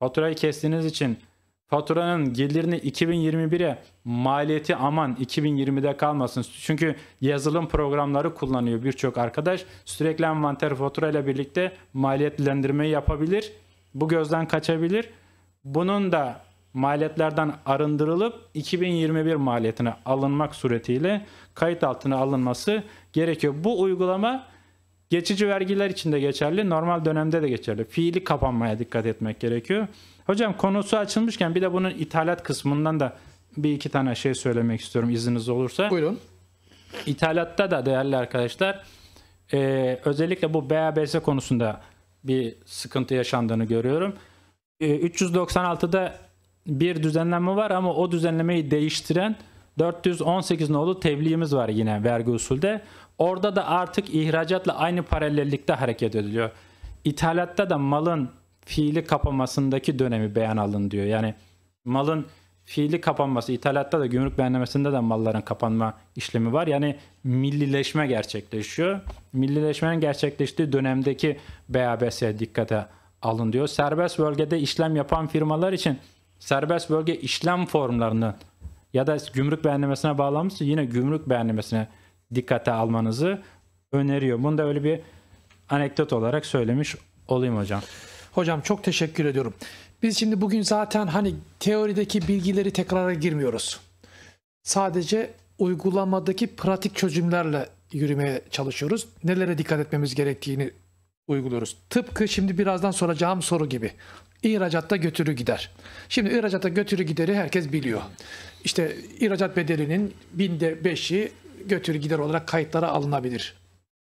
faturayı kestiğiniz için faturanın gelirini 2021'e maliyeti aman 2020'de kalmasın. Çünkü yazılım programları kullanıyor birçok arkadaş. Sürekli envanter faturayla birlikte maliyetlendirmeyi yapabilir. Bu gözden kaçabilir. Bunun da maliyetlerden arındırılıp 2021 maliyetine alınmak suretiyle kayıt altına alınması gerekiyor. Bu uygulama geçici vergiler için de geçerli, normal dönemde de geçerli. Fiili kapanmaya dikkat etmek gerekiyor. Hocam konusu açılmışken bir de bunun ithalat kısmından da bir iki tane şey söylemek istiyorum izniniz olursa. Buyurun. İthalatta da değerli arkadaşlar e, özellikle bu BABS konusunda bir sıkıntı yaşandığını görüyorum. E, 396'da bir düzenleme var ama o düzenlemeyi değiştiren 418 nolu tebliğimiz var yine vergi usulde. Orada da artık ihracatla aynı paralellikte hareket ediliyor. İthalatta da malın fiili kapanmasındaki dönemi beyan alın diyor. Yani malın fiili kapanması, ithalatta da gümrük beyanlamesinde de malların kapanma işlemi var. Yani millileşme gerçekleşiyor. Millileşmenin gerçekleştiği dönemdeki BABS'ye dikkate alın diyor. Serbest bölgede işlem yapan firmalar için serbest bölge işlem formlarını ya da gümrük beğenlemesine bağlanmışsa yine gümrük beğenlemesine dikkate almanızı öneriyor. Bunu da öyle bir anekdot olarak söylemiş olayım hocam. Hocam çok teşekkür ediyorum. Biz şimdi bugün zaten hani teorideki bilgileri tekrara girmiyoruz. Sadece uygulamadaki pratik çözümlerle yürümeye çalışıyoruz. Nelere dikkat etmemiz gerektiğini uyguluyoruz. Tıpkı şimdi birazdan soracağım soru gibi. İhracatta götürü gider. Şimdi ihracatta götürü gideri herkes biliyor. İşte ihracat bedelinin binde beşi götürü gider olarak kayıtlara alınabilir.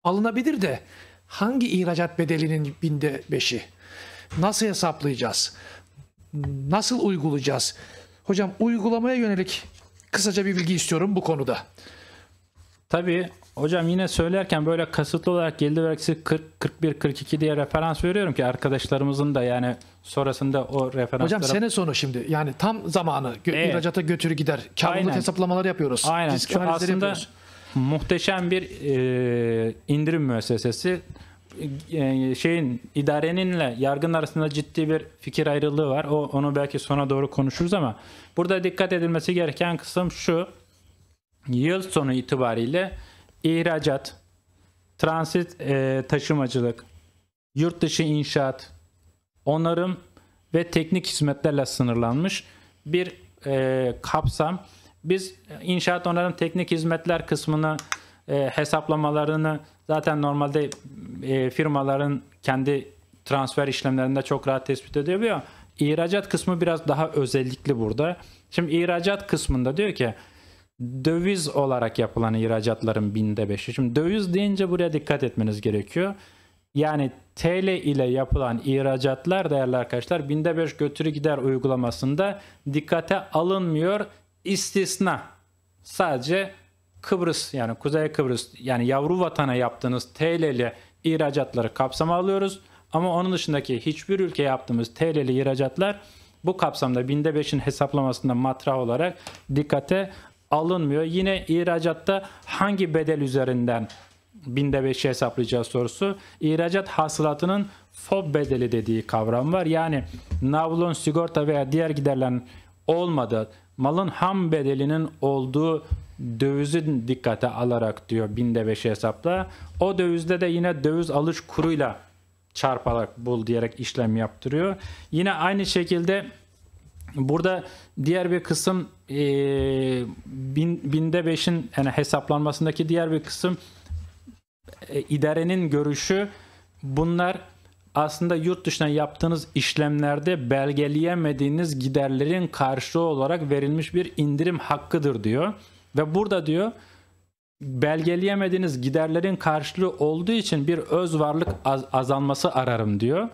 Alınabilir de hangi ihracat bedelinin binde beşi? Nasıl hesaplayacağız? Nasıl uygulayacağız? Hocam uygulamaya yönelik kısaca bir bilgi istiyorum bu konuda. Tabi hocam yine söylerken böyle kasıtlı olarak geldi vergisi 40, 41, 42 diye referans veriyorum ki arkadaşlarımızın da yani sonrasında o referanslara... Hocam sene sonu şimdi yani tam zamanı gö- evet. ihracata götürü gider. Karlılık hesaplamaları yapıyoruz. Aynen. Risk aslında yapıyoruz. muhteşem bir e, indirim müessesesi e, şeyin idareninle yargın arasında ciddi bir fikir ayrılığı var. O onu belki sona doğru konuşuruz ama burada dikkat edilmesi gereken kısım şu yıl sonu itibariyle ihracat, transit e, taşımacılık, yurt dışı inşaat, onarım ve teknik hizmetlerle sınırlanmış bir e, kapsam. Biz inşaat onarım teknik hizmetler kısmını e, hesaplamalarını zaten normalde e, firmaların kendi transfer işlemlerinde çok rahat tespit ediyor. İhracat kısmı biraz daha özellikli burada. Şimdi ihracat kısmında diyor ki döviz olarak yapılan ihracatların binde beşi. Şimdi döviz deyince buraya dikkat etmeniz gerekiyor. Yani TL ile yapılan ihracatlar değerli arkadaşlar binde beş götürü gider uygulamasında dikkate alınmıyor İstisna. Sadece Kıbrıs yani Kuzey Kıbrıs yani yavru vatana yaptığınız ile ihracatları kapsama alıyoruz. Ama onun dışındaki hiçbir ülke yaptığımız TL ile ihracatlar bu kapsamda binde beşin hesaplamasında matrah olarak dikkate alınmıyor. Yine ihracatta hangi bedel üzerinden binde beşi şey hesaplayacağız sorusu. İhracat hasılatının FOB bedeli dediği kavram var. Yani navlun, sigorta veya diğer giderlerin olmadığı, malın ham bedelinin olduğu dövizi dikkate alarak diyor binde beşi şey hesapla. O dövizde de yine döviz alış kuruyla çarparak bul diyerek işlem yaptırıyor. Yine aynı şekilde Burada diğer bir kısım e, bin, binde beşin yani hesaplanmasındaki diğer bir kısım e, idarenin görüşü bunlar aslında yurt dışına yaptığınız işlemlerde belgeleyemediğiniz giderlerin karşılığı olarak verilmiş bir indirim hakkıdır diyor. Ve burada diyor belgeleyemediğiniz giderlerin karşılığı olduğu için bir öz varlık az, azalması ararım diyor.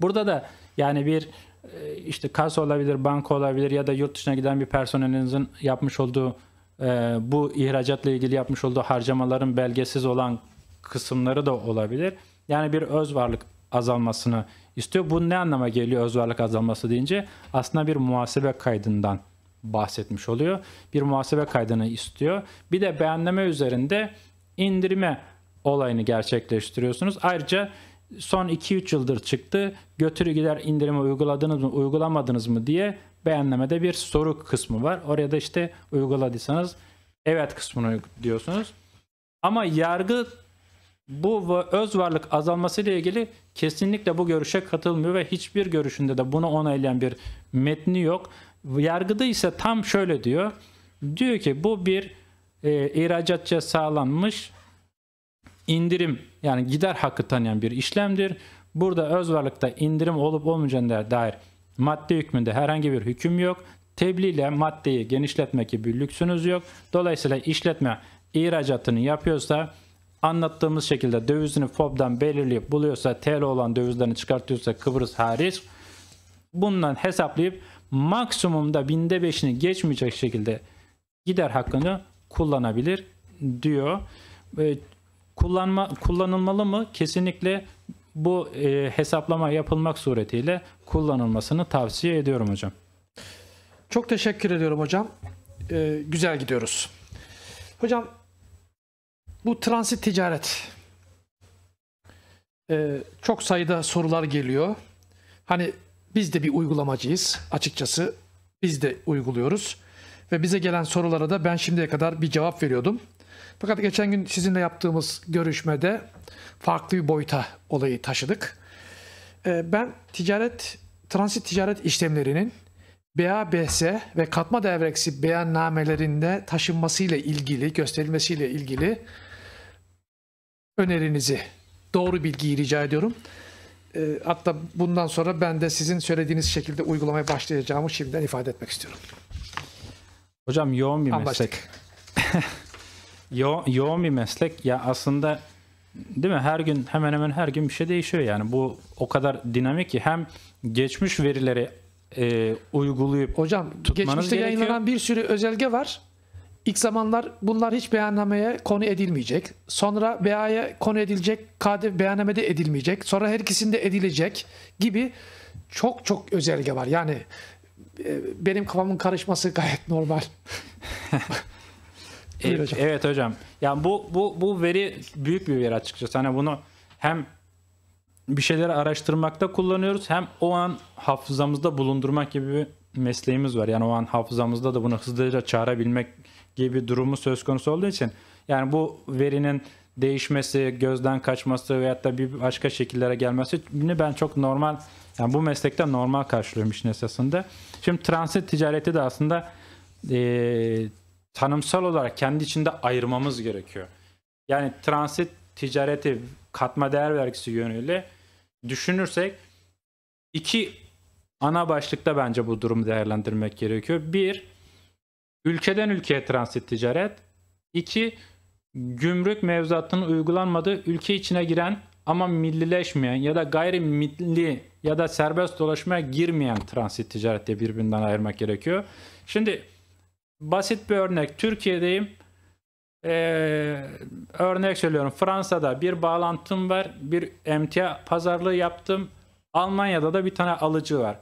Burada da yani bir ee, işte kas olabilir, banka olabilir ya da yurt dışına giden bir personelinizin yapmış olduğu e, bu ihracatla ilgili yapmış olduğu harcamaların belgesiz olan kısımları da olabilir. Yani bir öz varlık azalmasını istiyor. Bu ne anlama geliyor öz varlık azalması deyince? Aslında bir muhasebe kaydından bahsetmiş oluyor. Bir muhasebe kaydını istiyor. Bir de beğenleme üzerinde indirme olayını gerçekleştiriyorsunuz. Ayrıca son 2-3 yıldır çıktı. Götürü gider indirimi uyguladınız mı, uygulamadınız mı diye beğenlemede bir soru kısmı var. Oraya da işte uyguladıysanız evet kısmını diyorsunuz. Ama yargı bu öz varlık azalması ile ilgili kesinlikle bu görüşe katılmıyor ve hiçbir görüşünde de bunu onaylayan bir metni yok. Yargıda ise tam şöyle diyor. Diyor ki bu bir e, ihracatçıya sağlanmış indirim yani gider hakkı tanıyan bir işlemdir. Burada öz varlıkta indirim olup olmayacağına dair madde hükmünde herhangi bir hüküm yok. Tebliğ ile maddeyi genişletmek gibi lüksünüz yok. Dolayısıyla işletme ihracatını yapıyorsa anlattığımız şekilde dövizini FOB'dan belirleyip buluyorsa TL olan dövizlerini çıkartıyorsa Kıbrıs hariç bundan hesaplayıp maksimumda binde beşini geçmeyecek şekilde gider hakkını kullanabilir diyor. Ee, kullanma kullanılmalı mı? Kesinlikle bu e, hesaplama yapılmak suretiyle kullanılmasını tavsiye ediyorum hocam. Çok teşekkür ediyorum hocam. Ee, güzel gidiyoruz. Hocam bu transit ticaret ee, çok sayıda sorular geliyor. Hani biz de bir uygulamacıyız açıkçası. Biz de uyguluyoruz. Ve bize gelen sorulara da ben şimdiye kadar bir cevap veriyordum. Fakat geçen gün sizinle yaptığımız görüşmede farklı bir boyuta olayı taşıdık. Ee, ben ticaret, transit ticaret işlemlerinin BABS ve katma değer eksi beyannamelerinde taşınmasıyla ilgili, gösterilmesiyle ilgili önerinizi, doğru bilgiyi rica ediyorum. Ee, hatta bundan sonra ben de sizin söylediğiniz şekilde uygulamaya başlayacağımı şimdiden ifade etmek istiyorum. Hocam yoğun bir Anlaştık. meslek. yo yoğun bir meslek. Ya aslında değil mi? Her gün hemen hemen her gün bir şey değişiyor yani. Bu o kadar dinamik ki hem geçmiş verileri e, uygulayıp Hocam geçmişte yayınlanan bir sürü özelge var. İlk zamanlar bunlar hiç beyannameye konu edilmeyecek. Sonra BA'ya konu edilecek, KD beyannamede edilmeyecek. Sonra her ikisinde edilecek gibi çok çok özelge var. Yani e, benim kafamın karışması gayet normal. Buyur e, hocam. Evet hocam. Yani bu bu bu veri büyük bir veri açıkçası. Hani bunu hem bir şeyleri araştırmakta kullanıyoruz hem o an hafızamızda bulundurmak gibi bir mesleğimiz var. Yani o an hafızamızda da bunu hızlıca çağırabilmek gibi bir durumu söz konusu olduğu için yani bu verinin değişmesi, gözden kaçması veyahut da bir başka şekillere gelmesi bunu ben çok normal yani bu meslekte normal karşılıyorum işin esasında. Şimdi transit ticareti de aslında e, tanımsal olarak kendi içinde ayırmamız gerekiyor. Yani transit ticareti katma değer vergisi yönüyle düşünürsek iki ana başlıkta bence bu durumu değerlendirmek gerekiyor. Bir, ülkeden ülkeye transit ticaret. İki, gümrük mevzuatının uygulanmadığı ülke içine giren ama millileşmeyen ya da gayri milli ya da serbest dolaşmaya girmeyen transit ticarette birbirinden ayırmak gerekiyor. Şimdi basit bir örnek. Türkiye'deyim. Ee, örnek söylüyorum. Fransa'da bir bağlantım var. Bir emtia pazarlığı yaptım. Almanya'da da bir tane alıcı var.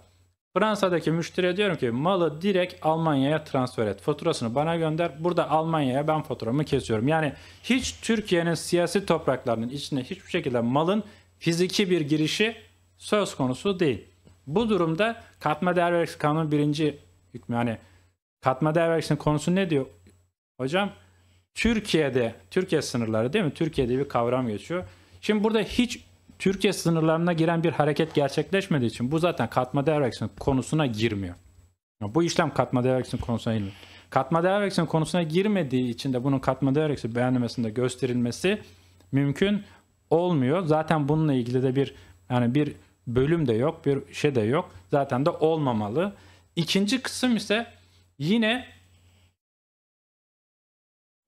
Fransa'daki müşteriye diyorum ki malı direkt Almanya'ya transfer et. Faturasını bana gönder. Burada Almanya'ya ben faturamı kesiyorum. Yani hiç Türkiye'nin siyasi topraklarının içinde hiçbir şekilde malın fiziki bir girişi söz konusu değil. Bu durumda katma değer vergisi kanunun birinci hükmü yani Katma değer vergisinin konusu ne diyor? Hocam Türkiye'de, Türkiye sınırları değil mi? Türkiye'de bir kavram geçiyor. Şimdi burada hiç Türkiye sınırlarına giren bir hareket gerçekleşmediği için bu zaten katma değer vergisinin konusuna girmiyor. Bu işlem katma değer vergisinin konusuna girmiyor. Katma değer vergisinin konusuna girmediği için de bunun katma değer vergisi beğenmesinde gösterilmesi mümkün olmuyor. Zaten bununla ilgili de bir yani bir bölüm de yok, bir şey de yok. Zaten de olmamalı. İkinci kısım ise Yine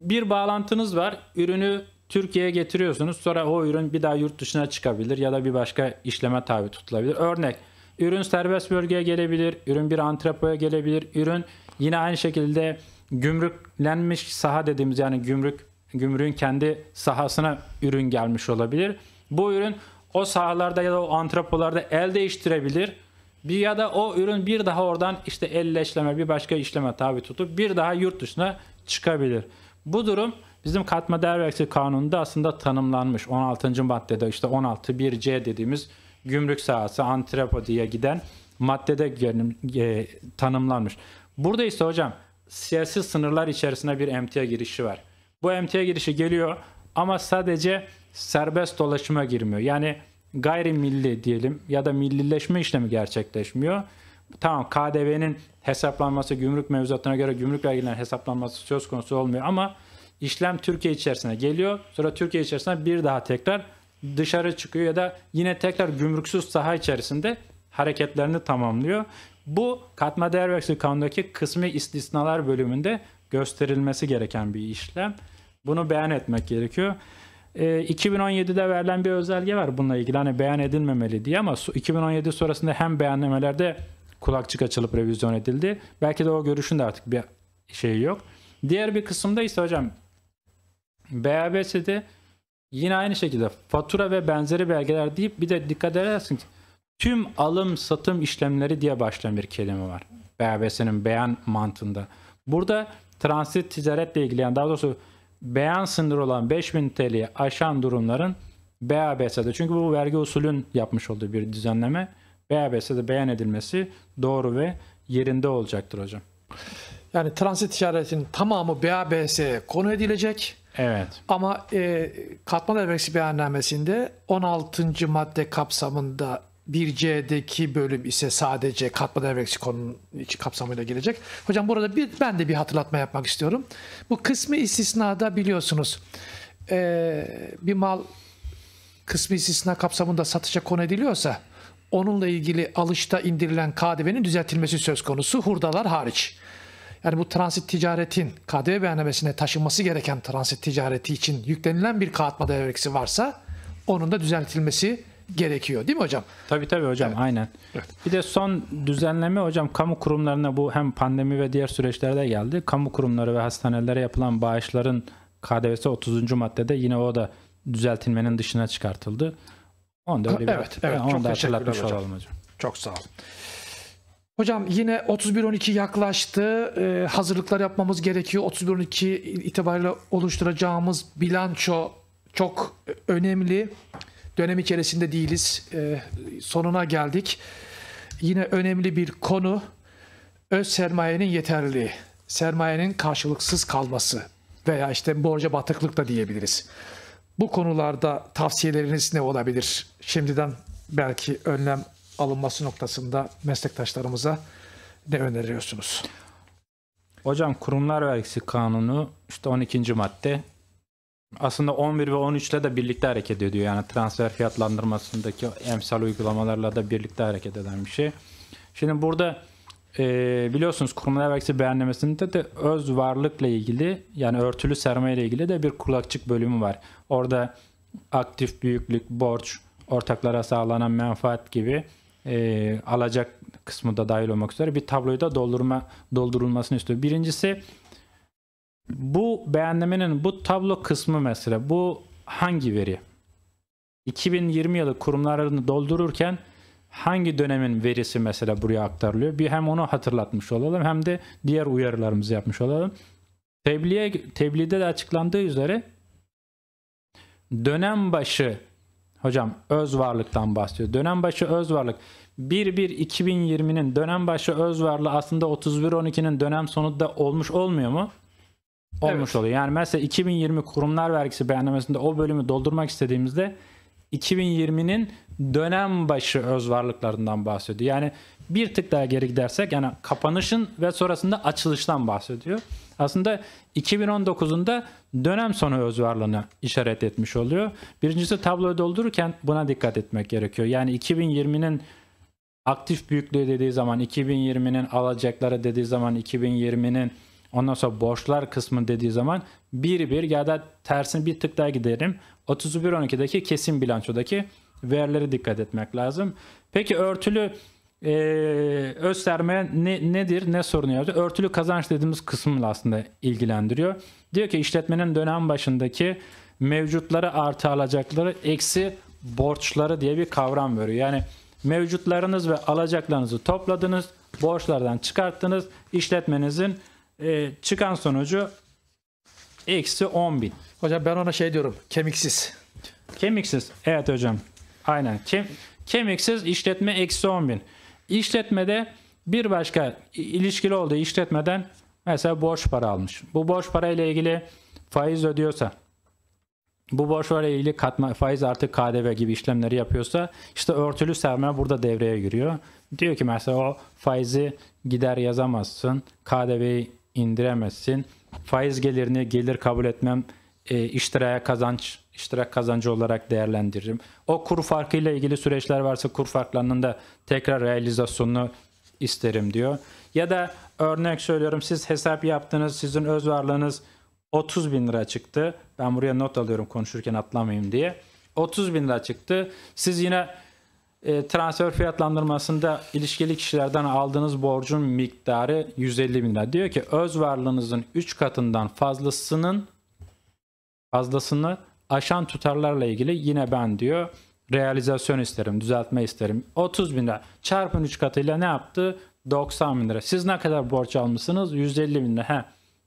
bir bağlantınız var. Ürünü Türkiye'ye getiriyorsunuz. Sonra o ürün bir daha yurt dışına çıkabilir ya da bir başka işleme tabi tutulabilir. Örnek ürün serbest bölgeye gelebilir. Ürün bir antrepoya gelebilir. Ürün yine aynı şekilde gümrüklenmiş saha dediğimiz yani gümrük gümrüğün kendi sahasına ürün gelmiş olabilir. Bu ürün o sahalarda ya da o antrepolarda el değiştirebilir. Bir ya da o ürün bir daha oradan işte elle işleme bir başka işleme tabi tutup bir daha yurt dışına çıkabilir. Bu durum bizim katma değer vergisi kanununda aslında tanımlanmış. 16. maddede işte 161 c dediğimiz gümrük sahası antrepo diye giden maddede e, tanımlanmış. Burada ise hocam siyasi sınırlar içerisinde bir emtia girişi var. Bu emtia girişi geliyor ama sadece serbest dolaşıma girmiyor. Yani gayrimilli diyelim ya da millileşme işlemi gerçekleşmiyor. Tamam KDV'nin hesaplanması gümrük mevzuatına göre gümrük vergilerinin hesaplanması söz konusu olmuyor ama işlem Türkiye içerisine geliyor. Sonra Türkiye içerisinde bir daha tekrar dışarı çıkıyor ya da yine tekrar gümrüksüz saha içerisinde hareketlerini tamamlıyor. Bu katma değer vergisi kanundaki kısmi istisnalar bölümünde gösterilmesi gereken bir işlem. Bunu beyan etmek gerekiyor. 2017'de ee, verilen bir özelge var bununla ilgili hani beyan edilmemeli diye ama 2017 sonrasında hem beyanlamelerde kulakçık açılıp revizyon edildi. Belki de o görüşün de artık bir şeyi yok. Diğer bir kısımda ise hocam BABS'de yine aynı şekilde fatura ve benzeri belgeler deyip bir de dikkat edersiniz tüm alım satım işlemleri diye başlayan bir kelime var. BABS'nin beyan mantığında. Burada transit ticaretle ilgili yani daha doğrusu beyan sınırı olan 5000 TL'yi aşan durumların BABS'de çünkü bu vergi usulün yapmış olduğu bir düzenleme BABS'de beyan edilmesi doğru ve yerinde olacaktır hocam. Yani transit ticaretin tamamı BABS'ye konu edilecek. Evet. Ama e, katma vergisi beyannamesinde 16. madde kapsamında 1C'deki bölüm ise sadece katma değer vergisi konunun içi kapsamıyla gelecek. Hocam burada bir, ben de bir hatırlatma yapmak istiyorum. Bu kısmı istisnada biliyorsunuz e, bir mal kısmi istisna kapsamında satışa konu ediliyorsa onunla ilgili alışta indirilen KDV'nin düzeltilmesi söz konusu hurdalar hariç. Yani bu transit ticaretin KDV beyanlamesine taşınması gereken transit ticareti için yüklenilen bir katma değer vergisi varsa onun da düzeltilmesi gerekiyor değil mi hocam? Tabii tabii hocam evet. aynen. Evet. Bir de son düzenleme hocam kamu kurumlarına bu hem pandemi ve diğer süreçlerde geldi. Kamu kurumları ve hastanelere yapılan bağışların KDV'si 30. maddede yine o da düzeltilmenin dışına çıkartıldı. Onu da öyle bir evet, evet, yani onu da hatırlatmış hocam. olalım hocam. Çok sağ ol. Hocam yine 31-12 yaklaştı. Ee, hazırlıklar yapmamız gerekiyor. 31-12 itibariyle oluşturacağımız bilanço çok e, önemli dönem içerisinde değiliz. E, sonuna geldik. Yine önemli bir konu öz sermayenin yeterliliği, sermayenin karşılıksız kalması veya işte borca batıklık da diyebiliriz. Bu konularda tavsiyeleriniz ne olabilir? Şimdiden belki önlem alınması noktasında meslektaşlarımıza ne öneriyorsunuz? Hocam kurumlar vergisi kanunu işte 12. madde aslında 11 ve 13 ile de birlikte hareket ediyor. Yani transfer fiyatlandırmasındaki emsal uygulamalarla da birlikte hareket eden bir şey. Şimdi burada e, biliyorsunuz kurumlar vergisi beğenlemesinde de öz varlıkla ilgili yani örtülü sermaye ile ilgili de bir kulakçık bölümü var. Orada aktif büyüklük, borç, ortaklara sağlanan menfaat gibi e, alacak kısmı da dahil olmak üzere bir tabloyu da doldurma doldurulmasını istiyor. Birincisi bu beğenlemenin bu tablo kısmı mesela bu hangi veri? 2020 yılı kurumlarını doldururken hangi dönemin verisi mesela buraya aktarılıyor? Bir hem onu hatırlatmış olalım hem de diğer uyarılarımızı yapmış olalım. Tebliğe, tebliğde de açıklandığı üzere dönem başı hocam öz varlıktan bahsediyor. Dönem başı öz varlık 1-1-2020'nin dönem başı öz varlığı aslında 31-12'nin dönem sonunda olmuş olmuyor mu? olmuş evet. oluyor. Yani mesela 2020 kurumlar vergisi beyannamesinde o bölümü doldurmak istediğimizde 2020'nin dönem başı öz varlıklarından bahsediyor. Yani bir tık daha geri gidersek yani kapanışın ve sonrasında açılıştan bahsediyor. Aslında 2019'unda dönem sonu öz varlığını işaret etmiş oluyor. Birincisi tabloyu doldururken buna dikkat etmek gerekiyor. Yani 2020'nin aktif büyüklüğü dediği zaman, 2020'nin alacakları dediği zaman, 2020'nin Ondan sonra borçlar kısmı dediği zaman 1-1 ya da tersini bir tık daha giderim. 31-12'deki kesin bilançodaki verileri dikkat etmek lazım. Peki örtülü e, gösterme ne, nedir, ne sorunu yaratıyor? Örtülü kazanç dediğimiz kısmı aslında ilgilendiriyor. Diyor ki işletmenin dönem başındaki mevcutları artı alacakları eksi borçları diye bir kavram veriyor. Yani mevcutlarınız ve alacaklarınızı topladınız, borçlardan çıkarttınız, işletmenizin e, çıkan sonucu eksi 10 bin. Hocam ben ona şey diyorum kemiksiz. Kemiksiz evet hocam aynen Kem, kemiksiz işletme eksi 10 bin. İşletmede bir başka ilişkili olduğu işletmeden mesela borç para almış. Bu borç para ile ilgili faiz ödüyorsa bu borç para ile ilgili katma, faiz artık KDV gibi işlemleri yapıyorsa işte örtülü sermaye burada devreye giriyor. Diyor ki mesela o faizi gider yazamazsın. KDV'yi indiremezsin. Faiz gelirini gelir kabul etmem e, iştiraya kazanç iştirak kazancı olarak değerlendiririm. O kur farkıyla ilgili süreçler varsa kur farklarının da tekrar realizasyonunu isterim diyor. Ya da örnek söylüyorum siz hesap yaptınız sizin öz varlığınız 30 bin lira çıktı. Ben buraya not alıyorum konuşurken atlamayayım diye. 30 bin lira çıktı. Siz yine e, transfer fiyatlandırmasında ilişkili kişilerden aldığınız borcun miktarı 150 bin lira. Diyor ki öz varlığınızın 3 katından fazlasının fazlasını aşan tutarlarla ilgili yine ben diyor realizasyon isterim, düzeltme isterim. 30 bin lira çarpın 3 katıyla ne yaptı? 90 bin lira. Siz ne kadar borç almışsınız? 150 bin lira. He.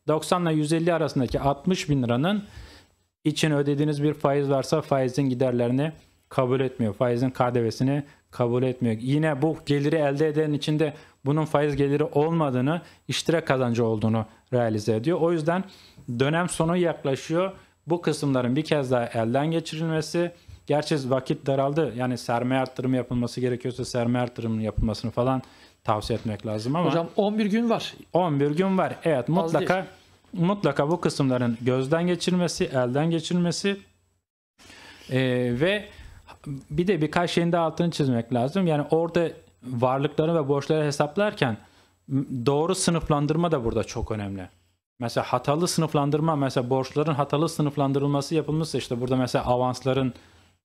90 ile 150 arasındaki 60 bin liranın için ödediğiniz bir faiz varsa faizin giderlerini kabul etmiyor. Faizin KDV'sini kabul etmiyor. Yine bu geliri elde eden içinde bunun faiz geliri olmadığını, iştirak kazancı olduğunu realize ediyor. O yüzden dönem sonu yaklaşıyor. Bu kısımların bir kez daha elden geçirilmesi, gerçi vakit daraldı. Yani sermaye arttırımı yapılması gerekiyorsa sermaye arttırımının yapılmasını falan tavsiye etmek lazım ama. Hocam 11 gün var. 11 gün var. Evet mutlaka mutlaka bu kısımların gözden geçirilmesi, elden geçirilmesi ee, ve bir de birkaç şeyin de altını çizmek lazım. Yani orada varlıkları ve borçları hesaplarken doğru sınıflandırma da burada çok önemli. Mesela hatalı sınıflandırma, mesela borçların hatalı sınıflandırılması yapılmışsa işte burada mesela avansların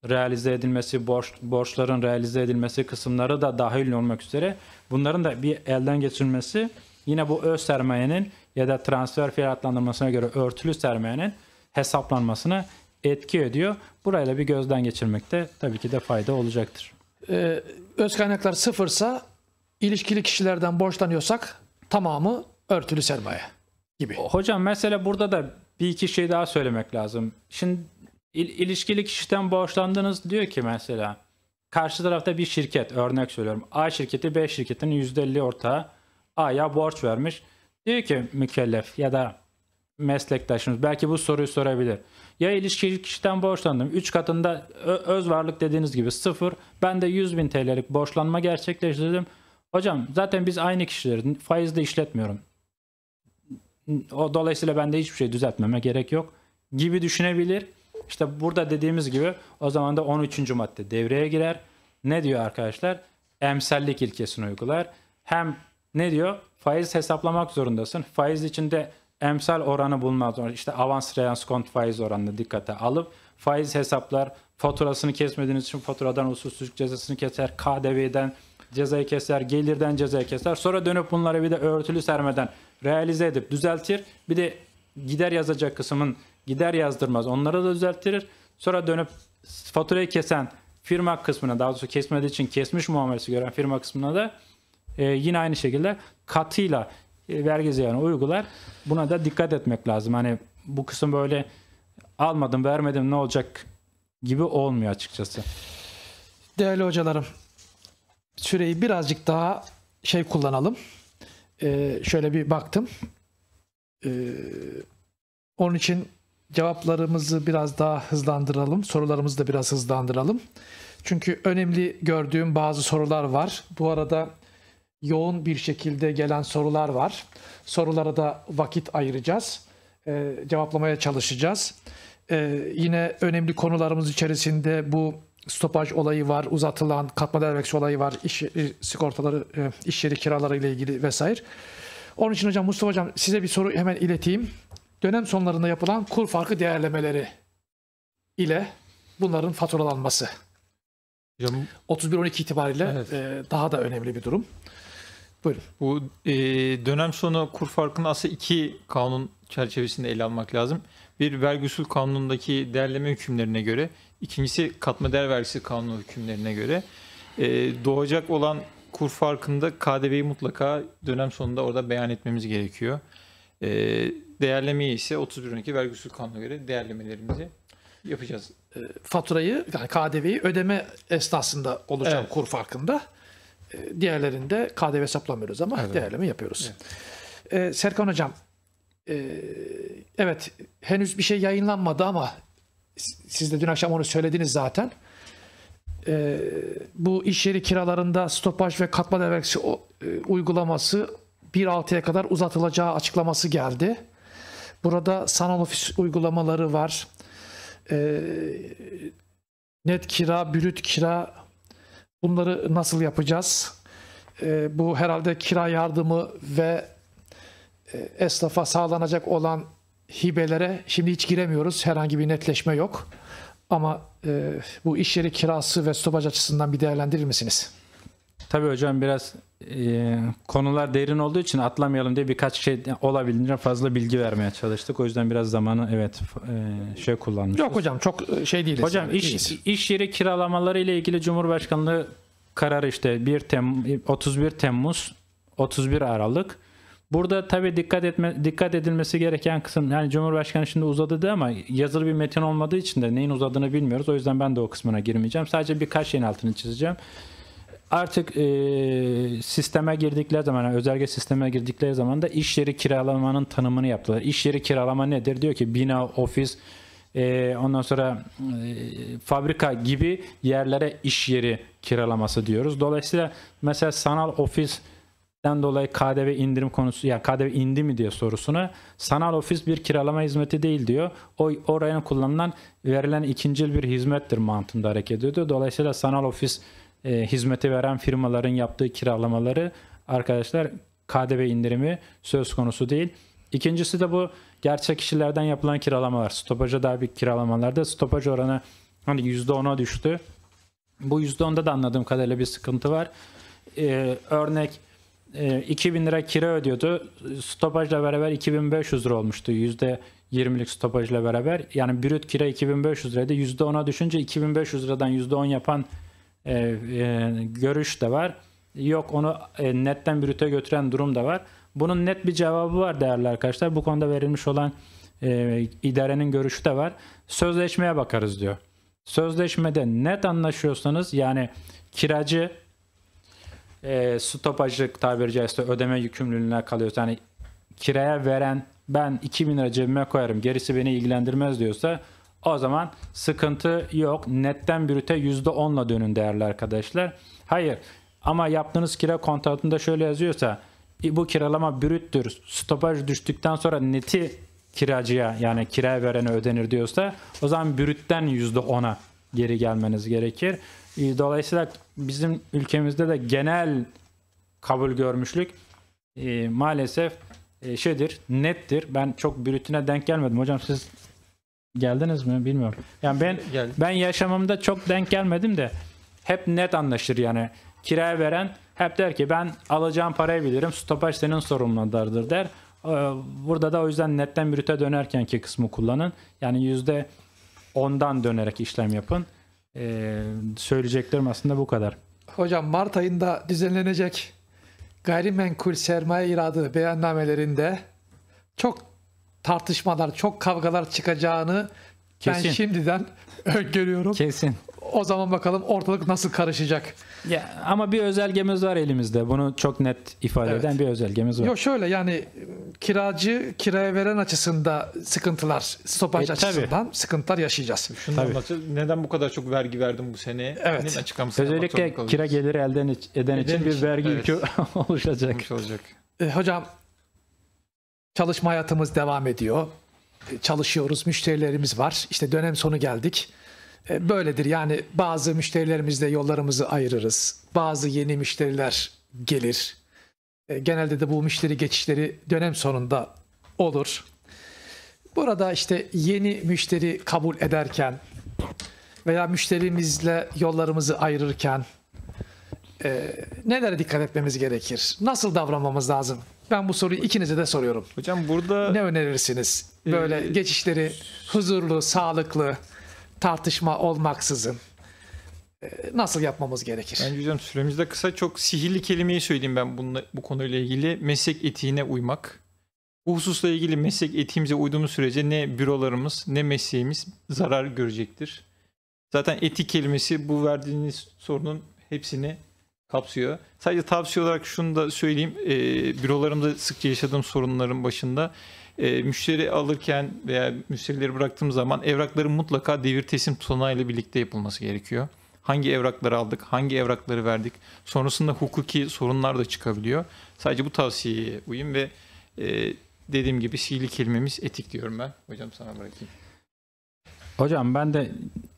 realize edilmesi, borç, borçların realize edilmesi kısımları da dahil olmak üzere bunların da bir elden geçirilmesi yine bu öz sermayenin ya da transfer fiyatlandırmasına göre örtülü sermayenin hesaplanmasını etki ediyor. Burayla bir gözden geçirmekte tabii ki de fayda olacaktır. Ee, öz kaynaklar sıfırsa ilişkili kişilerden borçlanıyorsak tamamı örtülü sermaye gibi. Hocam mesela burada da bir iki şey daha söylemek lazım. Şimdi il, ilişkili kişiden borçlandınız diyor ki mesela karşı tarafta bir şirket örnek söylüyorum. A şirketi B şirketin %50 ortağı A'ya borç vermiş. Diyor ki mükellef ya da meslektaşımız belki bu soruyu sorabilir. Ya ilişkili kişiden borçlandım. 3 katında öz varlık dediğiniz gibi sıfır, Ben de 100 bin TL'lik borçlanma gerçekleştirdim. Hocam zaten biz aynı kişilerin faizde işletmiyorum. O dolayısıyla ben de hiçbir şey düzeltmeme gerek yok gibi düşünebilir. İşte burada dediğimiz gibi o zaman da 13. madde devreye girer. Ne diyor arkadaşlar? Emsellik ilkesini uygular. Hem ne diyor? Faiz hesaplamak zorundasın. Faiz içinde emsal oranı bulmak zorunda. İşte avans reans kont faiz oranını dikkate alıp faiz hesaplar faturasını kesmediğiniz için faturadan usulsüzlük cezasını keser, KDV'den cezayı keser, gelirden cezayı keser. Sonra dönüp bunları bir de örtülü sermeden realize edip düzeltir. Bir de gider yazacak kısmın gider yazdırmaz. Onları da düzelttirir. Sonra dönüp faturayı kesen firma kısmına daha doğrusu kesmediği için kesmiş muamelesi gören firma kısmına da e, yine aynı şekilde katıyla e, vergi ziyarını uygular. Buna da dikkat etmek lazım. Hani bu kısım böyle almadım vermedim ne olacak gibi olmuyor açıkçası. Değerli hocalarım süreyi birazcık daha şey kullanalım. Ee, şöyle bir baktım. Ee, onun için cevaplarımızı biraz daha hızlandıralım. Sorularımızı da biraz hızlandıralım. Çünkü önemli gördüğüm bazı sorular var. Bu arada yoğun bir şekilde gelen sorular var. Sorulara da vakit ayıracağız. E, cevaplamaya çalışacağız. E, yine önemli konularımız içerisinde bu stopaj olayı var, uzatılan katma değer olayı var, iş e, sigortaları, e, iş yeri kiraları ile ilgili vesaire. Onun için hocam Mustafa hocam size bir soru hemen ileteyim. Dönem sonlarında yapılan kur farkı değerlemeleri ile bunların faturalanması. 31 12 itibariyle evet. E, daha da önemli bir durum. Buyurun. Bu e, dönem sonu kur farkını aslında iki kanun çerçevesinde ele almak lazım. Bir vergi usul kanunundaki değerleme hükümlerine göre, ikincisi katma değer vergisi kanunu hükümlerine göre e, doğacak olan kur farkında KDV'yi mutlaka dönem sonunda orada beyan etmemiz gerekiyor. E, değerlemeyi ise 31.2 vergi usul kanununa göre değerlemelerimizi yapacağız. E, faturayı yani KDV'yi ödeme esnasında olacak evet. kur farkında e, diğerlerinde KDV hesaplamıyoruz ama evet. değerleme yapıyoruz. Evet. E, Serkan Hocam, e, evet henüz bir şey yayınlanmadı ama siz de dün akşam onu söylediniz zaten. bu iş yeri kiralarında stopaj ve katma değer vergisi o, e, uygulaması 1.6'ya kadar uzatılacağı açıklaması geldi. Burada sanal ofis uygulamaları var. net kira, brüt kira, Bunları nasıl yapacağız? E, bu herhalde kira yardımı ve e, esnafa sağlanacak olan hibelere şimdi hiç giremiyoruz. Herhangi bir netleşme yok. Ama e, bu iş yeri kirası ve stopaj açısından bir değerlendirir misiniz? Tabii hocam biraz e, konular derin olduğu için atlamayalım diye birkaç şey olabildiğince fazla bilgi vermeye çalıştık. O yüzden biraz zamanı evet e, şey kullanmış. Yok hocam çok e, şey değil. Hocam iş, iş yeri kiralamaları ile ilgili Cumhurbaşkanlığı kararı işte 1 Tem 31 Temmuz 31 Aralık. Burada tabii dikkat etme dikkat edilmesi gereken kısım yani Cumhurbaşkanı şimdi uzadı dedi ama yazılı bir metin olmadığı için de neyin uzadığını bilmiyoruz. O yüzden ben de o kısmına girmeyeceğim. Sadece birkaç şeyin altını çizeceğim artık e, sisteme girdikleri zaman, yani özelge sisteme girdikleri zaman da iş yeri kiralamanın tanımını yaptılar. İş yeri kiralama nedir? Diyor ki bina, ofis, e, ondan sonra e, fabrika gibi yerlere iş yeri kiralaması diyoruz. Dolayısıyla mesela sanal ofisten dolayı KDV indirim konusu ya KDV indi mi diye sorusuna sanal ofis bir kiralama hizmeti değil diyor. O oraya kullanılan verilen ikincil bir hizmettir mantığında hareket ediyor. Dolayısıyla sanal ofis e, hizmeti veren firmaların yaptığı kiralamaları arkadaşlar KDV indirimi söz konusu değil. İkincisi de bu gerçek kişilerden yapılan kiralamalar. Stopaja dair bir kiralamalarda stopaj oranı hani %10'a düştü. Bu %10'da da anladığım kadarıyla bir sıkıntı var. Ee, örnek e, 2000 lira kira ödüyordu. Stopajla beraber 2500 lira olmuştu. %20'lik stopajla beraber. Yani brüt kira 2500 liraydı. %10'a düşünce 2500 liradan %10 yapan e, e, görüş de var. Yok onu e, netten brüte götüren durum da var. Bunun net bir cevabı var değerli arkadaşlar. Bu konuda verilmiş olan e, idarenin görüşü de var. Sözleşmeye bakarız diyor. Sözleşmede net anlaşıyorsanız yani kiracı e, stopajlık tabiri caizse ödeme yükümlülüğüne kalıyor. Yani kiraya veren ben 2000 lira cebime koyarım gerisi beni ilgilendirmez diyorsa o zaman sıkıntı yok. Netten brüte %10'la dönün değerli arkadaşlar. Hayır ama yaptığınız kira kontratında şöyle yazıyorsa bu kiralama brüttür. Stopaj düştükten sonra neti kiracıya yani kira verene ödenir diyorsa o zaman brütten %10'a geri gelmeniz gerekir. Dolayısıyla bizim ülkemizde de genel kabul görmüşlük maalesef e, şeydir, nettir. Ben çok brütüne denk gelmedim. Hocam siz Geldiniz mi bilmiyorum. Yani ben Geldim. ben yaşamımda çok denk gelmedim de hep net anlaşır yani. Kiraya veren hep der ki ben alacağım parayı bilirim. Stopaj senin sorumlulardır der. Ee, burada da o yüzden netten brüte dönerken ki kısmı kullanın. Yani yüzde ondan dönerek işlem yapın. Ee, söyleyeceklerim aslında bu kadar. Hocam Mart ayında düzenlenecek gayrimenkul sermaye iradı beyannamelerinde çok tartışmalar, çok kavgalar çıkacağını Kesin. ben şimdiden öngörüyorum. Kesin. O zaman bakalım ortalık nasıl karışacak. Ya, ama bir özelgemiz var elimizde. Bunu çok net ifade evet. eden bir özelgemiz var. Yok şöyle yani kiracı kiraya veren açısında sıkıntılar, stopaj e, açısından tabii. sıkıntılar yaşayacağız. Şunu anlatayım. Neden bu kadar çok vergi verdim bu sene? Evet. Özellikle kira geliri elde eden, eden için, için bir vergi evet. yükü oluşacak. olacak. E, hocam Çalışma hayatımız devam ediyor. E, çalışıyoruz, müşterilerimiz var. İşte dönem sonu geldik. E, böyledir yani bazı müşterilerimizle yollarımızı ayırırız. Bazı yeni müşteriler gelir. E, genelde de bu müşteri geçişleri dönem sonunda olur. Burada işte yeni müşteri kabul ederken veya müşterimizle yollarımızı ayırırken e, nelere dikkat etmemiz gerekir? Nasıl davranmamız lazım? Ben bu soruyu ikinize de soruyorum. Hocam burada... Ne önerirsiniz? Böyle ee... geçişleri huzurlu, sağlıklı, tartışma olmaksızın e, nasıl yapmamız gerekir? Bence hocam süremiz de kısa. Çok sihirli kelimeyi söyleyeyim ben bununla, bu konuyla ilgili. Meslek etiğine uymak. Bu hususla ilgili meslek etiğimize uyduğumuz sürece ne bürolarımız ne mesleğimiz zarar görecektir. Zaten etik kelimesi bu verdiğiniz sorunun hepsini kapsıyor. Sadece tavsiye olarak şunu da söyleyeyim. E, bürolarımda sıkça yaşadığım sorunların başında e, müşteri alırken veya müşterileri bıraktığım zaman evrakların mutlaka devir teslim tutanağıyla birlikte yapılması gerekiyor. Hangi evrakları aldık, hangi evrakları verdik. Sonrasında hukuki sorunlar da çıkabiliyor. Sadece bu tavsiyeye uyun ve e, dediğim gibi sihirli kelimemiz etik diyorum ben. Hocam sana bırakayım. Hocam ben de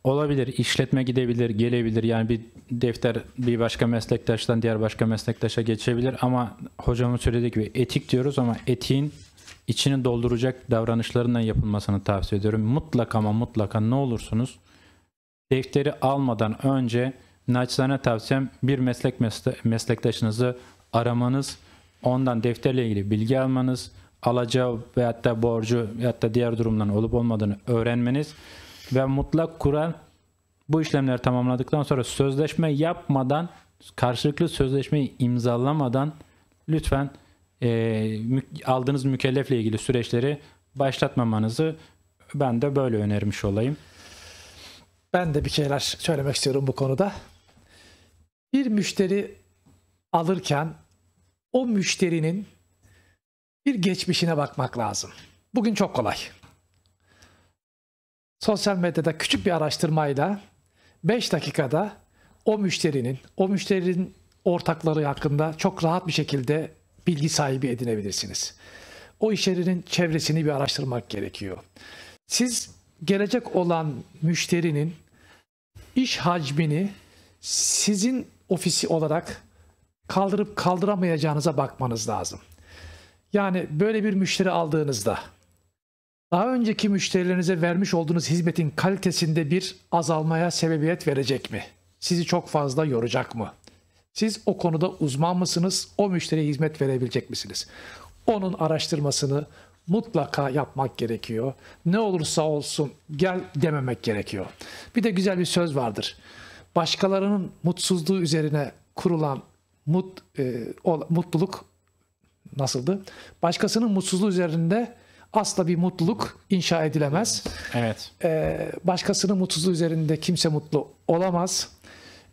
olabilir. işletme gidebilir, gelebilir. Yani bir defter bir başka meslektaştan diğer başka meslektaşa geçebilir ama hocamın söylediği gibi etik diyoruz ama etiğin içini dolduracak davranışlarından yapılmasını tavsiye ediyorum. Mutlaka ama mutlaka ne olursunuz defteri almadan önce naçizane tavsiyem bir meslek meslektaşınızı aramanız, ondan defterle ilgili bilgi almanız, alacağı veyahut da borcu veyahut da diğer durumdan olup olmadığını öğrenmeniz ve mutlak kural bu işlemleri tamamladıktan sonra sözleşme yapmadan karşılıklı sözleşmeyi imzalamadan lütfen e, aldığınız mükellefle ilgili süreçleri başlatmamanızı ben de böyle önermiş olayım. Ben de bir şeyler söylemek istiyorum bu konuda. Bir müşteri alırken o müşterinin bir geçmişine bakmak lazım. Bugün çok kolay sosyal medyada küçük bir araştırmayla 5 dakikada o müşterinin, o müşterinin ortakları hakkında çok rahat bir şekilde bilgi sahibi edinebilirsiniz. O iş yerinin çevresini bir araştırmak gerekiyor. Siz gelecek olan müşterinin iş hacmini sizin ofisi olarak kaldırıp kaldıramayacağınıza bakmanız lazım. Yani böyle bir müşteri aldığınızda daha önceki müşterilerinize vermiş olduğunuz hizmetin kalitesinde bir azalmaya sebebiyet verecek mi? Sizi çok fazla yoracak mı? Siz o konuda uzman mısınız? O müşteriye hizmet verebilecek misiniz? Onun araştırmasını mutlaka yapmak gerekiyor. Ne olursa olsun gel dememek gerekiyor. Bir de güzel bir söz vardır. Başkalarının mutsuzluğu üzerine kurulan mut, e, o, mutluluk nasıldı? Başkasının mutsuzluğu üzerinde asla bir mutluluk inşa edilemez. Evet. Ee, başkasının mutsuzluğu üzerinde kimse mutlu olamaz.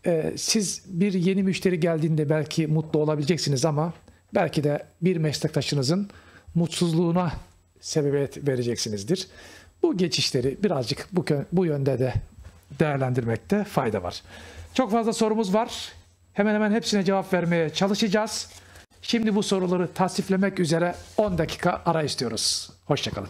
Ee, siz bir yeni müşteri geldiğinde belki mutlu olabileceksiniz ama belki de bir meslektaşınızın mutsuzluğuna sebebiyet vereceksinizdir. Bu geçişleri birazcık bu, bu yönde de değerlendirmekte fayda var. Çok fazla sorumuz var. Hemen hemen hepsine cevap vermeye çalışacağız. Şimdi bu soruları tasdiflemek üzere 10 dakika ara istiyoruz. Hoşçakalın.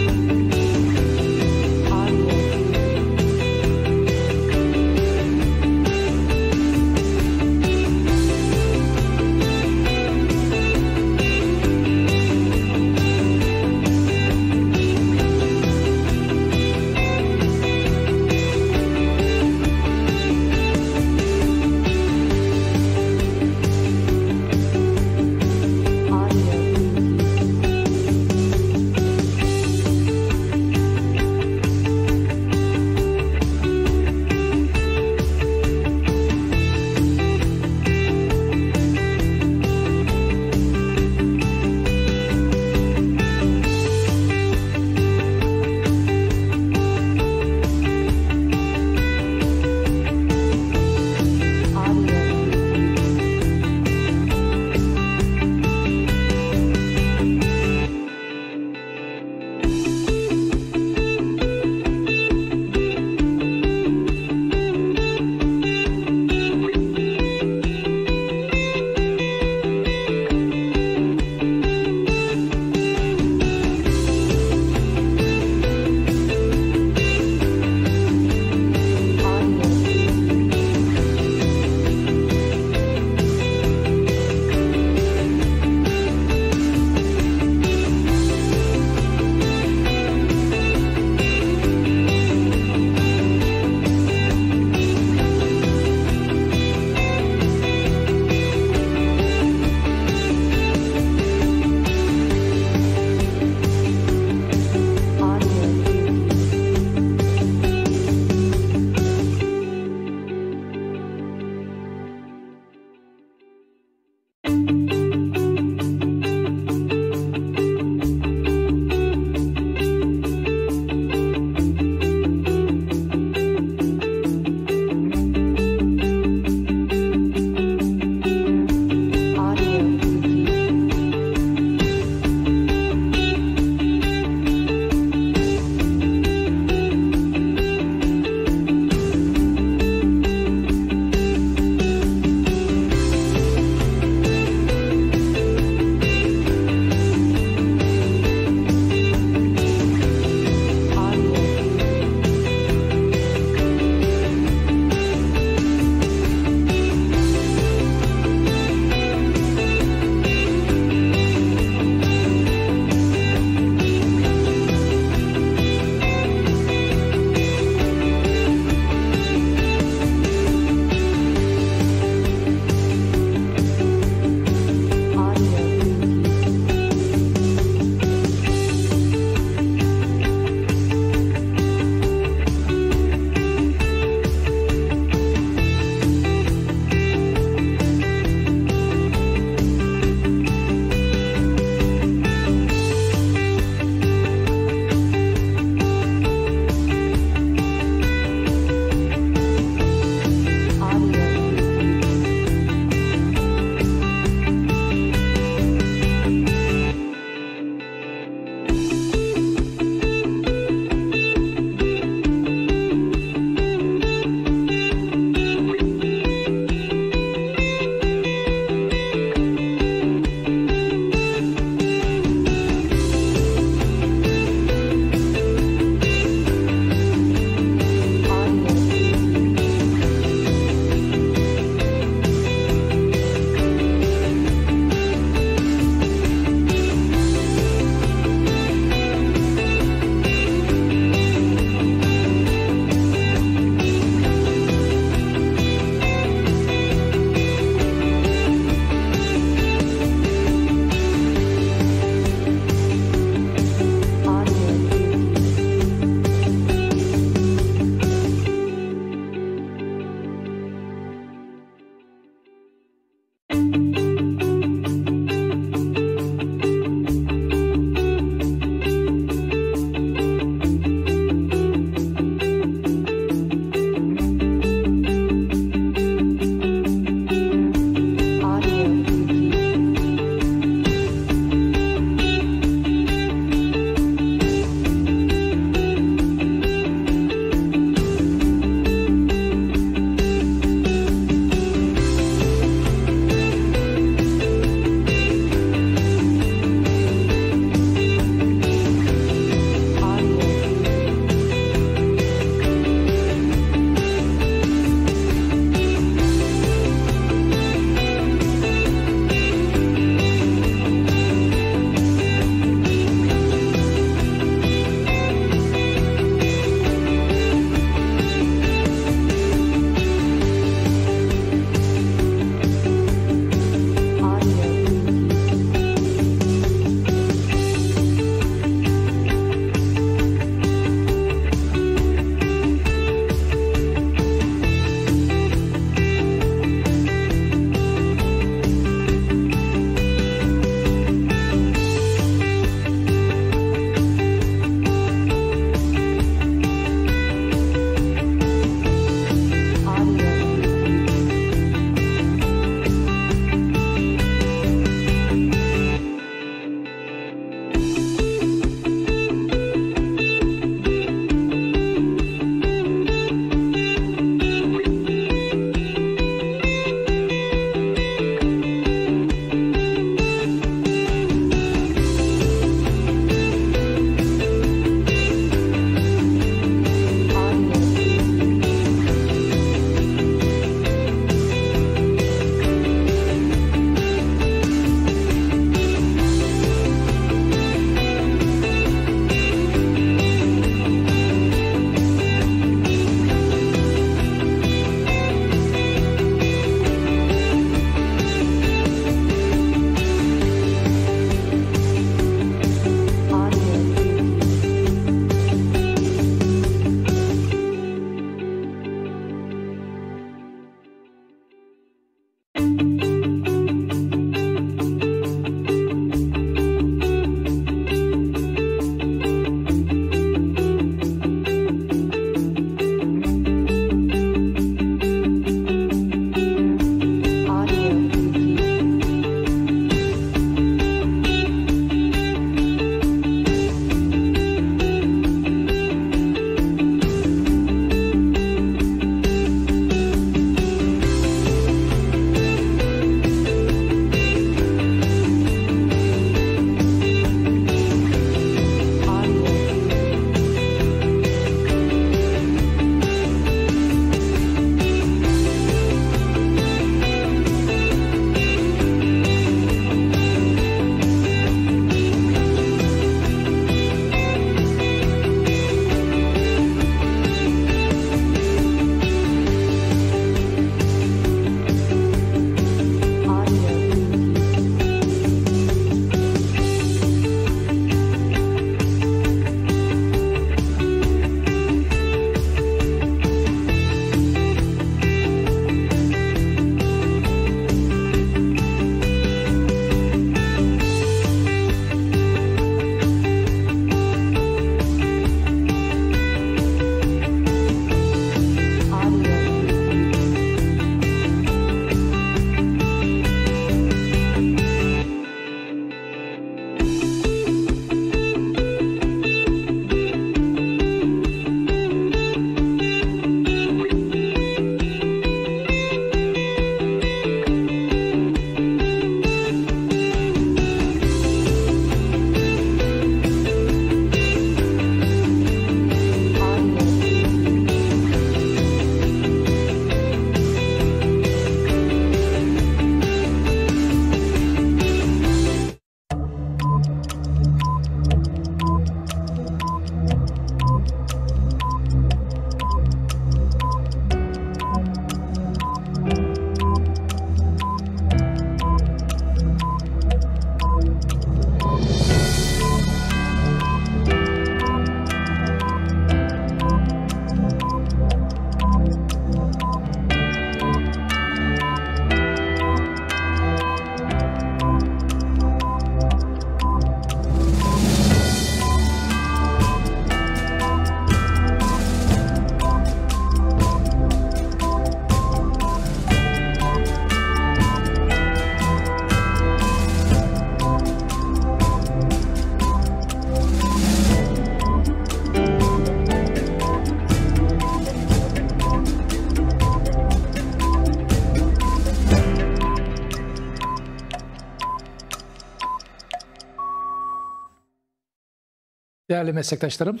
Değerli meslektaşlarım,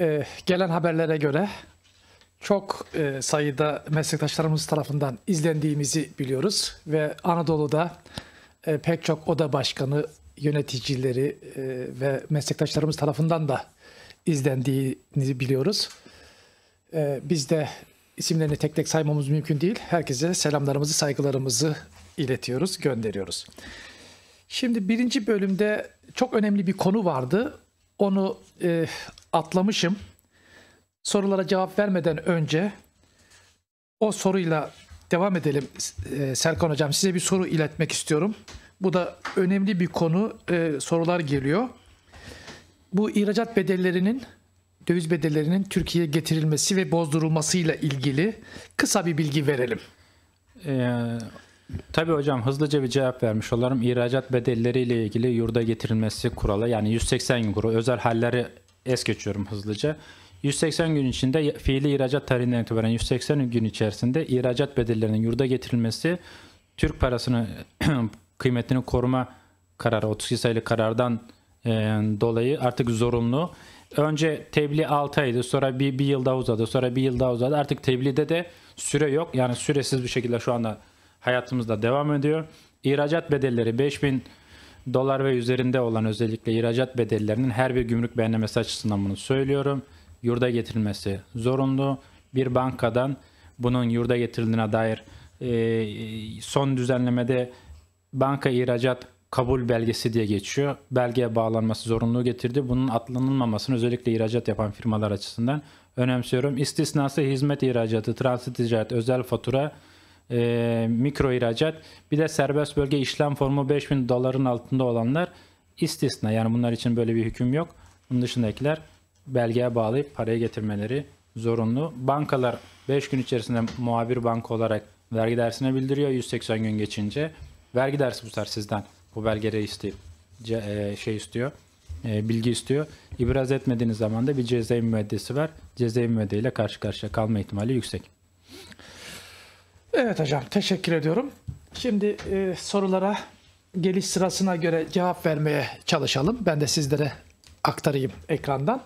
e, gelen haberlere göre çok e, sayıda meslektaşlarımız tarafından izlendiğimizi biliyoruz ve Anadolu'da e, pek çok oda başkanı, yöneticileri ve meslektaşlarımız tarafından da izlendiğini biliyoruz. Biz de isimlerini tek tek saymamız mümkün değil. Herkese selamlarımızı, saygılarımızı iletiyoruz, gönderiyoruz. Şimdi birinci bölümde çok önemli bir konu vardı. Onu e, atlamışım. Sorulara cevap vermeden önce o soruyla devam edelim e, Serkan Hocam. Size bir soru iletmek istiyorum. Bu da önemli bir konu. E, sorular geliyor. Bu ihracat bedellerinin döviz bedellerinin Türkiye'ye getirilmesi ve bozdurulmasıyla ilgili kısa bir bilgi verelim. Ee, Tabii hocam hızlıca bir cevap vermiş olalım. İhracat bedelleriyle ilgili yurda getirilmesi kuralı yani 180 gün kuralı özel halleri es geçiyorum hızlıca. 180 gün içinde fiili ihracat tarihinden itibaren 180 gün içerisinde ihracat bedellerinin yurda getirilmesi Türk parasının kıymetini koruma kararı 32 sayılı karardan e, dolayı artık zorunlu. Önce tebliğ 6 aydı sonra bir, bir yıl daha uzadı sonra bir yıl daha uzadı artık tebliğde de süre yok yani süresiz bir şekilde şu anda hayatımızda devam ediyor. İhracat bedelleri 5000 dolar ve üzerinde olan özellikle ihracat bedellerinin her bir gümrük beğenlemesi açısından bunu söylüyorum. Yurda getirilmesi zorunlu. Bir bankadan bunun yurda getirildiğine dair e, son düzenlemede banka ihracat kabul belgesi diye geçiyor. Belgeye bağlanması zorunluluğu getirdi. Bunun atlanılmamasını özellikle ihracat yapan firmalar açısından önemsiyorum. İstisnası hizmet ihracatı, transit ticaret, özel fatura, e, mikro ihracat bir de serbest bölge işlem formu 5000 doların altında olanlar istisna. Yani bunlar için böyle bir hüküm yok. Bunun dışındakiler belgeye bağlayıp parayı getirmeleri zorunlu. Bankalar 5 gün içerisinde muhabir banka olarak vergi dersine bildiriyor 180 gün geçince. Vergi dersi bu sefer sizden bu belgeleri isteyip e, şey istiyor e, bilgi istiyor. İbraz etmediğiniz zaman da bir cezai müeddesi var. Cezai müeddeyle karşı karşıya kalma ihtimali yüksek. Evet hocam teşekkür ediyorum. Şimdi e, sorulara geliş sırasına göre cevap vermeye çalışalım. Ben de sizlere aktarayım ekrandan.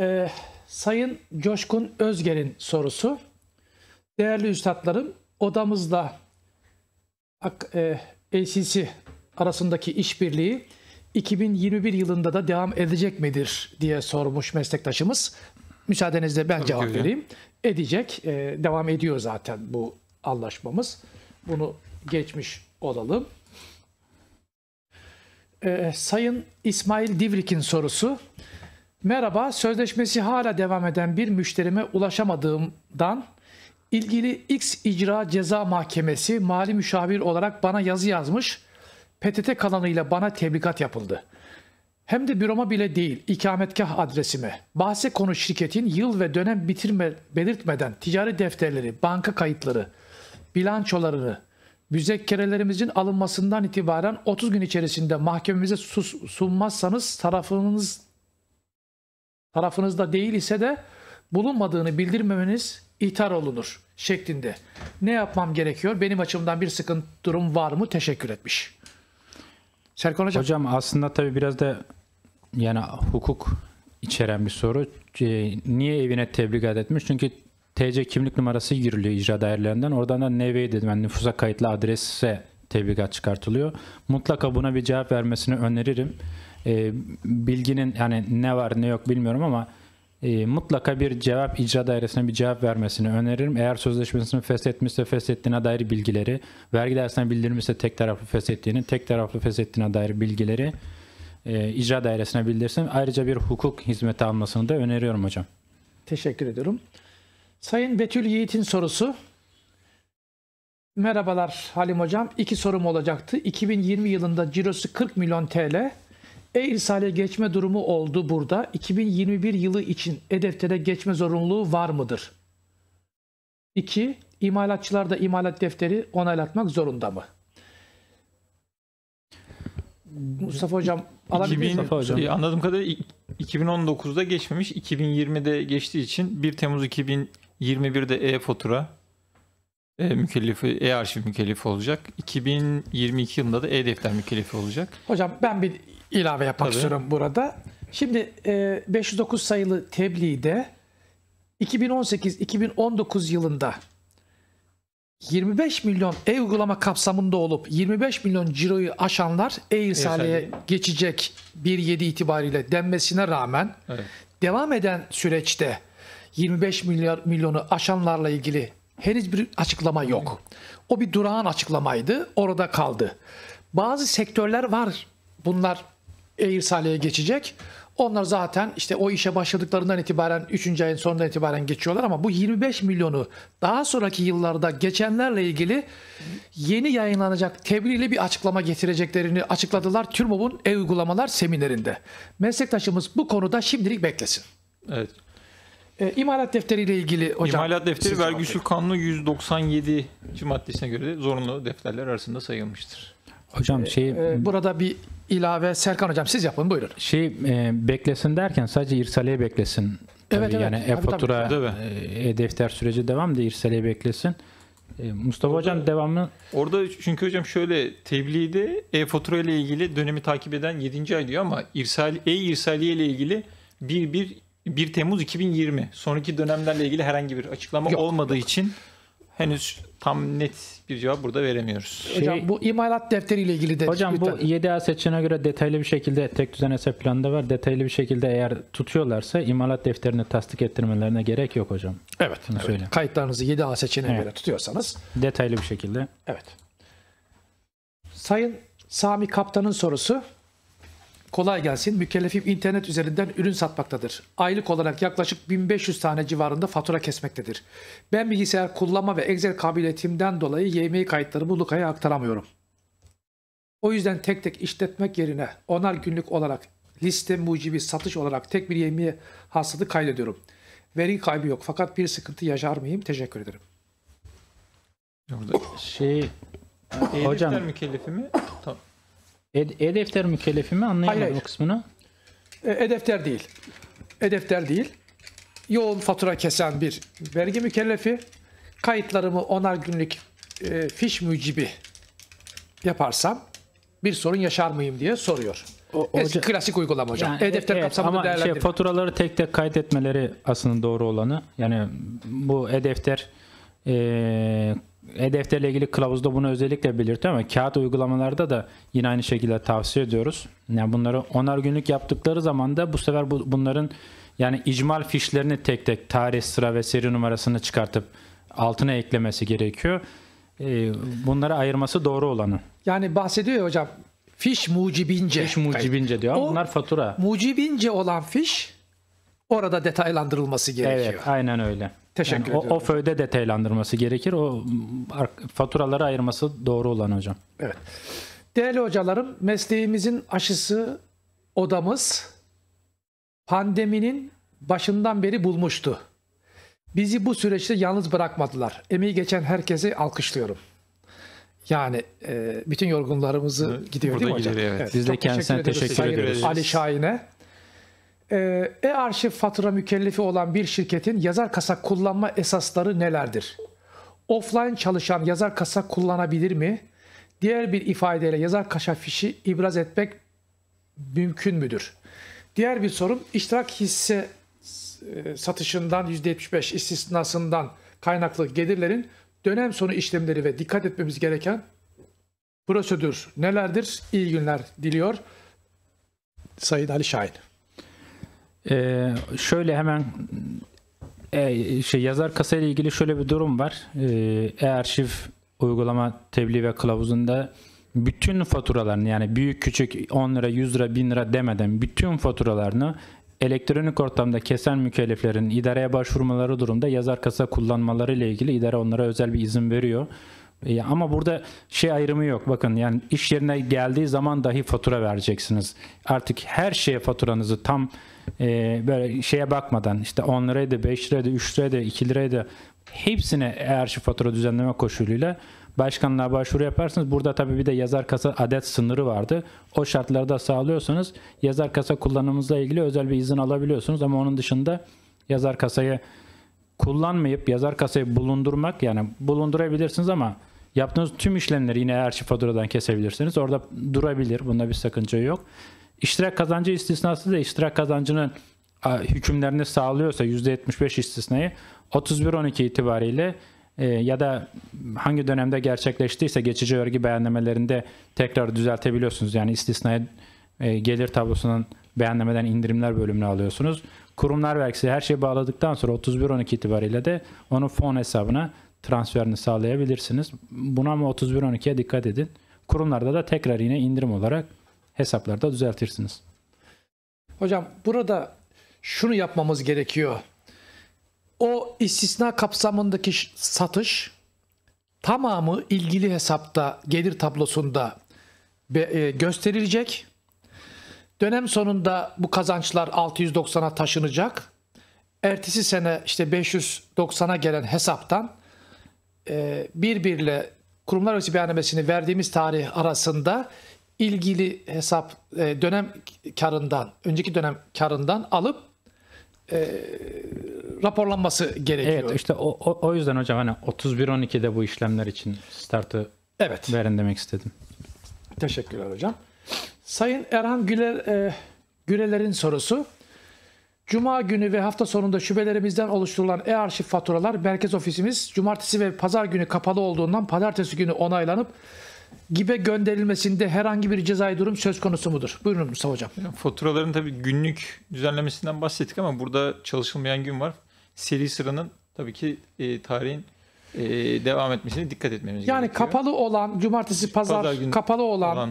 E, Sayın Coşkun Özger'in sorusu. Değerli üstadlarım odamızda e, ACC arasındaki işbirliği 2021 yılında da devam edecek midir diye sormuş meslektaşımız. Müsaadenizle ben Tabii cevap vereyim edecek. E, devam ediyor zaten bu anlaşmamız. Bunu geçmiş olalım. E, Sayın İsmail Divrik'in sorusu. Merhaba, sözleşmesi hala devam eden bir müşterime ulaşamadığımdan ilgili X icra ceza mahkemesi mali müşavir olarak bana yazı yazmış. PTT kanalıyla bana tebligat yapıldı.'' hem de büroma bile değil ikametgah adresime, bahse konu şirketin yıl ve dönem bitirme belirtmeden ticari defterleri, banka kayıtları, bilançolarını, müzekkerelerimizin alınmasından itibaren 30 gün içerisinde mahkememize sus, sunmazsanız tarafınız tarafınızda değil ise de bulunmadığını bildirmemeniz ithar olunur şeklinde. Ne yapmam gerekiyor? Benim açımdan bir sıkıntı durum var mı? Teşekkür etmiş. Serkan Hocam. Hocam aslında tabii biraz da yani hukuk içeren bir soru. niye evine tebligat etmiş? Çünkü TC kimlik numarası giriliyor icra dairelerinden. Oradan da NV'ye dedim yani nüfusa kayıtlı adrese tebligat çıkartılıyor. Mutlaka buna bir cevap vermesini öneririm. E, bilginin yani ne var ne yok bilmiyorum ama e, mutlaka bir cevap icra dairesine bir cevap vermesini öneririm. Eğer sözleşmesini feshetmişse feshettiğine dair bilgileri, vergi dersinden bildirmişse tek taraflı feshettiğini, tek taraflı feshettiğine dair bilgileri e, icra dairesine bildirsin. Ayrıca bir hukuk hizmeti almasını da öneriyorum hocam. Teşekkür ediyorum. Sayın Betül Yiğit'in sorusu. Merhabalar Halim Hocam. İki sorum olacaktı. 2020 yılında cirosu 40 milyon TL. E-irsale geçme durumu oldu burada. 2021 yılı için e-deftere geçme zorunluluğu var mıdır? 2. İmalatçılar da imalat defteri onaylatmak zorunda mı? Mustafa Hocam 2000 Mustafa şey, anladığım kadarıyla 2019'da geçmemiş. 2020'de geçtiği için 1 Temmuz 2021'de e-fatura e, mükellefi, e-arşiv mükellefi olacak. 2022 yılında da e-defter mükellefi olacak. Hocam ben bir ilave yapmak Tabii. istiyorum burada. Şimdi e, 509 sayılı tebliğde 2018-2019 yılında 25 milyon e-uygulama kapsamında olup 25 milyon ciroyu aşanlar e-irsaliye geçecek 1.7 itibariyle denmesine rağmen evet. devam eden süreçte 25 milyar milyonu aşanlarla ilgili henüz bir açıklama yok. O bir durağan açıklamaydı. Orada kaldı. Bazı sektörler var. Bunlar e irsaliye geçecek. Onlar zaten işte o işe başladıklarından itibaren 3. ayın sonundan itibaren geçiyorlar ama bu 25 milyonu daha sonraki yıllarda geçenlerle ilgili yeni yayınlanacak tebliğli bir açıklama getireceklerini açıkladılar TÜRMOB'un e-uygulamalar seminerinde. Meslektaşımız bu konuda şimdilik beklesin. Evet. E, imalat defteri ile ilgili hocam. İmalat defteri vergi usul kanunu 197. maddesine göre zorunlu defterler arasında sayılmıştır. Hocam ee, şey e, burada bir ilave Serkan hocam siz yapın buyurun. Şey e, beklesin derken sadece irsaliye beklesin. Evet, tabii evet. Yani e-fatura, e, e-defter süreci devam da irsaliye beklesin. E, Mustafa orada, Hocam devamlı. Orada çünkü hocam şöyle tebliğde e-fatura ile ilgili dönemi takip eden 7. ay diyor ama irsal e-irsaliye ile ilgili 1 1 1 Temmuz 2020 sonraki dönemlerle ilgili herhangi bir açıklama yok, olmadığı yok. için henüz tam net bir cevap burada veremiyoruz. Şey, hocam bu imalat defteriyle ilgili de. Hocam bu 7A seçeneğine göre detaylı bir şekilde tek düzen hesap planında var. Detaylı bir şekilde eğer tutuyorlarsa imalat defterini tasdik ettirmelerine gerek yok hocam. Evet. Bunu evet. Kayıtlarınızı 7A seçeneğine evet. göre tutuyorsanız. Detaylı bir şekilde. Evet. Sayın Sami Kaptan'ın sorusu kolay gelsin. Mükellefim internet üzerinden ürün satmaktadır. Aylık olarak yaklaşık 1500 tane civarında fatura kesmektedir. Ben bilgisayar kullanma ve Excel kabiliyetimden dolayı YMI kayıtlarımı Luka'ya aktaramıyorum. O yüzden tek tek işletmek yerine onar günlük olarak liste mucibi satış olarak tek bir YMI hastalığı kaydediyorum. Veri kaybı yok fakat bir sıkıntı yaşar mıyım? Teşekkür ederim. Şey, Burada şey... Yani hocam mükellefimi? Tamam. E-defter mükellefi mi? Anlayamadım hayır, o kısmını. E, e-defter değil. E-defter değil. Yoğun fatura kesen bir vergi mükellefi. Kayıtlarımı onar günlük e, fiş mücibi yaparsam bir sorun yaşar mıyım diye soruyor. O, o, Eski klasik uygulama hocam. Yani, E-defter evet, kapsamında ama değerlendirme. Şey, faturaları tek tek kaydetmeleri aslında doğru olanı. Yani bu E-defter e, e-defterle ilgili kılavuzda bunu özellikle belirtiyor ama kağıt uygulamalarda da yine aynı şekilde tavsiye ediyoruz. Yani bunları onar günlük yaptıkları zaman da bu sefer bu, bunların yani icmal fişlerini tek tek tarih, sıra ve seri numarasını çıkartıp altına eklemesi gerekiyor. Ee, bunları ayırması doğru olanı. Yani bahsediyor ya hocam fiş mucibince. Fiş mucibince diyor. O, Bunlar fatura. Mucibince olan fiş orada detaylandırılması gerekiyor. Evet, aynen öyle. Teşekkür yani ediyorum. O, föyde detaylandırması gerekir. O faturaları ayırması doğru olan hocam. Evet. Değerli hocalarım, mesleğimizin aşısı odamız pandeminin başından beri bulmuştu. Bizi bu süreçte yalnız bırakmadılar. Emeği geçen herkesi alkışlıyorum. Yani e, bütün yorgunlarımızı gidiyor Burada değil mi gidiyor, Evet. evet. Biz de kendisine teşekkür ediyoruz. Teşekkür ediyoruz. Ali Şahin'e. Ee, e-arşiv fatura mükellefi olan bir şirketin yazar kasa kullanma esasları nelerdir? Offline çalışan yazar kasa kullanabilir mi? Diğer bir ifadeyle yazar kasa fişi ibraz etmek mümkün müdür? Diğer bir sorum iştirak hisse e, satışından %75 istisnasından kaynaklı gelirlerin dönem sonu işlemleri ve dikkat etmemiz gereken prosedür nelerdir? İyi günler diliyor Sayın Ali Şahin. Ee, şöyle hemen e, şey yazar kasa ile ilgili şöyle bir durum var. Ee, e-arşiv uygulama tebliğ ve kılavuzunda bütün faturalarını yani büyük küçük 10 lira 100 lira 1000 lira demeden bütün faturalarını elektronik ortamda kesen mükelleflerin idareye başvurmaları durumda yazar kasa kullanmaları ile ilgili idare onlara özel bir izin veriyor. Ee, ama burada şey ayrımı yok. Bakın yani iş yerine geldiği zaman dahi fatura vereceksiniz. Artık her şeye faturanızı tam e, böyle şeye bakmadan işte 10 liraydı, 5 liraydı, 3 liraydı, 2 liraydı hepsine eğer şu fatura düzenleme koşuluyla başkanlığa başvuru yaparsınız. Burada tabii bir de yazar kasa adet sınırı vardı. O şartları da sağlıyorsanız yazar kasa kullanımınızla ilgili özel bir izin alabiliyorsunuz ama onun dışında yazar kasayı kullanmayıp yazar kasayı bulundurmak yani bulundurabilirsiniz ama yaptığınız tüm işlemleri yine her faturadan kesebilirsiniz. Orada durabilir. Bunda bir sakınca yok. İştirak kazancı istisnası da iştirak kazancının hükümlerini sağlıyorsa %75 istisnayı 31.12 itibariyle e, ya da hangi dönemde gerçekleştiyse geçici örgü beyanlemelerinde tekrar düzeltebiliyorsunuz. Yani istisnaya e, gelir tablosunun beyanlemeden indirimler bölümünü alıyorsunuz. Kurumlar vergisi her şeyi bağladıktan sonra 31.12 itibariyle de onun fon hesabına transferini sağlayabilirsiniz. Buna mı 31.12'ye dikkat edin. Kurumlarda da tekrar yine indirim olarak hesaplarda düzeltirsiniz. Hocam burada şunu yapmamız gerekiyor. O istisna kapsamındaki satış tamamı ilgili hesapta gelir tablosunda e, gösterilecek. Dönem sonunda bu kazançlar 690'a taşınacak. Ertesi sene işte 590'a gelen hesaptan e, birbiriyle kurumlar arası beyannamesini verdiğimiz tarih arasında ilgili hesap e, dönem karından, önceki dönem karından alıp e, raporlanması gerekiyor. Evet işte o, o, o yüzden hocam hani 12de bu işlemler için startı evet. verin demek istedim. Teşekkürler hocam. Sayın Erhan Güler e, Güleler'in sorusu. Cuma günü ve hafta sonunda şubelerimizden oluşturulan e-arşiv faturalar merkez ofisimiz cumartesi ve pazar günü kapalı olduğundan pazartesi günü onaylanıp gibi gönderilmesinde herhangi bir cezai durum söz konusu mudur? Buyurun Mustafa Hocam. Faturaların tabii günlük düzenlemesinden bahsettik ama burada çalışılmayan gün var. Seri sıranın tabii ki e, tarihin e, devam etmesine dikkat etmemiz yani gerekiyor. Yani kapalı olan, cumartesi, pazar, pazar günü kapalı olan, olan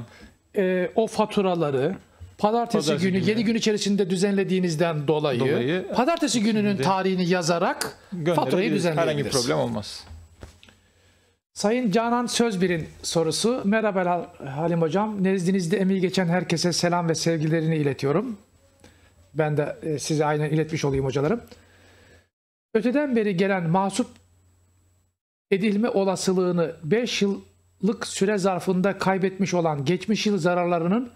e, o faturaları Pazartesi, pazartesi günü, günü 7 gün içerisinde düzenlediğinizden dolayı, dolayı pazartesi gününün tarihini yazarak faturayı düzenleyebiliriz. Herhangi bir problem olmaz. Sayın Canan Sözbir'in sorusu. Merhaba Halim Hocam. Nezdinizde emeği geçen herkese selam ve sevgilerini iletiyorum. Ben de e, size aynen iletmiş olayım hocalarım. Öteden beri gelen mahsup edilme olasılığını 5 yıllık süre zarfında kaybetmiş olan geçmiş yıl zararlarının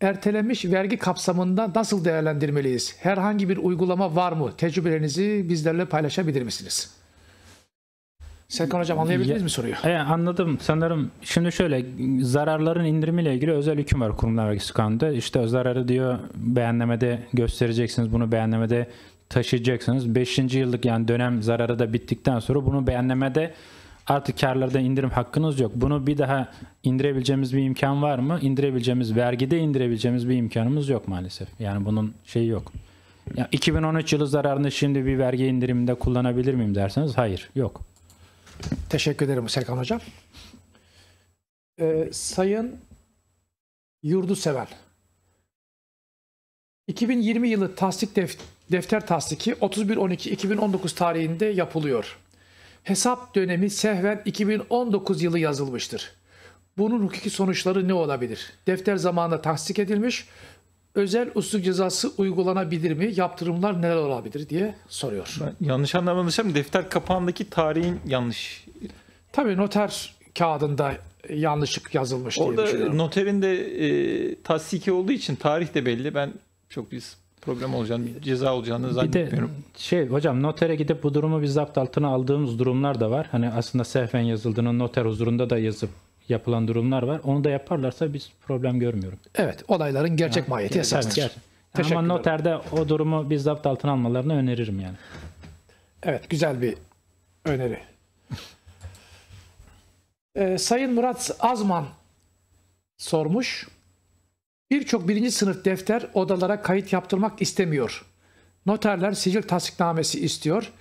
ertelenmiş vergi kapsamında nasıl değerlendirmeliyiz? Herhangi bir uygulama var mı? Tecrübelerinizi bizlerle paylaşabilir misiniz? Serkan Hocam anlayabildiniz mi soruyu? E, anladım. Sanırım şimdi şöyle zararların indirimiyle ilgili özel hüküm var Kurumlar Vergisi Kanunu'nda. İşte zararı diyor beğenlemede göstereceksiniz bunu beğenlemede taşıyacaksınız. Beşinci yıllık yani dönem zararı da bittikten sonra bunu beğenlemede artık karlarda indirim hakkınız yok. Bunu bir daha indirebileceğimiz bir imkan var mı? İndirebileceğimiz, vergide indirebileceğimiz bir imkanımız yok maalesef. Yani bunun şeyi yok. Ya 2013 yılı zararını şimdi bir vergi indiriminde kullanabilir miyim derseniz hayır, yok. Teşekkür ederim Serkan Hocam. Ee, Sayın Seven, 2020 yılı tasdik def defter tasdiki 31.12.2019 tarihinde yapılıyor. Hesap dönemi sehven 2019 yılı yazılmıştır. Bunun hukuki sonuçları ne olabilir? Defter zamanında tasdik edilmiş özel usul cezası uygulanabilir mi? Yaptırımlar neler olabilir diye soruyor. Ben yanlış anlamamışım. Defter kapağındaki tarihin yanlış. Tabii noter kağıdında yanlışlık yazılmış Orada diye düşünüyorum. Noterin de e, tasdiki olduğu için tarih de belli. Ben çok bir problem olacağını, bir ceza olacağını zannetmiyorum. Bir de şey hocam notere gidip bu durumu biz zapt altına aldığımız durumlar da var. Hani aslında sehven yazıldığını noter huzurunda da yazıp yapılan durumlar var. Onu da yaparlarsa biz problem görmüyorum. Evet, olayların gerçek yani, mahiyeti esastır. Tabii, Ama noterde o durumu bizzat altına almalarını öneririm yani. Evet, güzel bir öneri. ee, Sayın Murat Azman sormuş. Birçok birinci sınıf defter odalara kayıt yaptırmak istemiyor. Noterler sicil tasdiknamesi istiyor.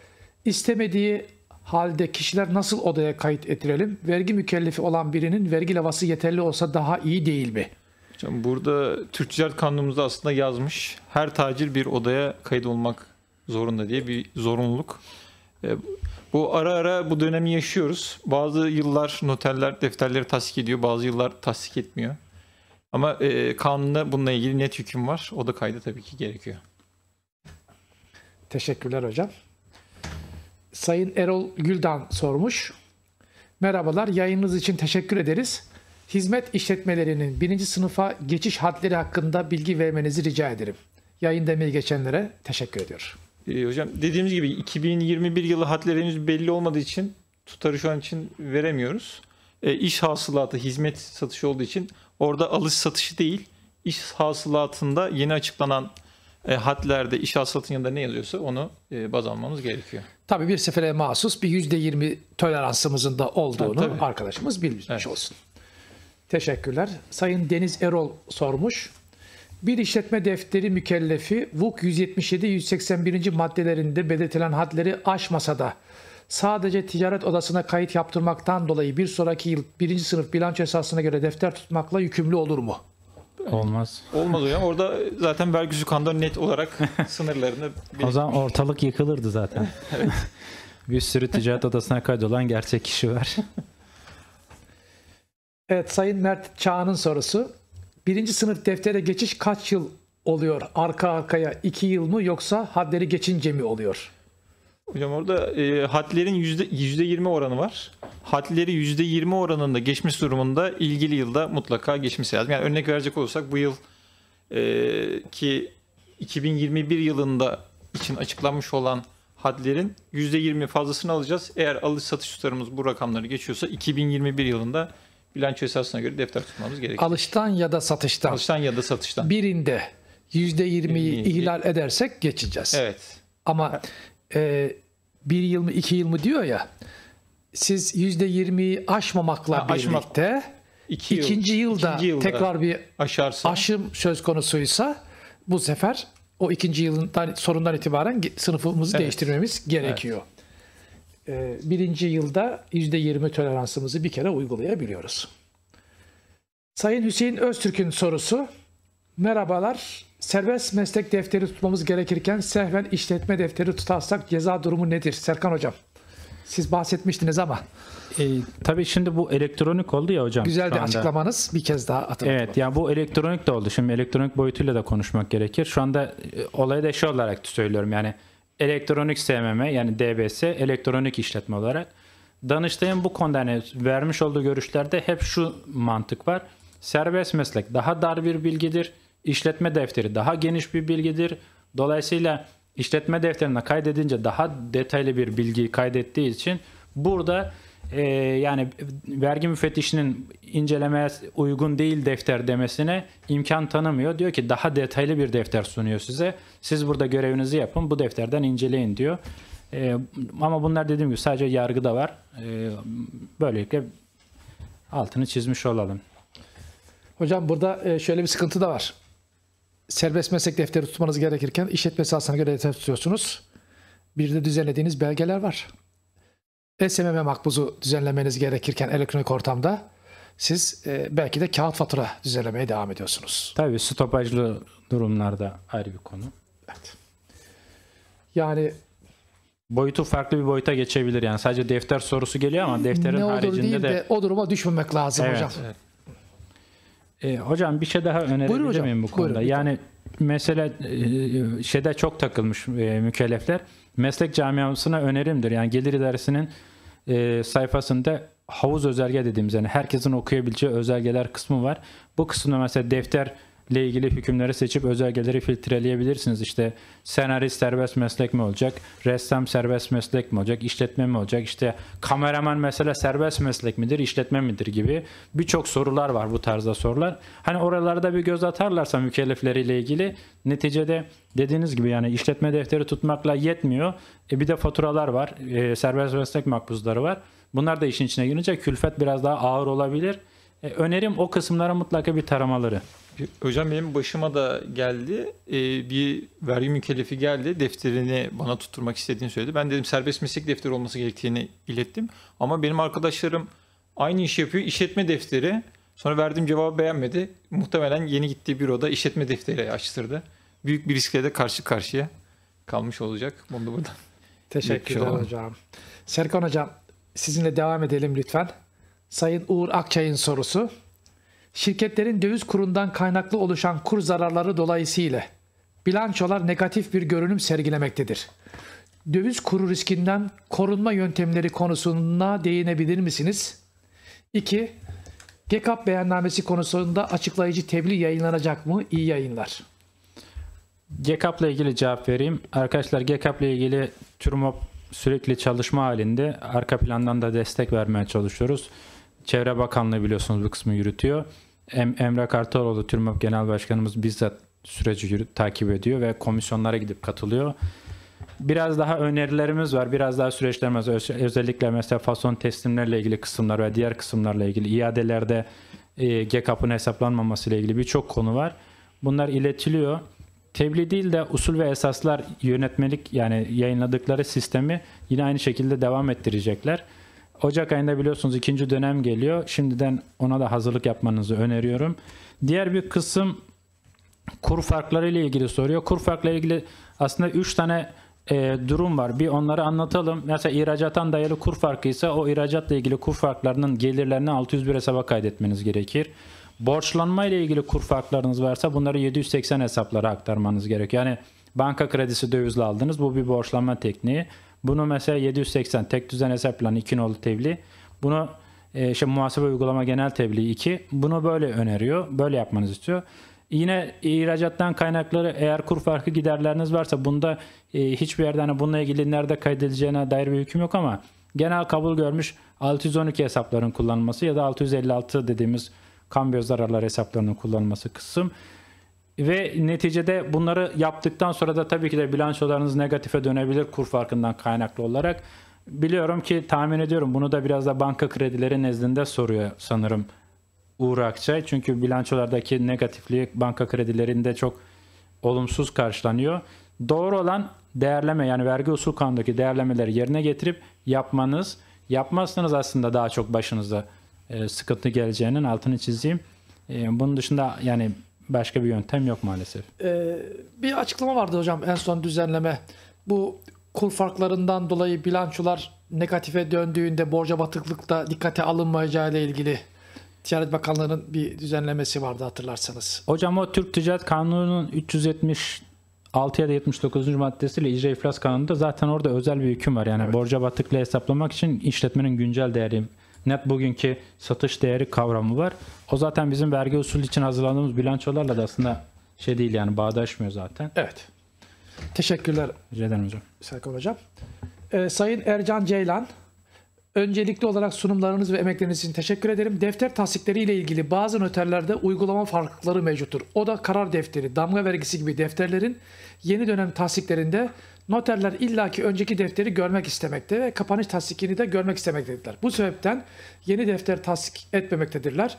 İstemediği halde kişiler nasıl odaya kayıt ettirelim? Vergi mükellefi olan birinin vergi lavası yeterli olsa daha iyi değil mi? Hocam burada Türk Ticaret Kanunumuzda aslında yazmış. Her tacir bir odaya kayıt olmak zorunda diye bir zorunluluk. E, bu ara ara bu dönemi yaşıyoruz. Bazı yıllar noterler defterleri tasdik ediyor, bazı yıllar tasdik etmiyor. Ama e, kanunda bununla ilgili net hüküm var. O da kaydı tabii ki gerekiyor. Teşekkürler hocam. Sayın Erol Güldan sormuş. Merhabalar, yayınınız için teşekkür ederiz. Hizmet işletmelerinin birinci sınıfa geçiş hadleri hakkında bilgi vermenizi rica ederim. Yayın demeyi geçenlere teşekkür ediyorum. Ee, hocam dediğimiz gibi 2021 yılı hadleri henüz belli olmadığı için tutarı şu an için veremiyoruz. E, iş hasılatı, hizmet satışı olduğu için orada alış satışı değil, iş hasılatında yeni açıklanan e, hadlerde iş hasılatının yanında ne yazıyorsa onu e, baz almamız gerekiyor tabii bir sefere mahsus bir yüzde %20 toleransımızın da olduğunu tabii, tabii. arkadaşımız bilmiş evet. olsun. Teşekkürler. Sayın Deniz Erol sormuş. Bir işletme defteri mükellefi VUK 177-181. maddelerinde belirtilen hadleri aşmasa da sadece ticaret odasına kayıt yaptırmaktan dolayı bir sonraki yıl birinci sınıf bilanço esasına göre defter tutmakla yükümlü olur mu? Olmaz. Olmaz hocam. Orada zaten vergisi kandan net olarak sınırlarını... o zaman ortalık yıkılırdı zaten. Bir sürü ticaret odasına kaydolan gerçek kişi var. evet Sayın Mert Çağ'ın sorusu. Birinci sınıf deftere geçiş kaç yıl oluyor? Arka arkaya iki yıl mı yoksa hadleri geçince mi oluyor? Hocam orada e, hatlerin yüzde %20 oranı var. Hatleri %20 oranında geçmiş durumunda ilgili yılda mutlaka geçmiş lazım. Yani örnek verecek olursak bu yıl e, ki 2021 yılında için açıklanmış olan hadlerin %20 fazlasını alacağız. Eğer alış satış tutarımız bu rakamları geçiyorsa 2021 yılında bilanço esasına göre defter tutmamız gerekiyor. Alıştan ya da satıştan. Alıştan ya da satıştan. Birinde %20'yi ihlal edersek geçeceğiz. Evet. Ama e, bir yıl mı iki yıl mı diyor ya siz yüzde yirmiyi aşmamakla ha, aşmak. birlikte iki yıl, ikinci yılda ikinci yılda tekrar bir aşarsa. aşım söz konusuysa bu sefer o ikinci yılından sorundan itibaren sınıfımızı evet. değiştirmemiz gerekiyor. Evet. Ee, birinci yılda yüzde yirmi toleransımızı bir kere uygulayabiliyoruz. Sayın Hüseyin Öztürk'ün sorusu. Merhabalar. Serbest meslek defteri tutmamız gerekirken sehven işletme defteri tutarsak ceza durumu nedir? Serkan Hocam siz bahsetmiştiniz ama. E, tabii şimdi bu elektronik oldu ya hocam. Güzel bir açıklamanız bir kez daha hatırlatalım. Evet yani bu elektronik de oldu. Şimdi elektronik boyutuyla da konuşmak gerekir. Şu anda e, olayı da şey olarak söylüyorum yani elektronik SMM yani DBS elektronik işletme olarak. Danıştay'ın bu konuda hani vermiş olduğu görüşlerde hep şu mantık var. Serbest meslek daha dar bir bilgidir işletme defteri daha geniş bir bilgidir. Dolayısıyla işletme defterine kaydedince daha detaylı bir bilgi kaydettiği için burada e, yani vergi müfettişinin incelemeye uygun değil defter demesine imkan tanımıyor. Diyor ki daha detaylı bir defter sunuyor size. Siz burada görevinizi yapın bu defterden inceleyin diyor. E, ama bunlar dediğim gibi sadece yargıda var. E, böylelikle altını çizmiş olalım. Hocam burada e, şöyle bir sıkıntı da var serbest meslek defteri tutmanız gerekirken işletme esasına göre defter tutuyorsunuz. Bir de düzenlediğiniz belgeler var. SMM makbuzu düzenlemeniz gerekirken elektronik ortamda siz e, belki de kağıt fatura düzenlemeye devam ediyorsunuz. Tabii stopajlı durumlarda ayrı bir konu. Evet. Yani boyutu farklı bir boyuta geçebilir yani sadece defter sorusu geliyor ama defterin ne haricinde de, de o duruma düşmemek lazım evet, hocam. Evet. E, hocam bir şey daha önerebilir hocam, miyim bu konuda? Buyurun, yani mesela e, şeyde çok takılmış e, mükellefler. Meslek camiasına önerimdir. Yani gelir idaresinin e, sayfasında havuz özelge dediğimiz yani herkesin okuyabileceği özelgeler kısmı var. Bu kısımda mesela defter ile ilgili hükümleri seçip özelgeleri filtreleyebilirsiniz. İşte senarist serbest meslek mi olacak? Ressam serbest meslek mi olacak? işletme mi olacak? İşte kameraman mesela serbest meslek midir? işletme midir gibi birçok sorular var bu tarzda sorular. Hani oralarda bir göz atarlarsa mükellefleriyle ilgili neticede dediğiniz gibi yani işletme defteri tutmakla yetmiyor. E bir de faturalar var. E, serbest meslek makbuzları var. Bunlar da işin içine girince külfet biraz daha ağır olabilir. E, önerim o kısımlara mutlaka bir taramaları. Hocam benim başıma da geldi. Ee, bir vergi mükellefi geldi. Defterini bana tutturmak istediğini söyledi. Ben dedim serbest meslek defteri olması gerektiğini ilettim. Ama benim arkadaşlarım aynı iş yapıyor. İşletme defteri. Sonra verdiğim cevabı beğenmedi. Muhtemelen yeni gittiği büroda işletme defteri açtırdı. Büyük bir riskle de karşı karşıya kalmış olacak. Bunu da buradan. ederim hocam. Serkan hocam sizinle devam edelim lütfen. Sayın Uğur Akçay'ın sorusu şirketlerin döviz kurundan kaynaklı oluşan kur zararları dolayısıyla bilançolar negatif bir görünüm sergilemektedir. Döviz kuru riskinden korunma yöntemleri konusuna değinebilir misiniz? 2. GECAP beyannamesi konusunda açıklayıcı tebliğ yayınlanacak mı? İyi yayınlar. GECAP ile ilgili cevap vereyim. Arkadaşlar GECAP ile ilgili TÜRMOP sürekli çalışma halinde. Arka plandan da destek vermeye çalışıyoruz. Çevre Bakanlığı biliyorsunuz bu kısmı yürütüyor em Emre Kartaloğlu TÜRMÖP Genel Başkanımız bizzat süreci takip ediyor ve komisyonlara gidip katılıyor. Biraz daha önerilerimiz var. Biraz daha süreçlerimiz öz özellikle mesela fason teslimlerle ilgili kısımlar ve diğer kısımlarla ilgili iadelerde e, GKP'ın hesaplanmaması ile ilgili birçok konu var. Bunlar iletiliyor. Tebliğ değil de usul ve esaslar yönetmelik yani yayınladıkları sistemi yine aynı şekilde devam ettirecekler. Ocak ayında biliyorsunuz ikinci dönem geliyor. Şimdiden ona da hazırlık yapmanızı öneriyorum. Diğer bir kısım kur farkları ile ilgili soruyor. Kur farkları ile ilgili aslında 3 tane e, durum var. Bir onları anlatalım. Mesela ihracatan dayalı kur farkı ise o ihracatla ilgili kur farklarının gelirlerini 601 hesaba kaydetmeniz gerekir. Borçlanma ile ilgili kur farklarınız varsa bunları 780 hesaplara aktarmanız gerek. Yani banka kredisi dövizle aldınız. Bu bir borçlanma tekniği. Bunu mesela 780 tek düzen hesap planı 2 nolu tevli. Bunu e, işte muhasebe uygulama genel tebliği 2. Bunu böyle öneriyor. Böyle yapmanızı istiyor. Yine ihracattan kaynakları eğer kur farkı giderleriniz varsa bunda e, hiçbir yerden hani bununla ilgili nerede kaydedileceğine dair bir hüküm yok ama genel kabul görmüş 612 hesapların kullanılması ya da 656 dediğimiz kambiyo zararlar hesaplarının kullanılması kısım ve neticede bunları yaptıktan sonra da tabii ki de bilançolarınız negatife dönebilir kur farkından kaynaklı olarak. Biliyorum ki tahmin ediyorum bunu da biraz da banka kredileri nezdinde soruyor sanırım Uğur Akçay. Çünkü bilançolardaki negatifliği banka kredilerinde çok olumsuz karşılanıyor. Doğru olan değerleme yani vergi usul kanundaki değerlemeleri yerine getirip yapmanız. Yapmazsanız aslında daha çok başınıza e, sıkıntı geleceğinin altını çizeyim. E, bunun dışında yani Başka bir yöntem yok maalesef. Ee, bir açıklama vardı hocam en son düzenleme. Bu kur farklarından dolayı bilançolar negatife döndüğünde borca batıklıkta dikkate alınmayacağı ile ilgili Ticaret Bakanlığı'nın bir düzenlemesi vardı hatırlarsanız. Hocam o Türk Ticaret Kanunu'nun 370 6 ya da 79. maddesiyle icra iflas kanununda zaten orada özel bir hüküm var. Yani evet. borca batıklığı hesaplamak için işletmenin güncel değeri net bugünkü satış değeri kavramı var. O zaten bizim vergi usulü için hazırladığımız bilançolarla da aslında şey değil yani bağdaşmıyor zaten. Evet. Teşekkürler. Rica ederim hocam. Serkan hocam. Ee, Sayın Ercan Ceylan, öncelikli olarak sunumlarınız ve emekleriniz için teşekkür ederim. Defter tasdikleri ile ilgili bazı noterlerde uygulama farklılıkları mevcuttur. O da karar defteri, damga vergisi gibi defterlerin yeni dönem tasdiklerinde Noterler illaki önceki defteri görmek istemekte ve kapanış tasdikini de görmek istemektedirler. Bu sebepten yeni defter tasdik etmemektedirler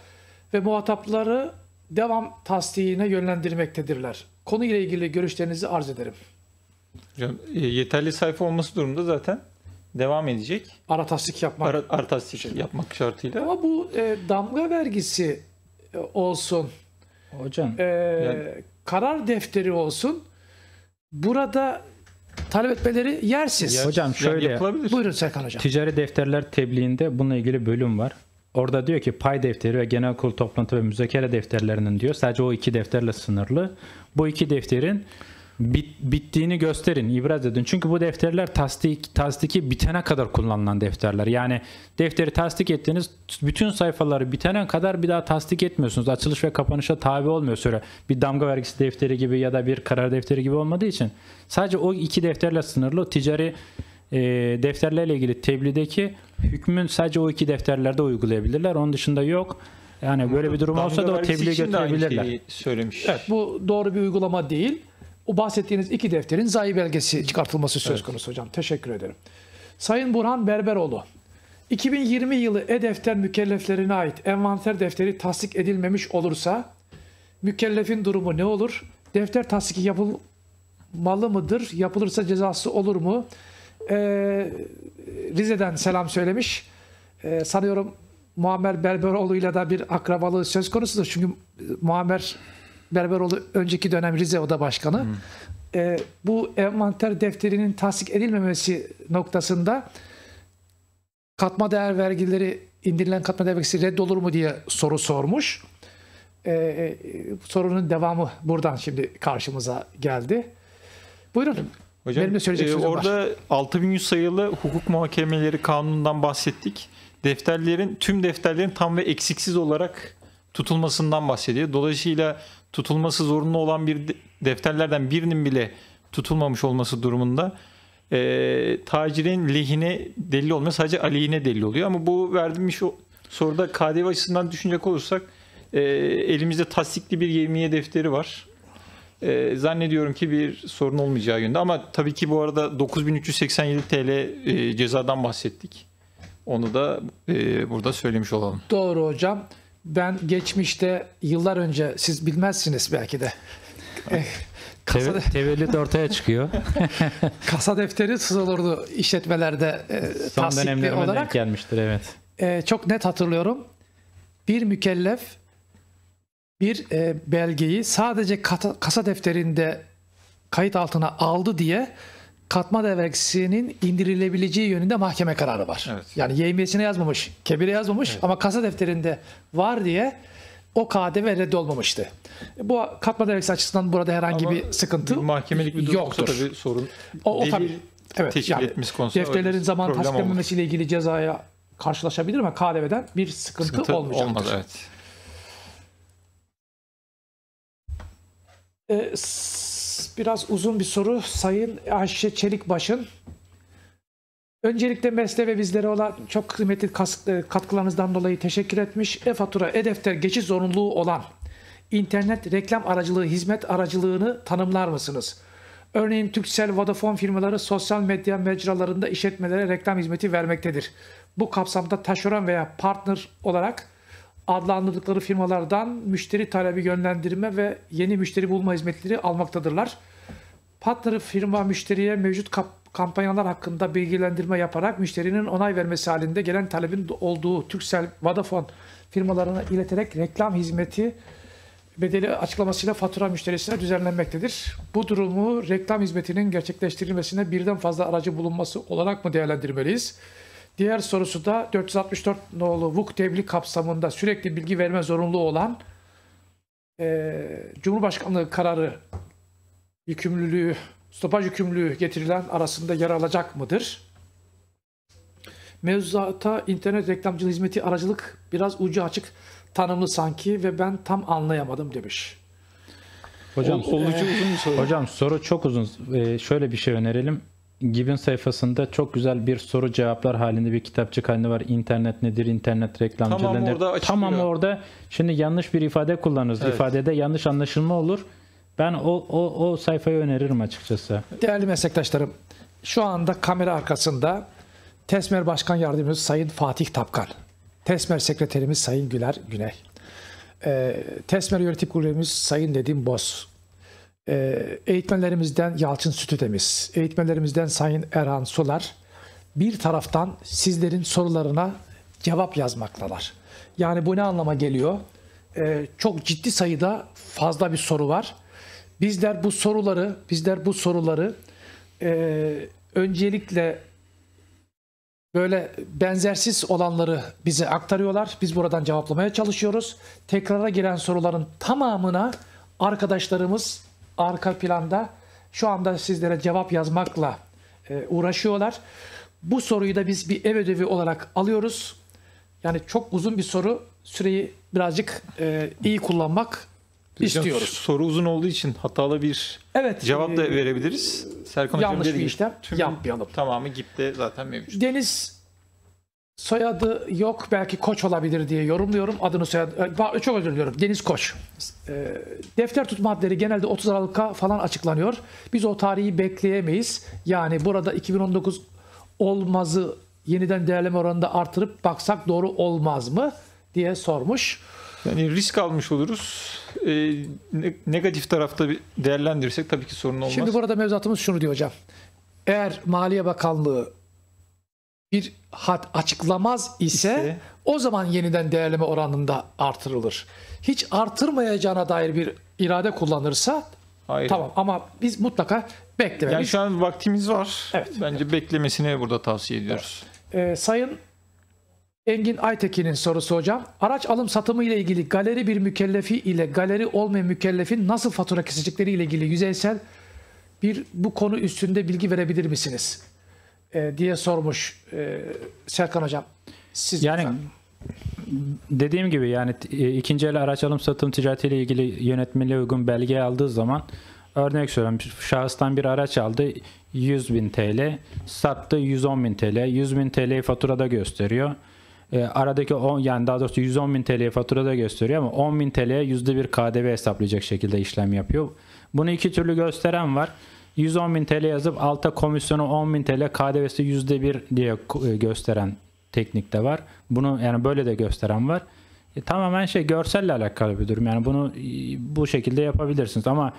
ve muhatapları devam tasdiğine yönlendirmektedirler. Konu ile ilgili görüşlerinizi arz ederim. Hocam, e, yeterli sayfa olması durumunda zaten devam edecek. Ara tasdik yapmak. Ara, ara tasdik şey. yapmak şartıyla. Ama bu e, damga vergisi e, olsun. Hocam. E, yani... Karar defteri olsun. Burada talep etmeleri yersiz. Ya, hocam şöyle yani Buyurun Serkan Hocam. Ticari defterler tebliğinde bununla ilgili bölüm var. Orada diyor ki pay defteri ve genel kurul toplantı ve müzakere defterlerinin diyor sadece o iki defterle sınırlı. Bu iki defterin bit, bittiğini gösterin, ibraz edin. Çünkü bu defterler tasdik, tasdiki bitene kadar kullanılan defterler. Yani defteri tasdik ettiğiniz bütün sayfaları bitene kadar bir daha tasdik etmiyorsunuz. Açılış ve kapanışa tabi olmuyor süre. Bir damga vergisi defteri gibi ya da bir karar defteri gibi olmadığı için. Sadece o iki defterle sınırlı. Ticari e, defterlerle ilgili tebliğdeki hükmün sadece o iki defterlerde uygulayabilirler. Onun dışında yok. Yani böyle bir durum olsa da o tebliği götürebilirler. söylemiş. Evet, bu doğru bir uygulama değil o bahsettiğiniz iki defterin zayi belgesi çıkartılması söz konusu hocam. Teşekkür ederim. Sayın Burhan Berberoğlu, 2020 yılı e-defter mükelleflerine ait envanter defteri tasdik edilmemiş olursa mükellefin durumu ne olur? Defter tasdiki yapılmalı mıdır? Yapılırsa cezası olur mu? Ee, Rize'den selam söylemiş. Ee, sanıyorum Muammer Berberoğlu ile de bir akrabalığı söz konusudur. Çünkü Muammer Berberoğlu önceki dönem Rize Oda Başkanı. E, bu envanter defterinin tasdik edilmemesi noktasında katma değer vergileri indirilen katma değer vergisi reddolur mu diye soru sormuş. E, e, sorunun devamı buradan şimdi karşımıza geldi. Buyurun. Hocam, Benim de söyleyecek e, sözüm orada var. 6100 sayılı hukuk muhakemeleri kanunundan bahsettik. Defterlerin tüm defterlerin tam ve eksiksiz olarak tutulmasından bahsediyor. Dolayısıyla tutulması zorunlu olan bir defterlerden birinin bile tutulmamış olması durumunda e, tacirin lehine delil olmuyor. Sadece aleyhine delil oluyor. Ama bu verdiğimiz soruda KDV açısından düşünecek olursak e, elimizde tasdikli bir yevmiye defteri var. E, zannediyorum ki bir sorun olmayacağı yönde. Ama tabii ki bu arada 9387 TL e, cezadan bahsettik. Onu da e, burada söylemiş olalım. Doğru hocam ben geçmişte yıllar önce siz bilmezsiniz belki de. Eh, kasa Te- tevellüt ortaya çıkıyor. kasa defteri sızılırdı işletmelerde e, Son tasdikli olarak. gelmiştir evet. E, çok net hatırlıyorum. Bir mükellef bir e, belgeyi sadece kata, kasa defterinde kayıt altına aldı diye katma değer indirilebileceği yönünde mahkeme kararı var. Evet. Yani YMS'ine yazmamış, kebire yazmamış evet. ama kasa defterinde var diye o KDV reddolmamıştı. Bu katma değer açısından burada herhangi ama bir sıkıntı bir mahkemelik bir yoktur. Tabii sorun. O, o tabii evet, yani, defterlerin zaman tasdiklenmemesiyle ilgili cezaya karşılaşabilir ama KDV'den bir sıkıntı, sıkıntı olmayacaktır. Olmadı, evet. Ee, biraz uzun bir soru. Sayın Ayşe Çelikbaş'ın Öncelikle mesle ve bizlere olan çok kıymetli e, katkılarınızdan dolayı teşekkür etmiş. E-fatura, e-defter geçiş zorunluluğu olan internet reklam aracılığı, hizmet aracılığını tanımlar mısınız? Örneğin Türksel, Vodafone firmaları sosyal medya mecralarında işletmelere reklam hizmeti vermektedir. Bu kapsamda taşeron veya partner olarak adlandırdıkları firmalardan müşteri talebi yönlendirme ve yeni müşteri bulma hizmetleri almaktadırlar. Partner firma müşteriye mevcut kampanyalar hakkında bilgilendirme yaparak müşterinin onay vermesi halinde gelen talebin olduğu Türksel, Vodafone firmalarına ileterek reklam hizmeti bedeli açıklamasıyla fatura müşterisine düzenlenmektedir. Bu durumu reklam hizmetinin gerçekleştirilmesine birden fazla aracı bulunması olarak mı değerlendirmeliyiz? Diğer sorusu da 464 nolu VUK tebliğ kapsamında sürekli bilgi verme zorunlu olan e, Cumhurbaşkanlığı kararı yükümlülüğü, stopaj yükümlülüğü getirilen arasında yer alacak mıdır? Mevzuata internet reklamcılığı hizmeti aracılık biraz ucu açık tanımlı sanki ve ben tam anlayamadım demiş. Hocam, Ol, oldukça e, uzun soru. Hocam soru çok uzun. Ee, şöyle bir şey önerelim. Gibin sayfasında çok güzel bir soru cevaplar halinde bir kitapçık halinde var. İnternet nedir? İnternet reklamcılığı tamam, Orada açıklıyor. tamam orada şimdi yanlış bir ifade kullanırız. Evet. İfadede yanlış anlaşılma olur. Ben o, o, o sayfayı öneririm açıkçası. Değerli meslektaşlarım, şu anda kamera arkasında Tesmer Başkan Yardımcımız Sayın Fatih Tapkan, Tesmer Sekreterimiz Sayın Güler Güney, e, Tesmer Yönetim Kurulumuz Sayın Nedim Boz, ee, eğitmenlerimizden Yalçın Sütütemiz, eğitmenlerimizden Sayın Erhan Solar bir taraftan sizlerin sorularına cevap yazmaktalar. Yani bu ne anlama geliyor? Ee, çok ciddi sayıda fazla bir soru var. Bizler bu soruları, bizler bu soruları e, öncelikle böyle benzersiz olanları bize aktarıyorlar. Biz buradan cevaplamaya çalışıyoruz. Tekrara giren soruların tamamına arkadaşlarımız arka planda şu anda sizlere cevap yazmakla e, uğraşıyorlar. Bu soruyu da biz bir ev ödevi olarak alıyoruz. Yani çok uzun bir soru. Süreyi birazcık e, iyi kullanmak istiyoruz. Ya, soru uzun olduğu için hatalı bir evet, cevap da e, verebiliriz. Serkan yanlış bir işlem yapmayalım. Tamamı gipte zaten mevcut. Deniz soyadı yok belki Koç olabilir diye yorumluyorum adını soyadı e, çok özür diliyorum Deniz Koç e, defter tutma adleri genelde 30 Aralık'a falan açıklanıyor biz o tarihi bekleyemeyiz yani burada 2019 olmazı yeniden değerleme oranında artırıp baksak doğru olmaz mı diye sormuş. Yani risk almış oluruz. E, negatif tarafta değerlendirirsek tabii ki sorun olmaz. Şimdi burada mevzuatımız şunu diyor hocam. Eğer Maliye Bakanlığı bir hat açıklamaz ise, ise o zaman yeniden değerleme oranında artırılır. Hiç artırmayacağına dair bir irade kullanırsa Hayır. tamam ama biz mutlaka beklemeliyiz. Yani şu an vaktimiz var. Evet. Bence evet. beklemesini burada tavsiye ediyoruz. Evet. Ee, sayın Engin Aytekin'in sorusu hocam. Araç alım satımı ile ilgili galeri bir mükellefi ile galeri olmayan mükellefin nasıl fatura kesecekleri ile ilgili yüzeysel bir bu konu üstünde bilgi verebilir misiniz? e, diye sormuş e, Serkan Hocam. Siz yani dediğim gibi yani e, ikinci el araç alım satım ticaretiyle ilgili yönetmeliğe uygun belge aldığı zaman örnek söylüyorum şahıstan bir araç aldı 100 bin TL sattı 110 bin TL 100 bin TL'yi faturada gösteriyor e, aradaki 10 yani daha doğrusu 110 bin TL'ye faturada gösteriyor ama 10 bin TL'ye %1 KDV hesaplayacak şekilde işlem yapıyor. Bunu iki türlü gösteren var. 110 bin TL yazıp alta komisyonu 10 bin TL KDV'si %1 diye e, gösteren teknik de var. Bunu yani böyle de gösteren var. E, tamamen şey görselle alakalı bir durum. Yani bunu e, bu şekilde yapabilirsiniz ama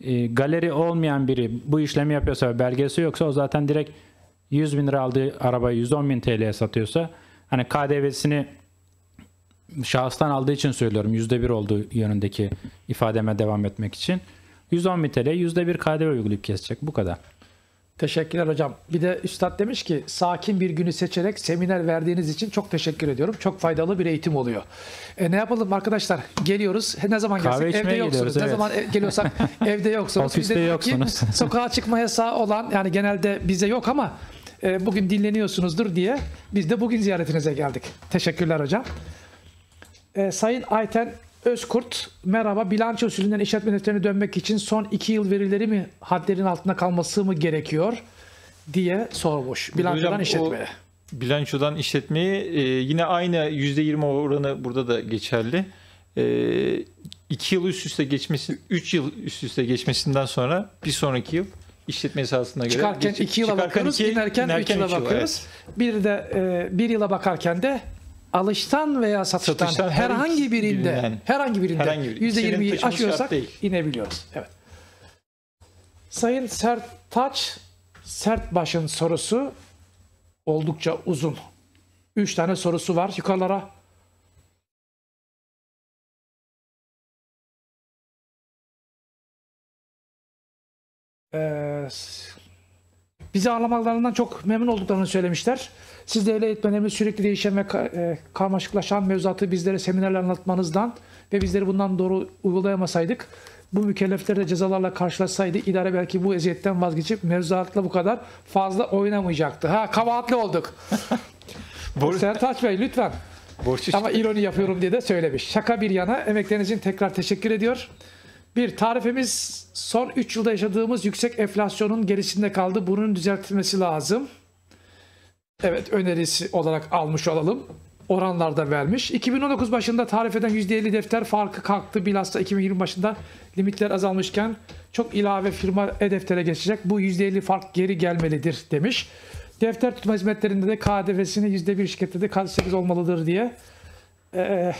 e, galeri olmayan biri bu işlemi yapıyorsa ve belgesi yoksa o zaten direkt 100 bin lira aldığı arabayı 110 bin TL'ye satıyorsa hani KDV'sini şahıstan aldığı için söylüyorum %1 olduğu yönündeki ifademe devam etmek için. 110 bin TL %1 KDV uygulayıp kesecek. Bu kadar. Teşekkürler hocam. Bir de üstad demiş ki sakin bir günü seçerek seminer verdiğiniz için çok teşekkür ediyorum. Çok faydalı bir eğitim oluyor. E, ne yapalım arkadaşlar? Geliyoruz. ne zaman Kahve Evde yoksunuz. Evet. Ne zaman e, geliyorsak evde yoksunuz. Ofiste yoksunuz. Ki, sokağa çıkma yasağı olan yani genelde bize yok ama e, bugün dinleniyorsunuzdur diye biz de bugün ziyaretinize geldik. Teşekkürler hocam. E, Sayın Ayten Özkurt, merhaba. Bilanço usulünden işletme defterine dönmek için son 2 yıl verileri mi hadlerin altında kalması mı gerekiyor diye sormuş. Bilançodan işletmeye. bilançodan işletmeye e, yine aynı %20 oranı burada da geçerli. E, yıl üst üste geçmesi, 3 yıl üst üste geçmesinden sonra bir sonraki yıl işletme esasına göre. Çıkarken 2 yıla çıkarken bakarız, iki, inerken 3 yıla, yıla bakıyoruz. Evet. Bir de 1 e, bir yıla bakarken de alıştan veya satıştan, satıştan herhangi, her birinde, herhangi birinde herhangi birinde yüzde yirmiyi aşıyorsak inebiliyoruz. Evet. Sayın sert başın sorusu oldukça uzun. Üç tane sorusu var yukarılara. Ee, bizi ağırlamalarından çok memnun olduklarını söylemişler. Siz de devlet sürekli değişen ve e, karmaşıklaşan mevzuatı bizlere seminerle anlatmanızdan ve bizleri bundan doğru uygulayamasaydık bu mükellefler de cezalarla karşılaşsaydı idare belki bu eziyetten vazgeçip mevzuatla bu kadar fazla oynamayacaktı. Ha kabahatli olduk. Bor Sertaç Bey lütfen. Borç Ama ironi yapıyorum diye de söylemiş. Şaka bir yana emeklerinizin tekrar teşekkür ediyor. Bir, tarifimiz son 3 yılda yaşadığımız yüksek enflasyonun gerisinde kaldı. Bunun düzeltilmesi lazım. Evet önerisi olarak almış olalım. Oranlarda vermiş. 2019 başında tarifeden %50 defter farkı kalktı. Bilhassa 2020 başında limitler azalmışken çok ilave firma e-deftere geçecek. Bu %50 fark geri gelmelidir demiş. Defter tutma hizmetlerinde de KDV'sini %1 şirkette de %8 olmalıdır diye. Ee,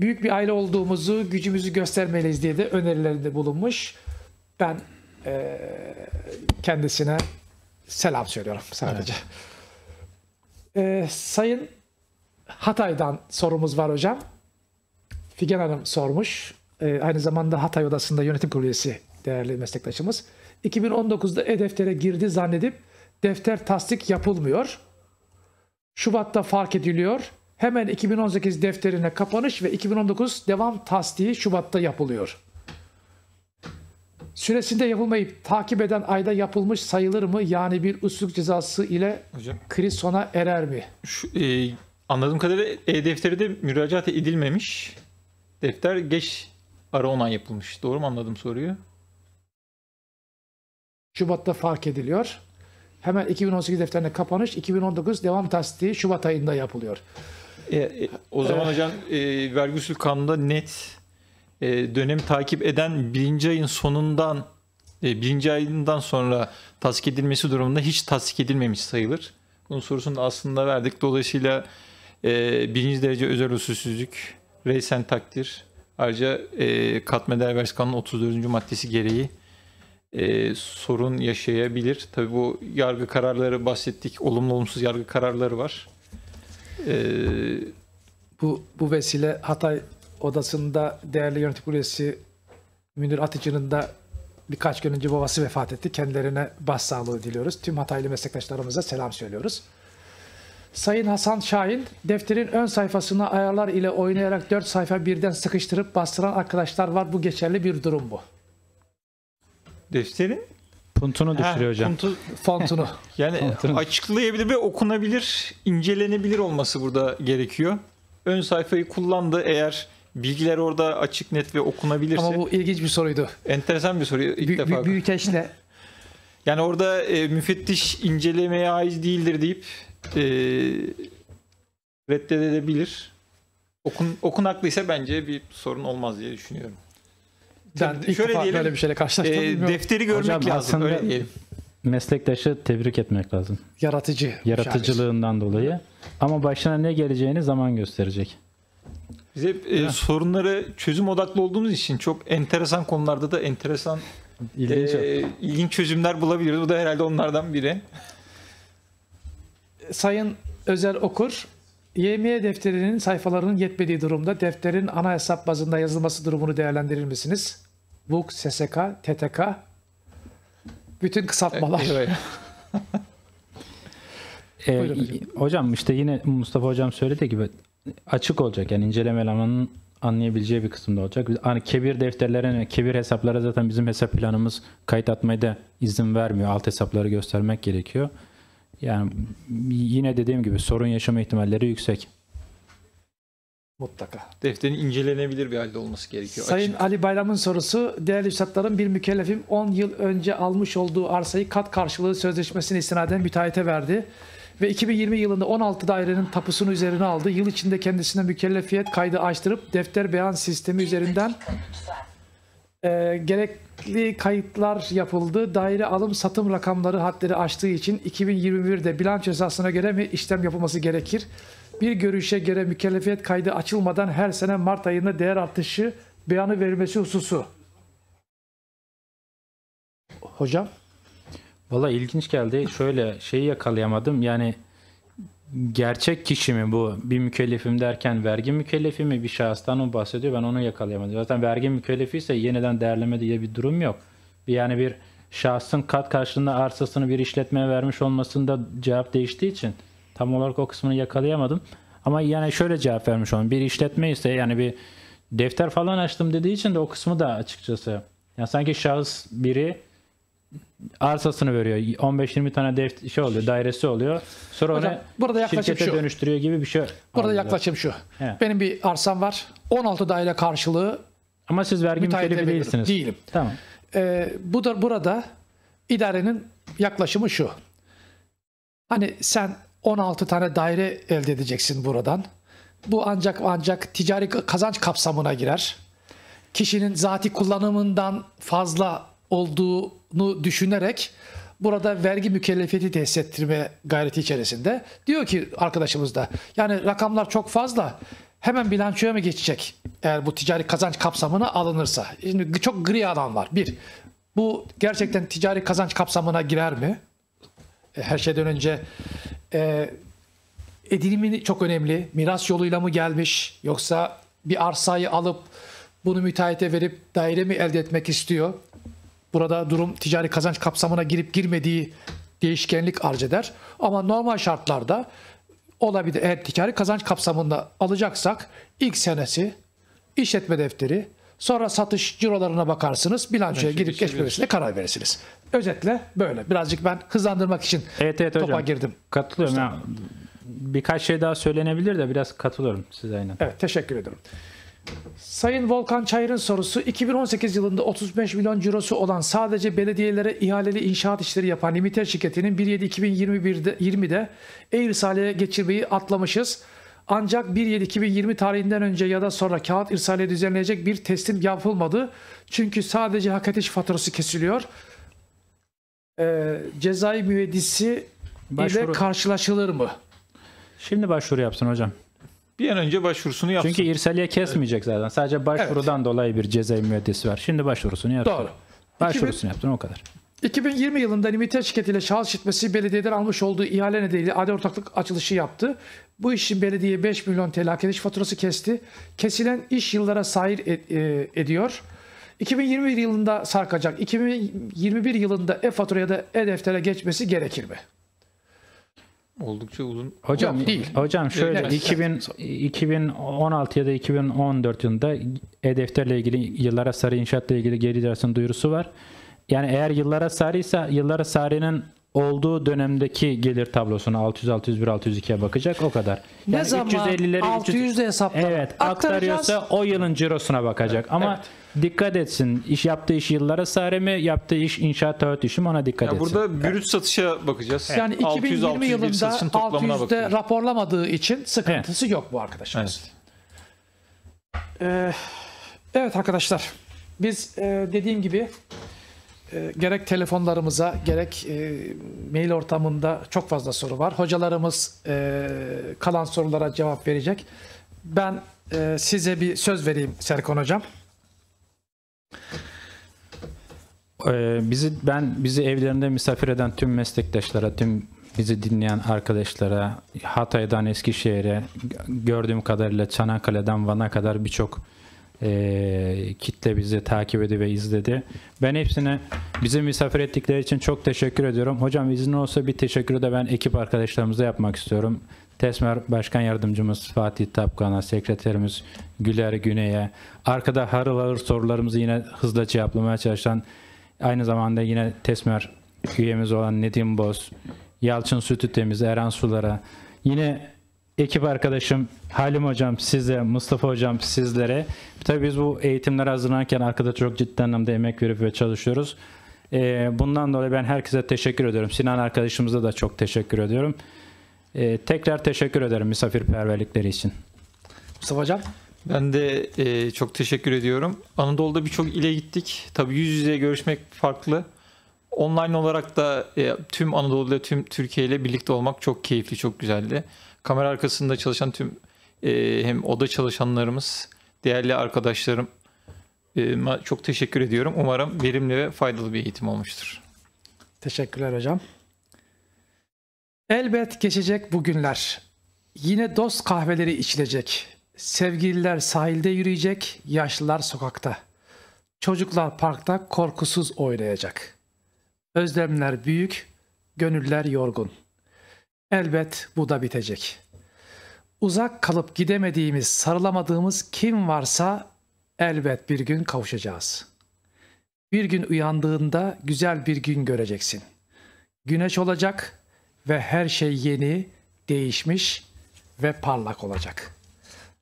büyük bir aile olduğumuzu, gücümüzü göstermeliyiz diye de önerilerinde bulunmuş. Ben e, kendisine selam söylüyorum sadece. Evet. E, sayın Hatay'dan sorumuz var hocam. Figen Hanım sormuş. E, aynı zamanda Hatay Odası'nda yönetim kurulu üyesi değerli meslektaşımız. 2019'da e-deftere girdi zannedip defter tasdik yapılmıyor. Şubat'ta fark ediliyor hemen 2018 defterine kapanış ve 2019 devam tasdiği Şubat'ta yapılıyor. Süresinde yapılmayıp takip eden ayda yapılmış sayılır mı? Yani bir usluk cezası ile Hocam, kriz sona erer mi? Şu, e, anladığım kadarıyla e-defteri de müracaat edilmemiş. Defter geç ara onay yapılmış. Doğru mu anladım soruyu? Şubat'ta fark ediliyor. Hemen 2018 defterine kapanış, 2019 devam tasdiği Şubat ayında yapılıyor. E, e, o zaman ee, hocam e, vergi usul kanununda net e, dönemi takip eden birinci ayın sonundan e, birinci ayından sonra tasdik edilmesi durumunda hiç tasdik edilmemiş sayılır. Bunun sorusunu da aslında verdik. Dolayısıyla e, birinci derece özel usulsüzlük, reysen takdir, ayrıca e, katma değer vergisi kanunun 34. maddesi gereği e, sorun yaşayabilir. Tabii bu yargı kararları bahsettik. Olumlu olumsuz yargı kararları var. Ee, bu, bu vesile Hatay odasında değerli yönetim üyesi Münir Atıcı'nın da birkaç gün önce babası vefat etti. Kendilerine başsağlığı diliyoruz. Tüm Hataylı meslektaşlarımıza selam söylüyoruz. Sayın Hasan Şahin, defterin ön sayfasını ayarlar ile oynayarak dört sayfa birden sıkıştırıp bastıran arkadaşlar var. Bu geçerli bir durum bu. Defterin Puntunu düşürüyor hocam. Puntu, fontunu. yani Fontunu. açıklayabilir ve okunabilir, incelenebilir olması burada gerekiyor. Ön sayfayı kullandı eğer bilgiler orada açık net ve okunabilirse. Ama bu ilginç bir soruydu. Enteresan bir soru ilk B- defa. Büyük Yani orada e, müfettiş incelemeye ait değildir deyip e, reddedebilir. Okun, okunaklıysa bence bir sorun olmaz diye düşünüyorum ben ilk şöyle defa diyelim, böyle bir şeyle karşılaştım. E, defteri görmek Hocam, lazım öyle diyelim. Meslektaşı tebrik etmek lazım. Yaratıcı. Yaratıcılığından şair. dolayı. Ama başına ne geleceğini zaman gösterecek. Biz hep e, sorunları çözüm odaklı olduğumuz için çok enteresan konularda da enteresan ilginç, e, ilginç çözümler bulabiliriz. Bu da herhalde onlardan biri. Sayın Özel Okur YMY defterinin sayfalarının yetmediği durumda defterin ana hesap bazında yazılması durumunu değerlendirir misiniz? VUK, SSK, TTK, bütün kısaltmalar. Evet. e, ee, hocam. işte yine Mustafa hocam söylediği gibi açık olacak yani inceleme elemanının anlayabileceği bir kısımda olacak. Hani kebir defterlere, kebir hesaplara zaten bizim hesap planımız kayıt atmaya da izin vermiyor. Alt hesapları göstermek gerekiyor. Yani yine dediğim gibi sorun yaşama ihtimalleri yüksek. Mutlaka. Defterin incelenebilir bir halde olması gerekiyor. Sayın açık. Ali Bayram'ın sorusu, değerli üstadlarım bir mükellefim 10 yıl önce almış olduğu arsayı kat karşılığı sözleşmesine istinaden müteahhite verdi. Ve 2020 yılında 16 dairenin tapusunu üzerine aldı. Yıl içinde kendisine mükellefiyet kaydı açtırıp defter beyan sistemi üzerinden e, gerekli kayıtlar yapıldı. Daire alım satım rakamları hadleri aştığı için 2021'de bilanço esasına göre mi işlem yapılması gerekir? Bir görüşe göre mükellefiyet kaydı açılmadan her sene Mart ayında değer artışı beyanı verilmesi hususu. Hocam? Valla ilginç geldi. Şöyle şeyi yakalayamadım. Yani gerçek kişi mi bu? Bir mükellefim derken vergi mükellefi mi? Bir şahıstan mı bahsediyor? Ben onu yakalayamadım. Zaten vergi mükellefi ise yeniden değerleme diye bir durum yok. Yani bir şahsın kat karşılığında arsasını bir işletmeye vermiş olmasında cevap değiştiği için tam olarak o kısmını yakalayamadım. Ama yani şöyle cevap vermiş olan bir işletme ise yani bir defter falan açtım dediği için de o kısmı da açıkçası. Yani sanki şahıs biri arsasını veriyor. 15-20 tane dev şey oluyor, dairesi oluyor. Sonra Hocam, onu burada şirkete şu. dönüştürüyor gibi bir şey. Burada anladım. yaklaşım şu. He. Benim bir arsam var. 16 daire karşılığı ama siz vergi mükellefi değilsiniz. Değilim. Tamam. Ee, bu da burada idarenin yaklaşımı şu. Hani sen 16 tane daire elde edeceksin buradan. Bu ancak ancak ticari kazanç kapsamına girer. Kişinin zati kullanımından fazla olduğunu düşünerek burada vergi mükellefiyeti tesis ettirme gayreti içerisinde. Diyor ki arkadaşımız da yani rakamlar çok fazla hemen bilançoya mı geçecek eğer bu ticari kazanç kapsamına alınırsa? Şimdi çok gri alan var. Bir, bu gerçekten ticari kazanç kapsamına girer mi? E, her şeyden önce e, edinimi çok önemli. Miras yoluyla mı gelmiş yoksa bir arsayı alıp bunu müteahhite verip daire mi elde etmek istiyor? Burada durum ticari kazanç kapsamına girip girmediği değişkenlik arz eder. Ama normal şartlarda olabilir. Eğer ticari kazanç kapsamında alacaksak ilk senesi işletme defteri, sonra satış cirolarına bakarsınız, bilançoya girip geçmemesine karar verirsiniz. Özetle böyle. Birazcık ben hızlandırmak için evet, evet, topa hocam. girdim. Katılıyorum. Ya. Birkaç şey daha söylenebilir de biraz katılıyorum size aynen. Evet, teşekkür ederim. Sayın Volkan Çayır'ın sorusu 2018 yılında 35 milyon cirosu olan sadece belediyelere ihaleli inşaat işleri yapan Limiter şirketinin 17-2021'de 20'de e geçirmeyi atlamışız. Ancak 1.7.2020 tarihinden önce ya da sonra kağıt irsale düzenleyecek bir teslim yapılmadı. Çünkü sadece hak ediş faturası kesiliyor. Ee, cezai müeddisi ile karşılaşılır mı? Şimdi başvuru yapsın hocam bir an önce başvurusunu yapsın. Çünkü irseliye kesmeyecek zaten. Sadece başvurudan evet. dolayı bir ceza müeddesi var. Şimdi başvurusunu yaptın. Doğru. Başvurusunu 2000... yaptın o kadar. 2020 yılında Limited şirketiyle şahıs işletmesi belediyeden almış olduğu ihale nedeniyle ade ortaklık açılışı yaptı. Bu işin belediye 5 milyon TL hak ediş faturası kesti. Kesilen iş yıllara sahir ed- e- ediyor. 2021 yılında sarkacak. 2021 yılında e-fatura ya da e-deftere geçmesi gerekir mi? Oldukça uzun. Hocam yani, değil. Hocam şöyle 2000, 2016 ya da 2014 yılında e-defterle ilgili yıllara sarı inşaatla ilgili geri dersin duyurusu var. Yani eğer yıllara sarıysa yıllara sarının olduğu dönemdeki gelir tablosuna 600 601 602'ye bakacak o kadar. Yani ne zaman 350'leri 600'de hesaplar. Evet, aktarıyorsa o yılın cirosuna bakacak. Evet, Ama evet dikkat etsin. İş yaptığı iş yıllara sare mi, yaptığı iş inşaat taahhüt işi ona dikkat yani etsin. Burada brüt evet. satışa bakacağız. Yani 2020 yılında 600'de raporlamadığı için sıkıntısı evet. yok bu arkadaşımız. Evet. Ee, evet arkadaşlar biz e, dediğim gibi e, gerek telefonlarımıza gerek e, mail ortamında çok fazla soru var. Hocalarımız e, kalan sorulara cevap verecek. Ben e, size bir söz vereyim Serkan Hocam. Ee, bizi ben bizi evlerinde misafir eden tüm meslektaşlara, tüm bizi dinleyen arkadaşlara, Hatay'dan Eskişehir'e, gördüğüm kadarıyla Çanakkale'den Van'a kadar birçok e, kitle bizi takip edip ve izledi. Ben hepsine bizi misafir ettikleri için çok teşekkür ediyorum. Hocam izin olsa bir teşekkürü de ben ekip arkadaşlarımıza yapmak istiyorum. Tesmer Başkan Yardımcımız Fatih Tapkan'a, sekreterimiz Güler Güney'e, arkada harıl harıl sorularımızı yine hızlıca cevaplamaya çalışan aynı zamanda yine Tesmer üyemiz olan Nedim Boz, Yalçın Sütü Temiz, Eren Sulara, yine ekip arkadaşım Halim Hocam size, Mustafa Hocam sizlere. Tabii biz bu eğitimler hazırlanırken arkada çok ciddi anlamda emek verip ve çalışıyoruz. Ee, bundan dolayı ben herkese teşekkür ediyorum. Sinan arkadaşımıza da çok teşekkür ediyorum. E, tekrar teşekkür ederim misafirperverlikleri için. Mustafa Hocam. Ben de e, çok teşekkür ediyorum. Anadolu'da birçok ile gittik. Tabii yüz yüze görüşmek farklı. Online olarak da e, tüm Anadolu'da tüm Türkiye ile birlikte olmak çok keyifli, çok güzeldi. Kamera arkasında çalışan tüm e, hem oda çalışanlarımız, değerli arkadaşlarım e, çok teşekkür ediyorum. Umarım verimli ve faydalı bir eğitim olmuştur. Teşekkürler hocam. Elbet geçecek bugünler. Yine dost kahveleri içilecek. Sevgililer sahilde yürüyecek, yaşlılar sokakta. Çocuklar parkta korkusuz oynayacak. Özlemler büyük, gönüller yorgun. Elbet bu da bitecek. Uzak kalıp gidemediğimiz, sarılamadığımız kim varsa elbet bir gün kavuşacağız. Bir gün uyandığında güzel bir gün göreceksin. Güneş olacak, ve her şey yeni, değişmiş ve parlak olacak.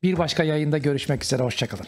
Bir başka yayında görüşmek üzere, hoşçakalın.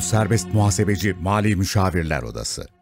İstanbul Serbest Muhasebeci Mali Müşavirler Odası